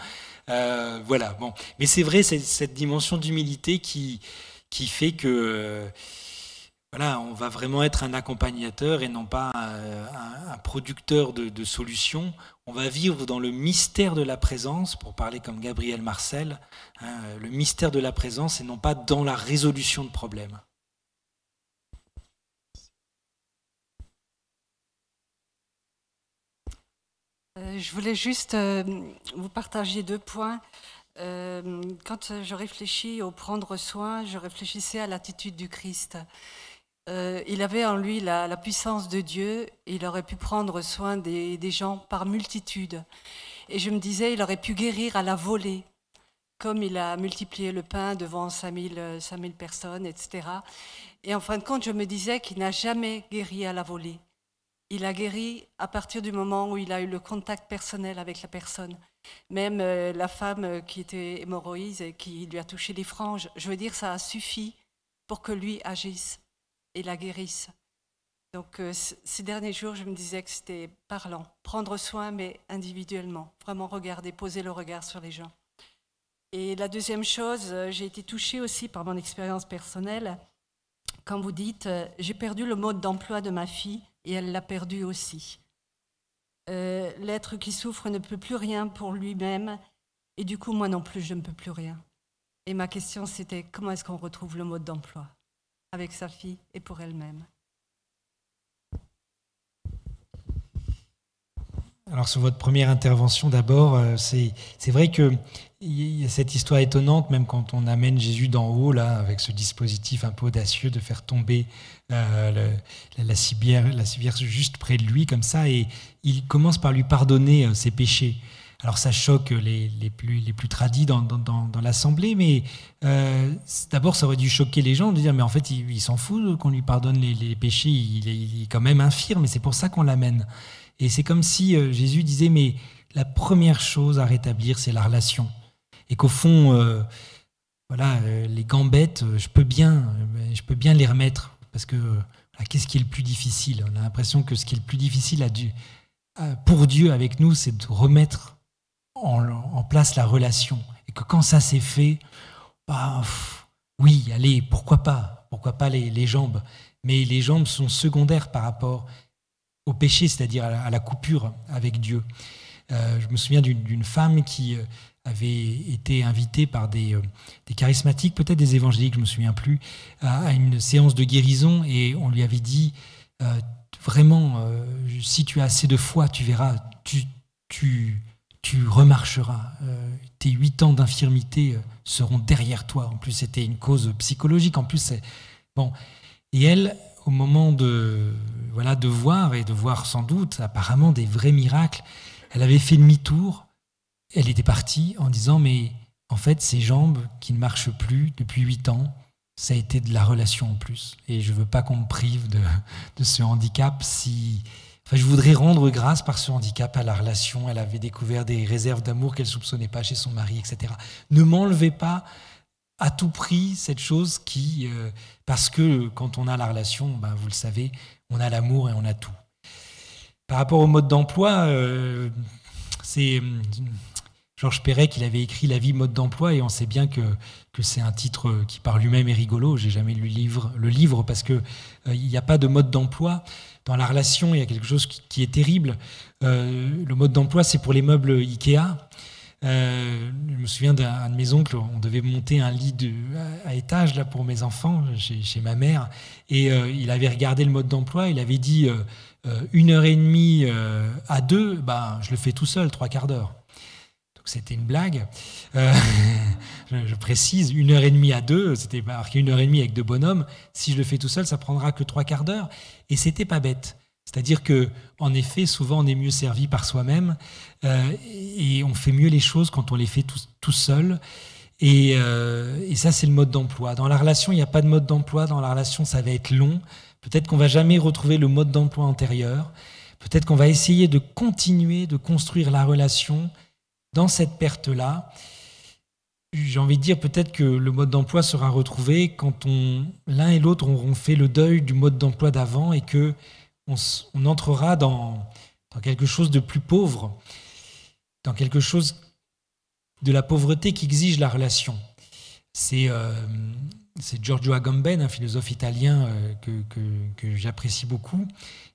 Speaker 3: Euh, voilà. Bon, mais c'est vrai c'est cette dimension d'humilité qui qui fait que euh, voilà, on va vraiment être un accompagnateur et non pas un, producteur de, solutions. On va vivre dans le mystère de la présence, pour parler comme Gabriel Marcel, hein, le mystère de la présence et non pas dans la résolution de problèmes.
Speaker 1: Euh, je voulais juste euh, vous partager deux points. Euh, quand je réfléchis au prendre soin, je réfléchissais à l'attitude du Christ. il avait en lui la, puissance de Dieu, il aurait pu prendre soin des, gens par multitude. Et je me disais, il aurait pu guérir à la volée, comme il a multiplié le pain devant 5000, 5000 personnes, etc. Et en fin de compte, je me disais qu'il n'a jamais guéri à la volée il a guéri à partir du moment où il a eu le contact personnel avec la personne. Même euh, la femme euh, qui était hémorroïse et qui lui a touché les franges, je veux dire, ça a suffi pour que lui agisse et la guérisse. Donc euh, ces derniers jours, je me disais que c'était parlant. Prendre soin, mais individuellement. Vraiment regarder, poser le regard sur les gens. Et la deuxième chose, j'ai été touchée aussi par mon expérience personnelle. Quand vous dites, j'ai perdu le mode d'emploi de ma fille et elle l'a perdu aussi. Euh, l'être qui souffre ne peut plus rien pour lui-même et du coup moi non plus je ne peux plus rien. Et ma question c'était comment est-ce qu'on retrouve le mode d'emploi avec sa fille et pour elle-même
Speaker 3: Alors sur votre première intervention d'abord, euh, c'est vrai que il y a cette histoire étonnante, même quand on amène Jésus d'en haut, là, avec ce dispositif un peu audacieux de faire tomber euh, la, civière, la juste près de lui, comme ça, et il commence par lui pardonner euh, ses péchés. Alors ça choque les, les plus, les plus tradis dans, dans, l'Assemblée, mais d'abord ça aurait dû choquer les gens de dire mais en fait il, s'en fout qu'on lui pardonne les, péchés, il, il, est quand même infirme et c'est pour ça qu'on l'amène. Et c'est comme si euh, Jésus disait, mais la première chose à rétablir, c'est la relation. Et qu'au fond, euh, voilà, euh, les gambettes, je peux bien, je peux bien les remettre. Parce que qu'est-ce qui est le plus difficile On a l'impression que ce qui est le plus difficile pour Dieu avec nous, c'est de remettre en, place la relation. Et que quand ça s'est fait, bah, oui, allez, pourquoi pas Pourquoi pas les, les jambes Mais les jambes sont secondaires par rapport au péché, c'est-à-dire à, la coupure avec Dieu. Euh, je me souviens d'une femme qui euh, avait été invitée par euh, des, charismatiques, peut-être des évangéliques, je me souviens plus, à, une séance de guérison et on lui avait dit vraiment, si tu as assez de foi, tu verras, tu, tu, tu remarcheras. tes huit ans d'infirmité seront derrière toi. En plus, c'était une cause psychologique. En plus, bon. Et elle, au moment de, voilà, de voir, et de voir sans doute apparemment des vrais miracles. Elle avait fait demi-tour, elle était partie en disant, mais en fait, ces jambes qui ne marchent plus depuis huit ans, ça a été de la relation en plus. Et je ne veux pas qu'on me prive de, ce handicap. Si, enfin, je voudrais rendre grâce par ce handicap à la relation. Elle avait découvert des réserves d'amour qu'elle soupçonnait pas chez son mari, etc. Ne m'enlevez pas à tout prix cette chose qui, euh, parce que quand on a la relation, ben, vous le savez, on a l'amour et on a tout. Par rapport au mode d'emploi, euh, c'est euh, Georges Perret qui avait écrit La vie mode d'emploi et on sait bien que, c'est un titre qui par lui-même est rigolo. J'ai jamais lu le livre, parce que euh, il n'y a pas de mode d'emploi. Dans la relation, il y a quelque chose qui, est terrible. le mode d'emploi, c'est pour les meubles Ikea. Euh, je me souviens d'un de mes oncles, on devait monter un lit à, étage là pour mes enfants, chez, ma mère, et euh, il avait regardé le mode d'emploi, il avait dit euh, une heure et demie à deux, bah, je le fais tout seul, trois quarts d'heure. Donc c'était une blague. je, je, précise, une heure et demie à deux, c'était marqué une heure et demie avec deux bonhommes, si je le fais tout seul, ça prendra que trois quarts d'heure, et c'était pas bête. C'est-à-dire que, en effet, souvent on est mieux servi par soi-même euh, et on fait mieux les choses quand on les fait tout, seul. Euh, et, ça, c'est le mode d'emploi. Dans la relation, il n'y a pas de mode d'emploi. Dans la relation, ça va être long. Peut-être qu'on va jamais retrouver le mode d'emploi antérieur. Peut-être qu'on va essayer de continuer de construire la relation dans cette perte-là. J'ai envie de dire peut-être que le mode d'emploi sera retrouvé quand l'un et l'autre auront fait le deuil du mode d'emploi d'avant et que on, entrera dans, quelque chose de plus pauvre, dans quelque chose de la pauvreté qui exige la relation. Euh, c'est Giorgio Agamben, un philosophe italien euh, que, j'apprécie beaucoup,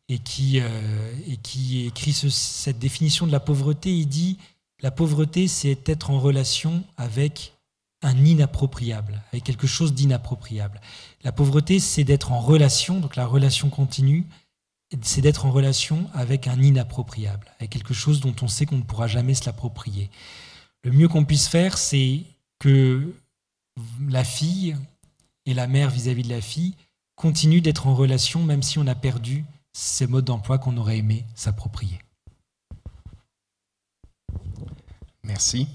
Speaker 3: et qui, euh, écrit cette définition de la pauvreté. Il dit La pauvreté, c'est être en relation avec un inappropriable, avec quelque chose d'inappropriable. La pauvreté, c'est d'être en relation, donc la relation continue, c'est d'être en relation avec un inappropriable, avec quelque chose dont on sait qu'on ne pourra jamais se l'approprier. Le mieux qu'on puisse faire, c'est que la fille et la mère vis-à-vis de la fille continuent d'être en relation même si on a perdu ces modes d'emploi qu'on aurait aimé s'approprier.
Speaker 2: Merci.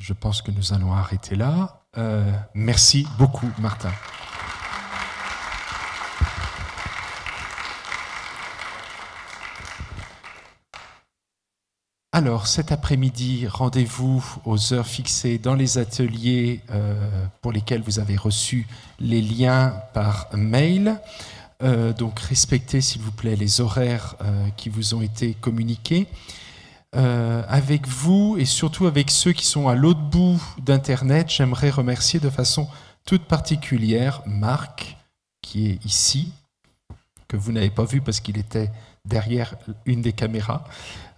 Speaker 2: Je pense que nous allons arrêter là. Euh, merci beaucoup, Martin. Alors, cet après-midi, rendez-vous aux heures fixées dans les ateliers euh, pour lesquels vous avez reçu les liens par mail. Euh, donc, respectez, s'il vous plaît, les horaires euh, qui vous ont été communiqués. avec vous et surtout avec ceux qui sont à l'autre bout d'Internet, j'aimerais remercier de façon toute particulière Marc, qui est ici, que vous n'avez pas vu parce qu'il était derrière une des caméras.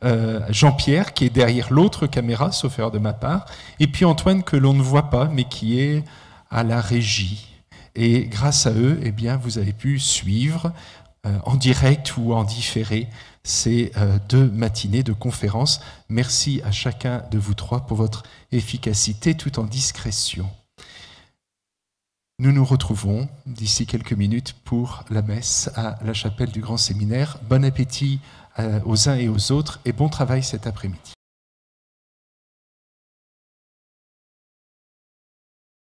Speaker 2: Euh, Jean-Pierre qui est derrière l'autre caméra, sauf erreur de ma part, et puis Antoine que l'on ne voit pas mais qui est à la régie. Et grâce à eux, eh bien, vous avez pu suivre euh, en direct ou en différé ces euh, deux matinées de conférences. Merci à chacun de vous trois pour votre efficacité tout en discrétion. Nous nous retrouvons d'ici quelques minutes pour la messe à la
Speaker 1: chapelle du Grand Séminaire. Bon appétit euh, aux uns et aux autres et bon travail cet après-midi.